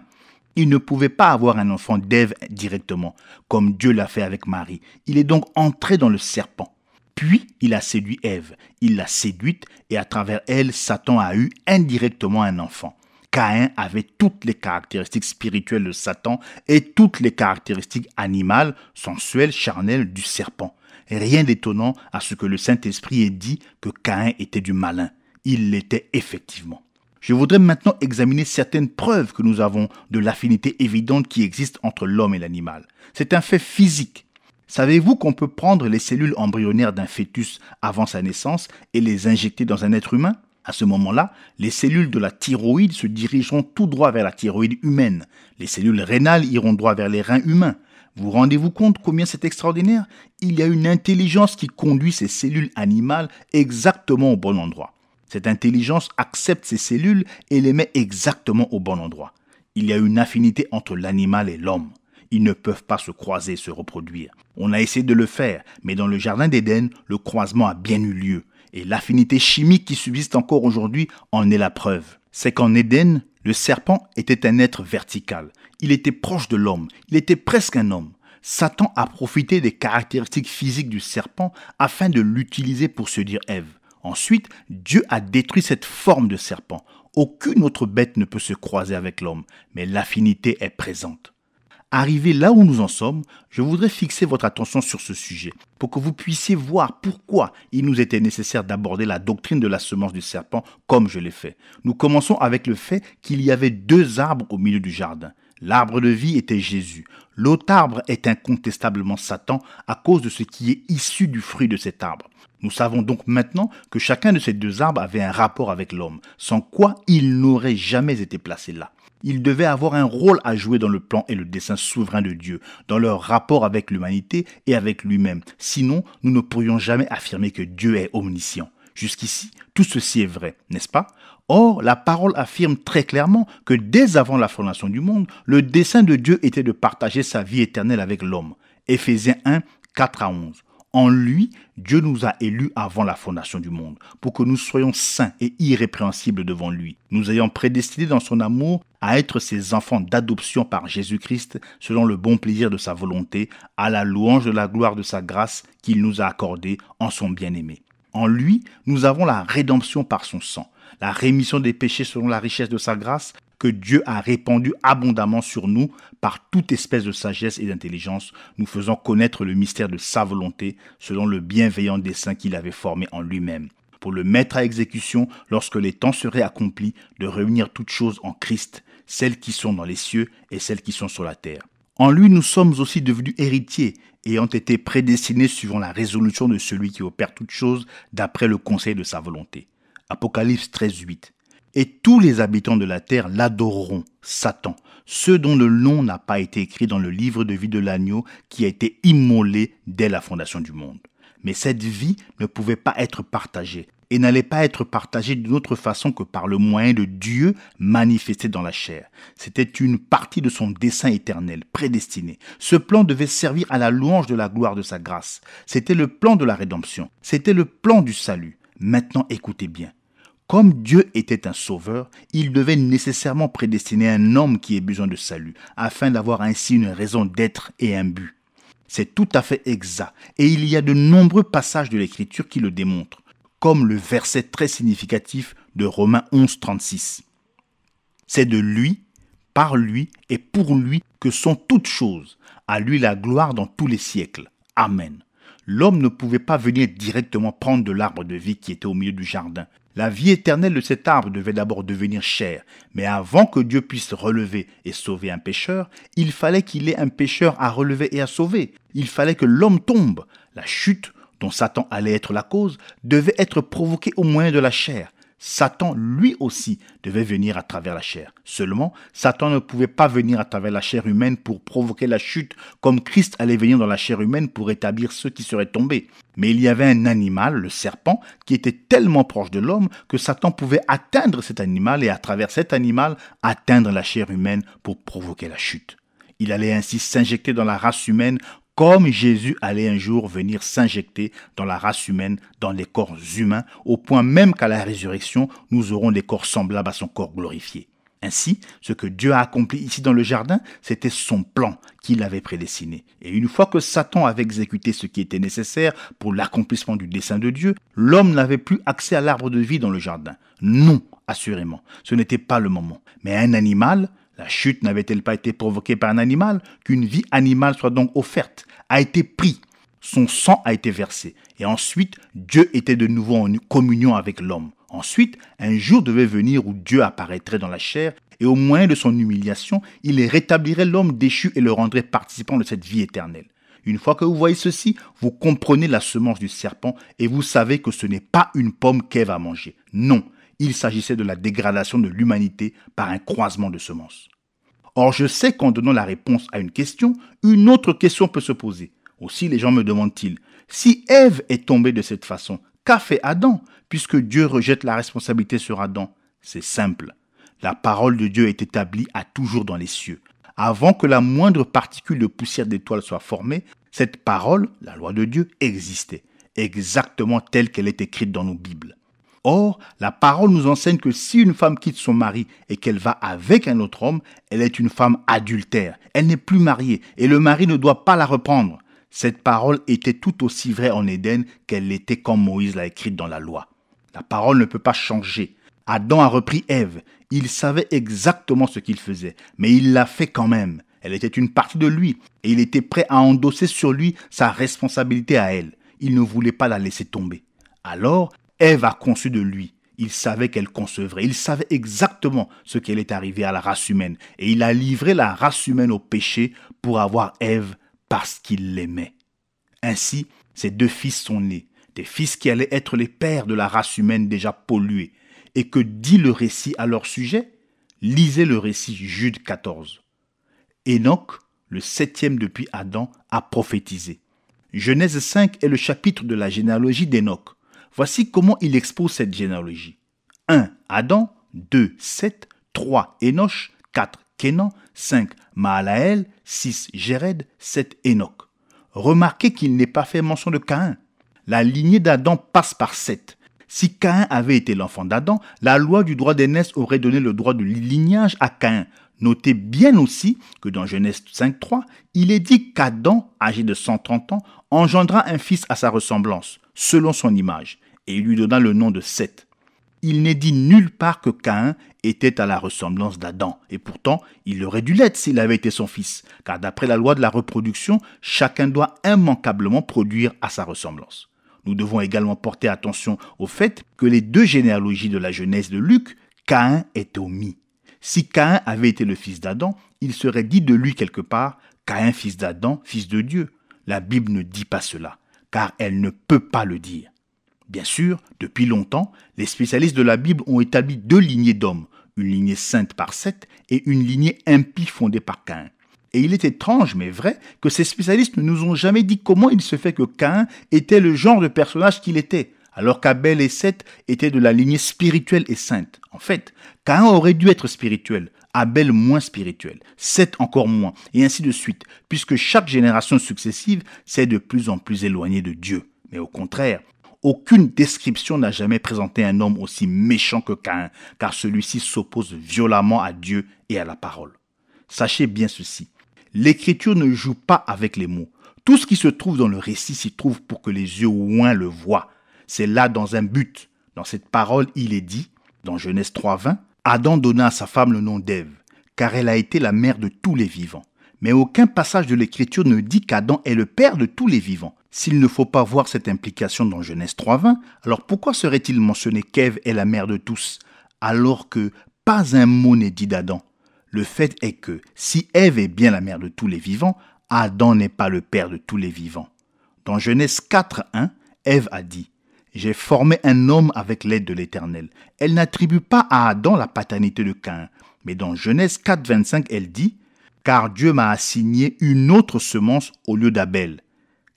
Il ne pouvait pas avoir un enfant d'Ève directement, comme Dieu l'a fait avec Marie. Il est donc entré dans le serpent. Puis il a séduit Ève, il l'a séduite et à travers elle, Satan a eu indirectement un enfant. Caïn avait toutes les caractéristiques spirituelles de Satan et toutes les caractéristiques animales, sensuelles, charnelles du serpent rien d'étonnant à ce que le Saint-Esprit ait dit que Caïn était du malin. Il l'était effectivement. Je voudrais maintenant examiner certaines preuves que nous avons de l'affinité évidente qui existe entre l'homme et l'animal. C'est un fait physique. Savez-vous qu'on peut prendre les cellules embryonnaires d'un fœtus avant sa naissance et les injecter dans un être humain à ce moment-là, les cellules de la thyroïde se dirigeront tout droit vers la thyroïde humaine. Les cellules rénales iront droit vers les reins humains. Vous rendez-vous compte combien c'est extraordinaire Il y a une intelligence qui conduit ces cellules animales exactement au bon endroit. Cette intelligence accepte ces cellules et les met exactement au bon endroit. Il y a une affinité entre l'animal et l'homme. Ils ne peuvent pas se croiser et se reproduire. On a essayé de le faire, mais dans le Jardin d'Éden, le croisement a bien eu lieu. Et l'affinité chimique qui subsiste encore aujourd'hui en est la preuve c'est qu'en Éden, le serpent était un être vertical. Il était proche de l'homme, il était presque un homme. Satan a profité des caractéristiques physiques du serpent afin de l'utiliser pour se dire Ève. Ensuite, Dieu a détruit cette forme de serpent. Aucune autre bête ne peut se croiser avec l'homme, mais l'affinité est présente. Arrivé là où nous en sommes, je voudrais fixer votre attention sur ce sujet, pour que vous puissiez voir pourquoi il nous était nécessaire d'aborder la doctrine de la semence du serpent comme je l'ai fait. Nous commençons avec le fait qu'il y avait deux arbres au milieu du jardin. L'arbre de vie était Jésus. L'autre arbre est incontestablement Satan à cause de ce qui est issu du fruit de cet arbre. Nous savons donc maintenant que chacun de ces deux arbres avait un rapport avec l'homme, sans quoi il n'aurait jamais été placé là. Ils devaient avoir un rôle à jouer dans le plan et le dessein souverain de Dieu, dans leur rapport avec l'humanité et avec lui-même. Sinon, nous ne pourrions jamais affirmer que Dieu est omniscient. Jusqu'ici, tout ceci est vrai, n'est-ce pas Or, la parole affirme très clairement que dès avant la fondation du monde, le dessein de Dieu était de partager sa vie éternelle avec l'homme. Éphésiens 1, 4 à 11. En lui, Dieu nous a élus avant la fondation du monde, pour que nous soyons saints et irrépréhensibles devant lui, nous ayant prédestinés dans son amour à être ses enfants d'adoption par Jésus-Christ, selon le bon plaisir de sa volonté, à la louange de la gloire de sa grâce qu'il nous a accordée en son bien-aimé. En lui, nous avons la rédemption par son sang, la rémission des péchés selon la richesse de sa grâce, que Dieu a répandu abondamment sur nous par toute espèce de sagesse et d'intelligence, nous faisant connaître le mystère de sa volonté selon le bienveillant dessein qu'il avait formé en lui-même, pour le mettre à exécution lorsque les temps seraient accomplis de réunir toutes choses en Christ, celles qui sont dans les cieux et celles qui sont sur la terre. En lui, nous sommes aussi devenus héritiers, ayant été prédestinés suivant la résolution de celui qui opère toutes choses d'après le conseil de sa volonté. Apocalypse 13, et tous les habitants de la terre l'adoreront, Satan, ce dont le nom n'a pas été écrit dans le livre de vie de l'agneau qui a été immolé dès la fondation du monde. Mais cette vie ne pouvait pas être partagée, et n'allait pas être partagée d'une autre façon que par le moyen de Dieu manifesté dans la chair. C'était une partie de son dessein éternel, prédestiné. Ce plan devait servir à la louange de la gloire de sa grâce. C'était le plan de la rédemption. C'était le plan du salut. Maintenant écoutez bien. Comme Dieu était un sauveur, il devait nécessairement prédestiner un homme qui ait besoin de salut, afin d'avoir ainsi une raison d'être et un but. C'est tout à fait exact, et il y a de nombreux passages de l'Écriture qui le démontrent, comme le verset très significatif de Romains 11,36. C'est de lui, par lui et pour lui que sont toutes choses. À lui la gloire dans tous les siècles. Amen. L'homme ne pouvait pas venir directement prendre de l'arbre de vie qui était au milieu du jardin, la vie éternelle de cet arbre devait d'abord devenir chair, mais avant que Dieu puisse relever et sauver un pécheur, il fallait qu'il ait un pécheur à relever et à sauver. Il fallait que l'homme tombe. La chute, dont Satan allait être la cause, devait être provoquée au moyen de la chair. Satan lui aussi devait venir à travers la chair. Seulement, Satan ne pouvait pas venir à travers la chair humaine pour provoquer la chute comme Christ allait venir dans la chair humaine pour établir ceux qui seraient tombés. Mais il y avait un animal, le serpent, qui était tellement proche de l'homme que Satan pouvait atteindre cet animal et à travers cet animal atteindre la chair humaine pour provoquer la chute. Il allait ainsi s'injecter dans la race humaine comme Jésus allait un jour venir s'injecter dans la race humaine, dans les corps humains, au point même qu'à la résurrection, nous aurons des corps semblables à son corps glorifié. Ainsi, ce que Dieu a accompli ici dans le jardin, c'était son plan qu'il avait prédestiné. Et une fois que Satan avait exécuté ce qui était nécessaire pour l'accomplissement du dessein de Dieu, l'homme n'avait plus accès à l'arbre de vie dans le jardin. Non, assurément, ce n'était pas le moment. Mais un animal, la chute n'avait-elle pas été provoquée par un animal Qu'une vie animale soit donc offerte, a été prise, son sang a été versé. Et ensuite, Dieu était de nouveau en communion avec l'homme. Ensuite, un jour devait venir où Dieu apparaîtrait dans la chair, et au moyen de son humiliation, il rétablirait l'homme déchu et le rendrait participant de cette vie éternelle. Une fois que vous voyez ceci, vous comprenez la semence du serpent et vous savez que ce n'est pas une pomme qu'Ève a mangée. Non, il s'agissait de la dégradation de l'humanité par un croisement de semences. Or, je sais qu'en donnant la réponse à une question, une autre question peut se poser. Aussi, les gens me demandent-ils, si Ève est tombée de cette façon, qu'a fait Adam, puisque Dieu rejette la responsabilité sur Adam C'est simple. La parole de Dieu est établie à toujours dans les cieux. Avant que la moindre particule de poussière d'étoile soit formée, cette parole, la loi de Dieu, existait, exactement telle qu'elle est écrite dans nos Bibles. Or, la parole nous enseigne que si une femme quitte son mari et qu'elle va avec un autre homme, elle est une femme adultère. Elle n'est plus mariée et le mari ne doit pas la reprendre. Cette parole était tout aussi vraie en Éden qu'elle l'était quand Moïse l'a écrite dans la loi. La parole ne peut pas changer. Adam a repris Ève. Il savait exactement ce qu'il faisait, mais il l'a fait quand même. Elle était une partie de lui et il était prêt à endosser sur lui sa responsabilité à elle. Il ne voulait pas la laisser tomber. Alors, Ève a conçu de lui. Il savait qu'elle concevrait. Il savait exactement ce qu'elle est arrivée à la race humaine. Et il a livré la race humaine au péché pour avoir Ève parce qu'il l'aimait. Ainsi, ses deux fils sont nés, des fils qui allaient être les pères de la race humaine déjà polluée. Et que dit le récit à leur sujet Lisez le récit Jude 14. Enoch, le septième depuis Adam, a prophétisé. Genèse 5 est le chapitre de la généalogie d'Énoch. Voici comment il expose cette généalogie. 1. Adam, 2. Seth, 3. Enoch, 4. Kenan, 5. Maalael, 6. Jéred, 7. Enoch. Remarquez qu'il n'est pas fait mention de Caïn. La lignée d'Adam passe par Seth. Si Caïn avait été l'enfant d'Adam, la loi du droit d'aînesse aurait donné le droit de lignage à Caïn. Notez bien aussi que dans Genèse 5.3, il est dit qu'Adam, âgé de 130 ans, engendra un fils à sa ressemblance selon son image, et il lui donna le nom de Seth. Il n'est dit nulle part que Caïn était à la ressemblance d'Adam, et pourtant il aurait dû l'être s'il avait été son fils, car d'après la loi de la reproduction, chacun doit immanquablement produire à sa ressemblance. Nous devons également porter attention au fait que les deux généalogies de la jeunesse de Luc, Caïn est omis. Si Caïn avait été le fils d'Adam, il serait dit de lui quelque part Caïn fils d'Adam, fils de Dieu. La Bible ne dit pas cela car elle ne peut pas le dire. Bien sûr, depuis longtemps, les spécialistes de la Bible ont établi deux lignées d'hommes, une lignée sainte par Seth et une lignée impie fondée par Cain. Et il est étrange, mais vrai, que ces spécialistes ne nous ont jamais dit comment il se fait que Cain était le genre de personnage qu'il était, alors qu'Abel et Seth étaient de la lignée spirituelle et sainte. En fait, Cain aurait dû être spirituel, Abel moins spirituel, Seth encore moins, et ainsi de suite, puisque chaque génération successive s'est de plus en plus éloignée de Dieu. Mais au contraire, aucune description n'a jamais présenté un homme aussi méchant que Caïn, car celui-ci s'oppose violemment à Dieu et à la parole. Sachez bien ceci, l'écriture ne joue pas avec les mots. Tout ce qui se trouve dans le récit s'y trouve pour que les yeux loin le voient. C'est là dans un but. Dans cette parole, il est dit, dans Genèse 3.20, Adam donna à sa femme le nom d'Ève, car elle a été la mère de tous les vivants. Mais aucun passage de l'Écriture ne dit qu'Adam est le père de tous les vivants. S'il ne faut pas voir cette implication dans Genèse 3.20, alors pourquoi serait-il mentionné qu'Ève est la mère de tous, alors que pas un mot n'est dit d'Adam Le fait est que si Ève est bien la mère de tous les vivants, Adam n'est pas le père de tous les vivants. Dans Genèse 4.1, Ève a dit j'ai formé un homme avec l'aide de l'Éternel. Elle n'attribue pas à Adam la paternité de Caïn. Mais dans Genèse 4, 25, elle dit Car Dieu m'a assigné une autre semence au lieu d'Abel,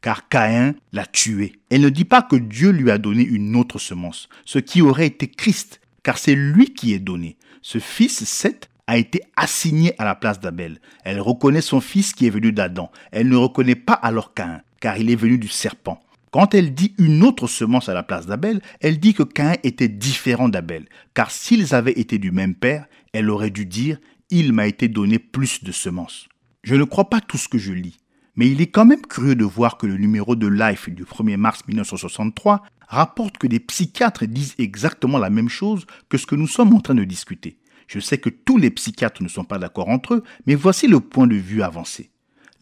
car Caïn l'a tué. Elle ne dit pas que Dieu lui a donné une autre semence, ce qui aurait été Christ, car c'est lui qui est donné. Ce fils, Seth, a été assigné à la place d'Abel. Elle reconnaît son fils qui est venu d'Adam. Elle ne reconnaît pas alors Caïn, car il est venu du serpent. Quand elle dit une autre semence à la place d'Abel, elle dit que Cain était différent d'Abel, car s'ils avaient été du même père, elle aurait dû dire Il m'a été donné plus de semences. Je ne crois pas tout ce que je lis, mais il est quand même curieux de voir que le numéro de Life du 1er mars 1963 rapporte que des psychiatres disent exactement la même chose que ce que nous sommes en train de discuter. Je sais que tous les psychiatres ne sont pas d'accord entre eux, mais voici le point de vue avancé.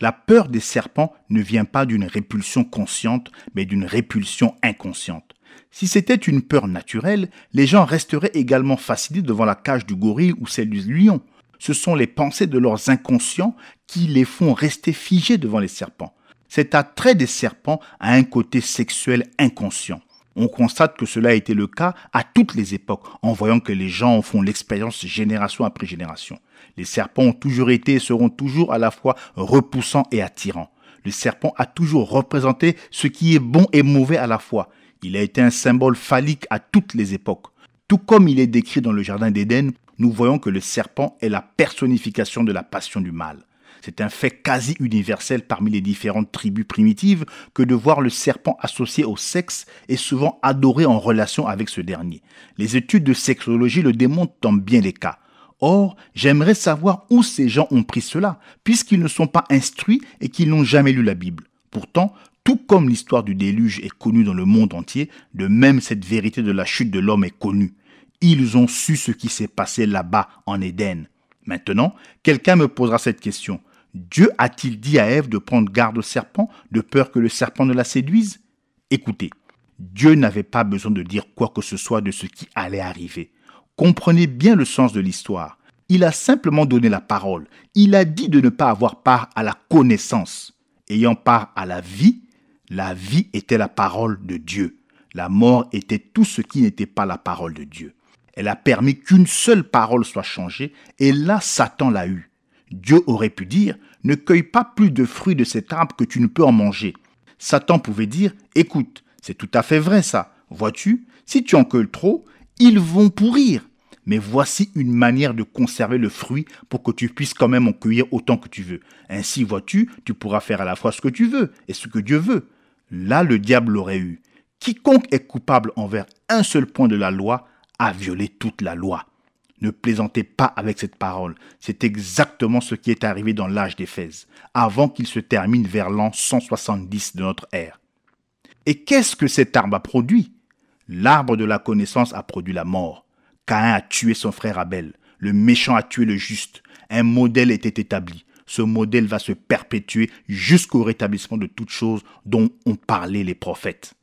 La peur des serpents ne vient pas d'une répulsion consciente, mais d'une répulsion inconsciente. Si c'était une peur naturelle, les gens resteraient également fascinés devant la cage du gorille ou celle du lion. Ce sont les pensées de leurs inconscients qui les font rester figés devant les serpents. Cet attrait des serpents a un côté sexuel inconscient on constate que cela a été le cas à toutes les époques, en voyant que les gens en font l'expérience génération après génération. Les serpents ont toujours été et seront toujours à la fois repoussants et attirants. Le serpent a toujours représenté ce qui est bon et mauvais à la fois. Il a été un symbole phallique à toutes les époques. Tout comme il est décrit dans le Jardin d'Éden, nous voyons que le serpent est la personnification de la passion du mal. C'est un fait quasi universel parmi les différentes tribus primitives que de voir le serpent associé au sexe et souvent adoré en relation avec ce dernier. Les études de sexologie le démontrent dans bien les cas. Or, j'aimerais savoir où ces gens ont pris cela, puisqu'ils ne sont pas instruits et qu'ils n'ont jamais lu la Bible. Pourtant, tout comme l'histoire du déluge est connue dans le monde entier, de même cette vérité de la chute de l'homme est connue. Ils ont su ce qui s'est passé là-bas en Éden. Maintenant, quelqu'un me posera cette question. Dieu a-t-il dit à Ève de prendre garde au serpent, de peur que le serpent ne la séduise Écoutez, Dieu n'avait pas besoin de dire quoi que ce soit de ce qui allait arriver. Comprenez bien le sens de l'histoire. Il a simplement donné la parole. Il a dit de ne pas avoir part à la connaissance. Ayant part à la vie, la vie était la parole de Dieu. La mort était tout ce qui n'était pas la parole de Dieu. Elle a permis qu'une seule parole soit changée, et là Satan l'a eu. Dieu aurait pu dire, ne cueille pas plus de fruits de cet arbre que tu ne peux en manger. Satan pouvait dire, écoute, c'est tout à fait vrai ça, vois-tu, si tu en cueilles trop, ils vont pourrir. Mais voici une manière de conserver le fruit pour que tu puisses quand même en cueillir autant que tu veux. Ainsi, vois-tu, tu pourras faire à la fois ce que tu veux et ce que Dieu veut. Là, le diable aurait eu. Quiconque est coupable envers un seul point de la loi a violé toute la loi. Ne plaisantez pas avec cette parole. C'est exactement ce qui est arrivé dans l'âge d'Éphèse, avant qu'il se termine vers l'an 170 de notre ère. Et qu'est-ce que cet arbre a produit L'arbre de la connaissance a produit la mort. Caïn a tué son frère Abel. Le méchant a tué le juste. Un modèle était établi. Ce modèle va se perpétuer jusqu'au rétablissement de toutes choses dont ont parlé les prophètes.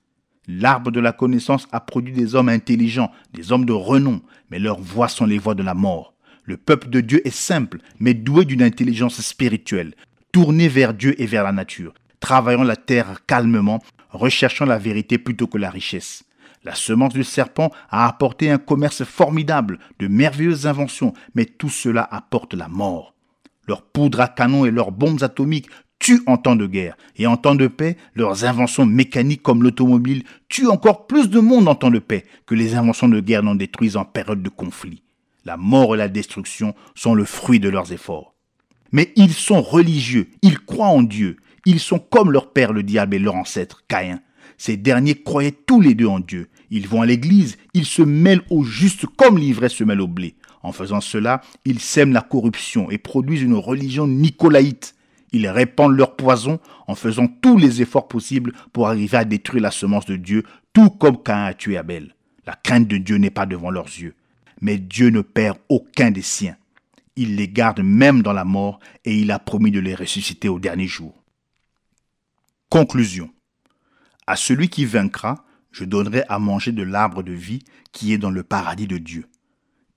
L'arbre de la connaissance a produit des hommes intelligents, des hommes de renom, mais leurs voies sont les voies de la mort. Le peuple de Dieu est simple, mais doué d'une intelligence spirituelle, tourné vers Dieu et vers la nature, travaillant la terre calmement, recherchant la vérité plutôt que la richesse. La semence du serpent a apporté un commerce formidable, de merveilleuses inventions, mais tout cela apporte la mort. Leurs poudres à canon et leurs bombes atomiques tuent en temps de guerre. Et en temps de paix, leurs inventions mécaniques comme l'automobile tuent encore plus de monde en temps de paix que les inventions de guerre n'en détruisent en période de conflit. La mort et la destruction sont le fruit de leurs efforts. Mais ils sont religieux, ils croient en Dieu, ils sont comme leur père le diable et leur ancêtre, Caïn. Ces derniers croyaient tous les deux en Dieu. Ils vont à l'église, ils se mêlent au juste comme l'ivraie se mêle au blé. En faisant cela, ils sèment la corruption et produisent une religion nicolaïte. Ils répandent leur poison en faisant tous les efforts possibles pour arriver à détruire la semence de Dieu, tout comme Cain a tué Abel. La crainte de Dieu n'est pas devant leurs yeux. Mais Dieu ne perd aucun des siens. Il les garde même dans la mort et il a promis de les ressusciter au dernier jour. Conclusion. À celui qui vaincra, je donnerai à manger de l'arbre de vie qui est dans le paradis de Dieu.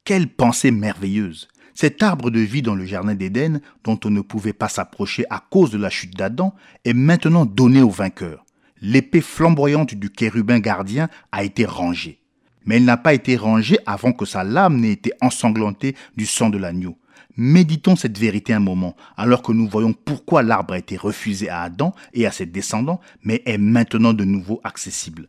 Quelle pensée merveilleuse cet arbre de vie dans le Jardin d'Éden, dont on ne pouvait pas s'approcher à cause de la chute d'Adam, est maintenant donné au vainqueur. L'épée flamboyante du kérubin gardien a été rangée. Mais elle n'a pas été rangée avant que sa lame n'ait été ensanglantée du sang de l'agneau. Méditons cette vérité un moment, alors que nous voyons pourquoi l'arbre a été refusé à Adam et à ses descendants, mais est maintenant de nouveau accessible.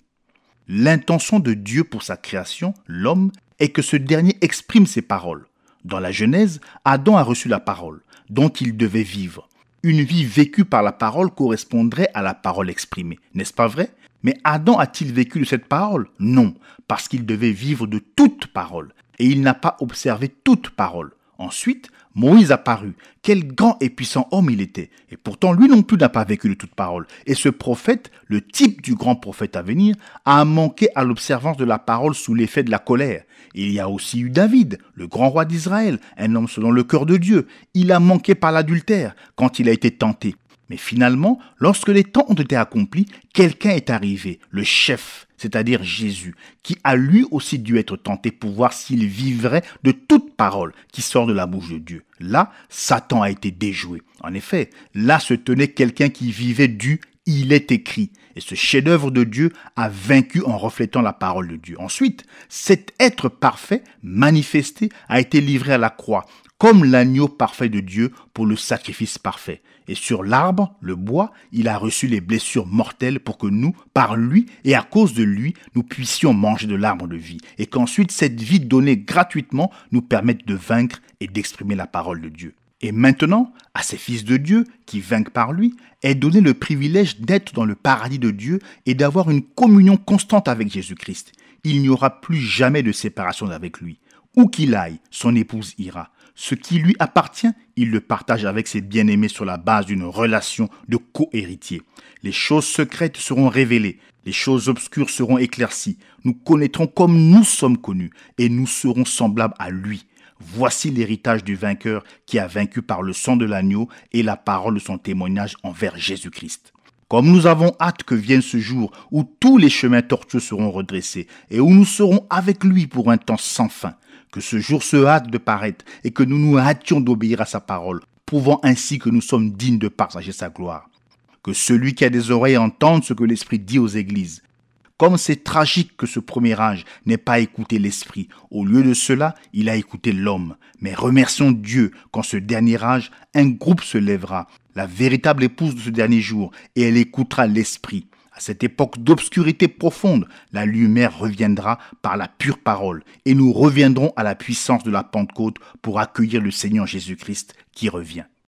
L'intention de Dieu pour sa création, l'homme, est que ce dernier exprime ses paroles, dans la Genèse, Adam a reçu la parole, dont il devait vivre. Une vie vécue par la parole correspondrait à la parole exprimée, n'est-ce pas vrai Mais Adam a-t-il vécu de cette parole Non, parce qu'il devait vivre de toute parole, et il n'a pas observé toute parole. Ensuite, Moïse apparut. Quel grand et puissant homme il était. Et pourtant, lui non plus n'a pas vécu de toute parole. Et ce prophète, le type du grand prophète à venir, a manqué à l'observance de la parole sous l'effet de la colère. Il y a aussi eu David, le grand roi d'Israël, un homme selon le cœur de Dieu. Il a manqué par l'adultère quand il a été tenté. Mais finalement, lorsque les temps ont été accomplis, quelqu'un est arrivé, le chef, c'est-à-dire Jésus, qui a lui aussi dû être tenté pour voir s'il vivrait de toute parole qui sort de la bouche de Dieu. Là, Satan a été déjoué. En effet, là se tenait quelqu'un qui vivait du il est écrit. Et ce chef-d'œuvre de Dieu a vaincu en reflétant la parole de Dieu. Ensuite, cet être parfait, manifesté, a été livré à la croix comme l'agneau parfait de Dieu pour le sacrifice parfait. Et sur l'arbre, le bois, il a reçu les blessures mortelles pour que nous, par lui et à cause de lui, nous puissions manger de l'arbre de vie, et qu'ensuite cette vie donnée gratuitement nous permette de vaincre et d'exprimer la parole de Dieu. Et maintenant, à ces fils de Dieu, qui vainquent par lui, est donné le privilège d'être dans le paradis de Dieu et d'avoir une communion constante avec Jésus-Christ. Il n'y aura plus jamais de séparation avec lui. Où qu'il aille, son épouse ira ce qui lui appartient, il le partage avec ses bien-aimés sur la base d'une relation de co-héritier. Les choses secrètes seront révélées, les choses obscures seront éclaircies, nous connaîtrons comme nous sommes connus, et nous serons semblables à lui. Voici l'héritage du vainqueur qui a vaincu par le sang de l'agneau et la parole de son témoignage envers Jésus-Christ. Comme nous avons hâte que vienne ce jour où tous les chemins tortueux seront redressés et où nous serons avec lui pour un temps sans fin, que ce jour se hâte de paraître et que nous nous hâtions d'obéir à sa parole, prouvant ainsi que nous sommes dignes de partager sa gloire. Que celui qui a des oreilles entende ce que l'Esprit dit aux églises. Comme c'est tragique que ce premier âge n'ait pas écouté l'Esprit, au lieu de cela, il a écouté l'homme. Mais remercions Dieu qu'en ce dernier âge, un groupe se lèvera, la véritable épouse de ce dernier jour, et elle écoutera l'Esprit. À cette époque d'obscurité profonde, la lumière reviendra par la pure parole et nous reviendrons à la puissance de la Pentecôte pour accueillir le Seigneur Jésus-Christ qui revient.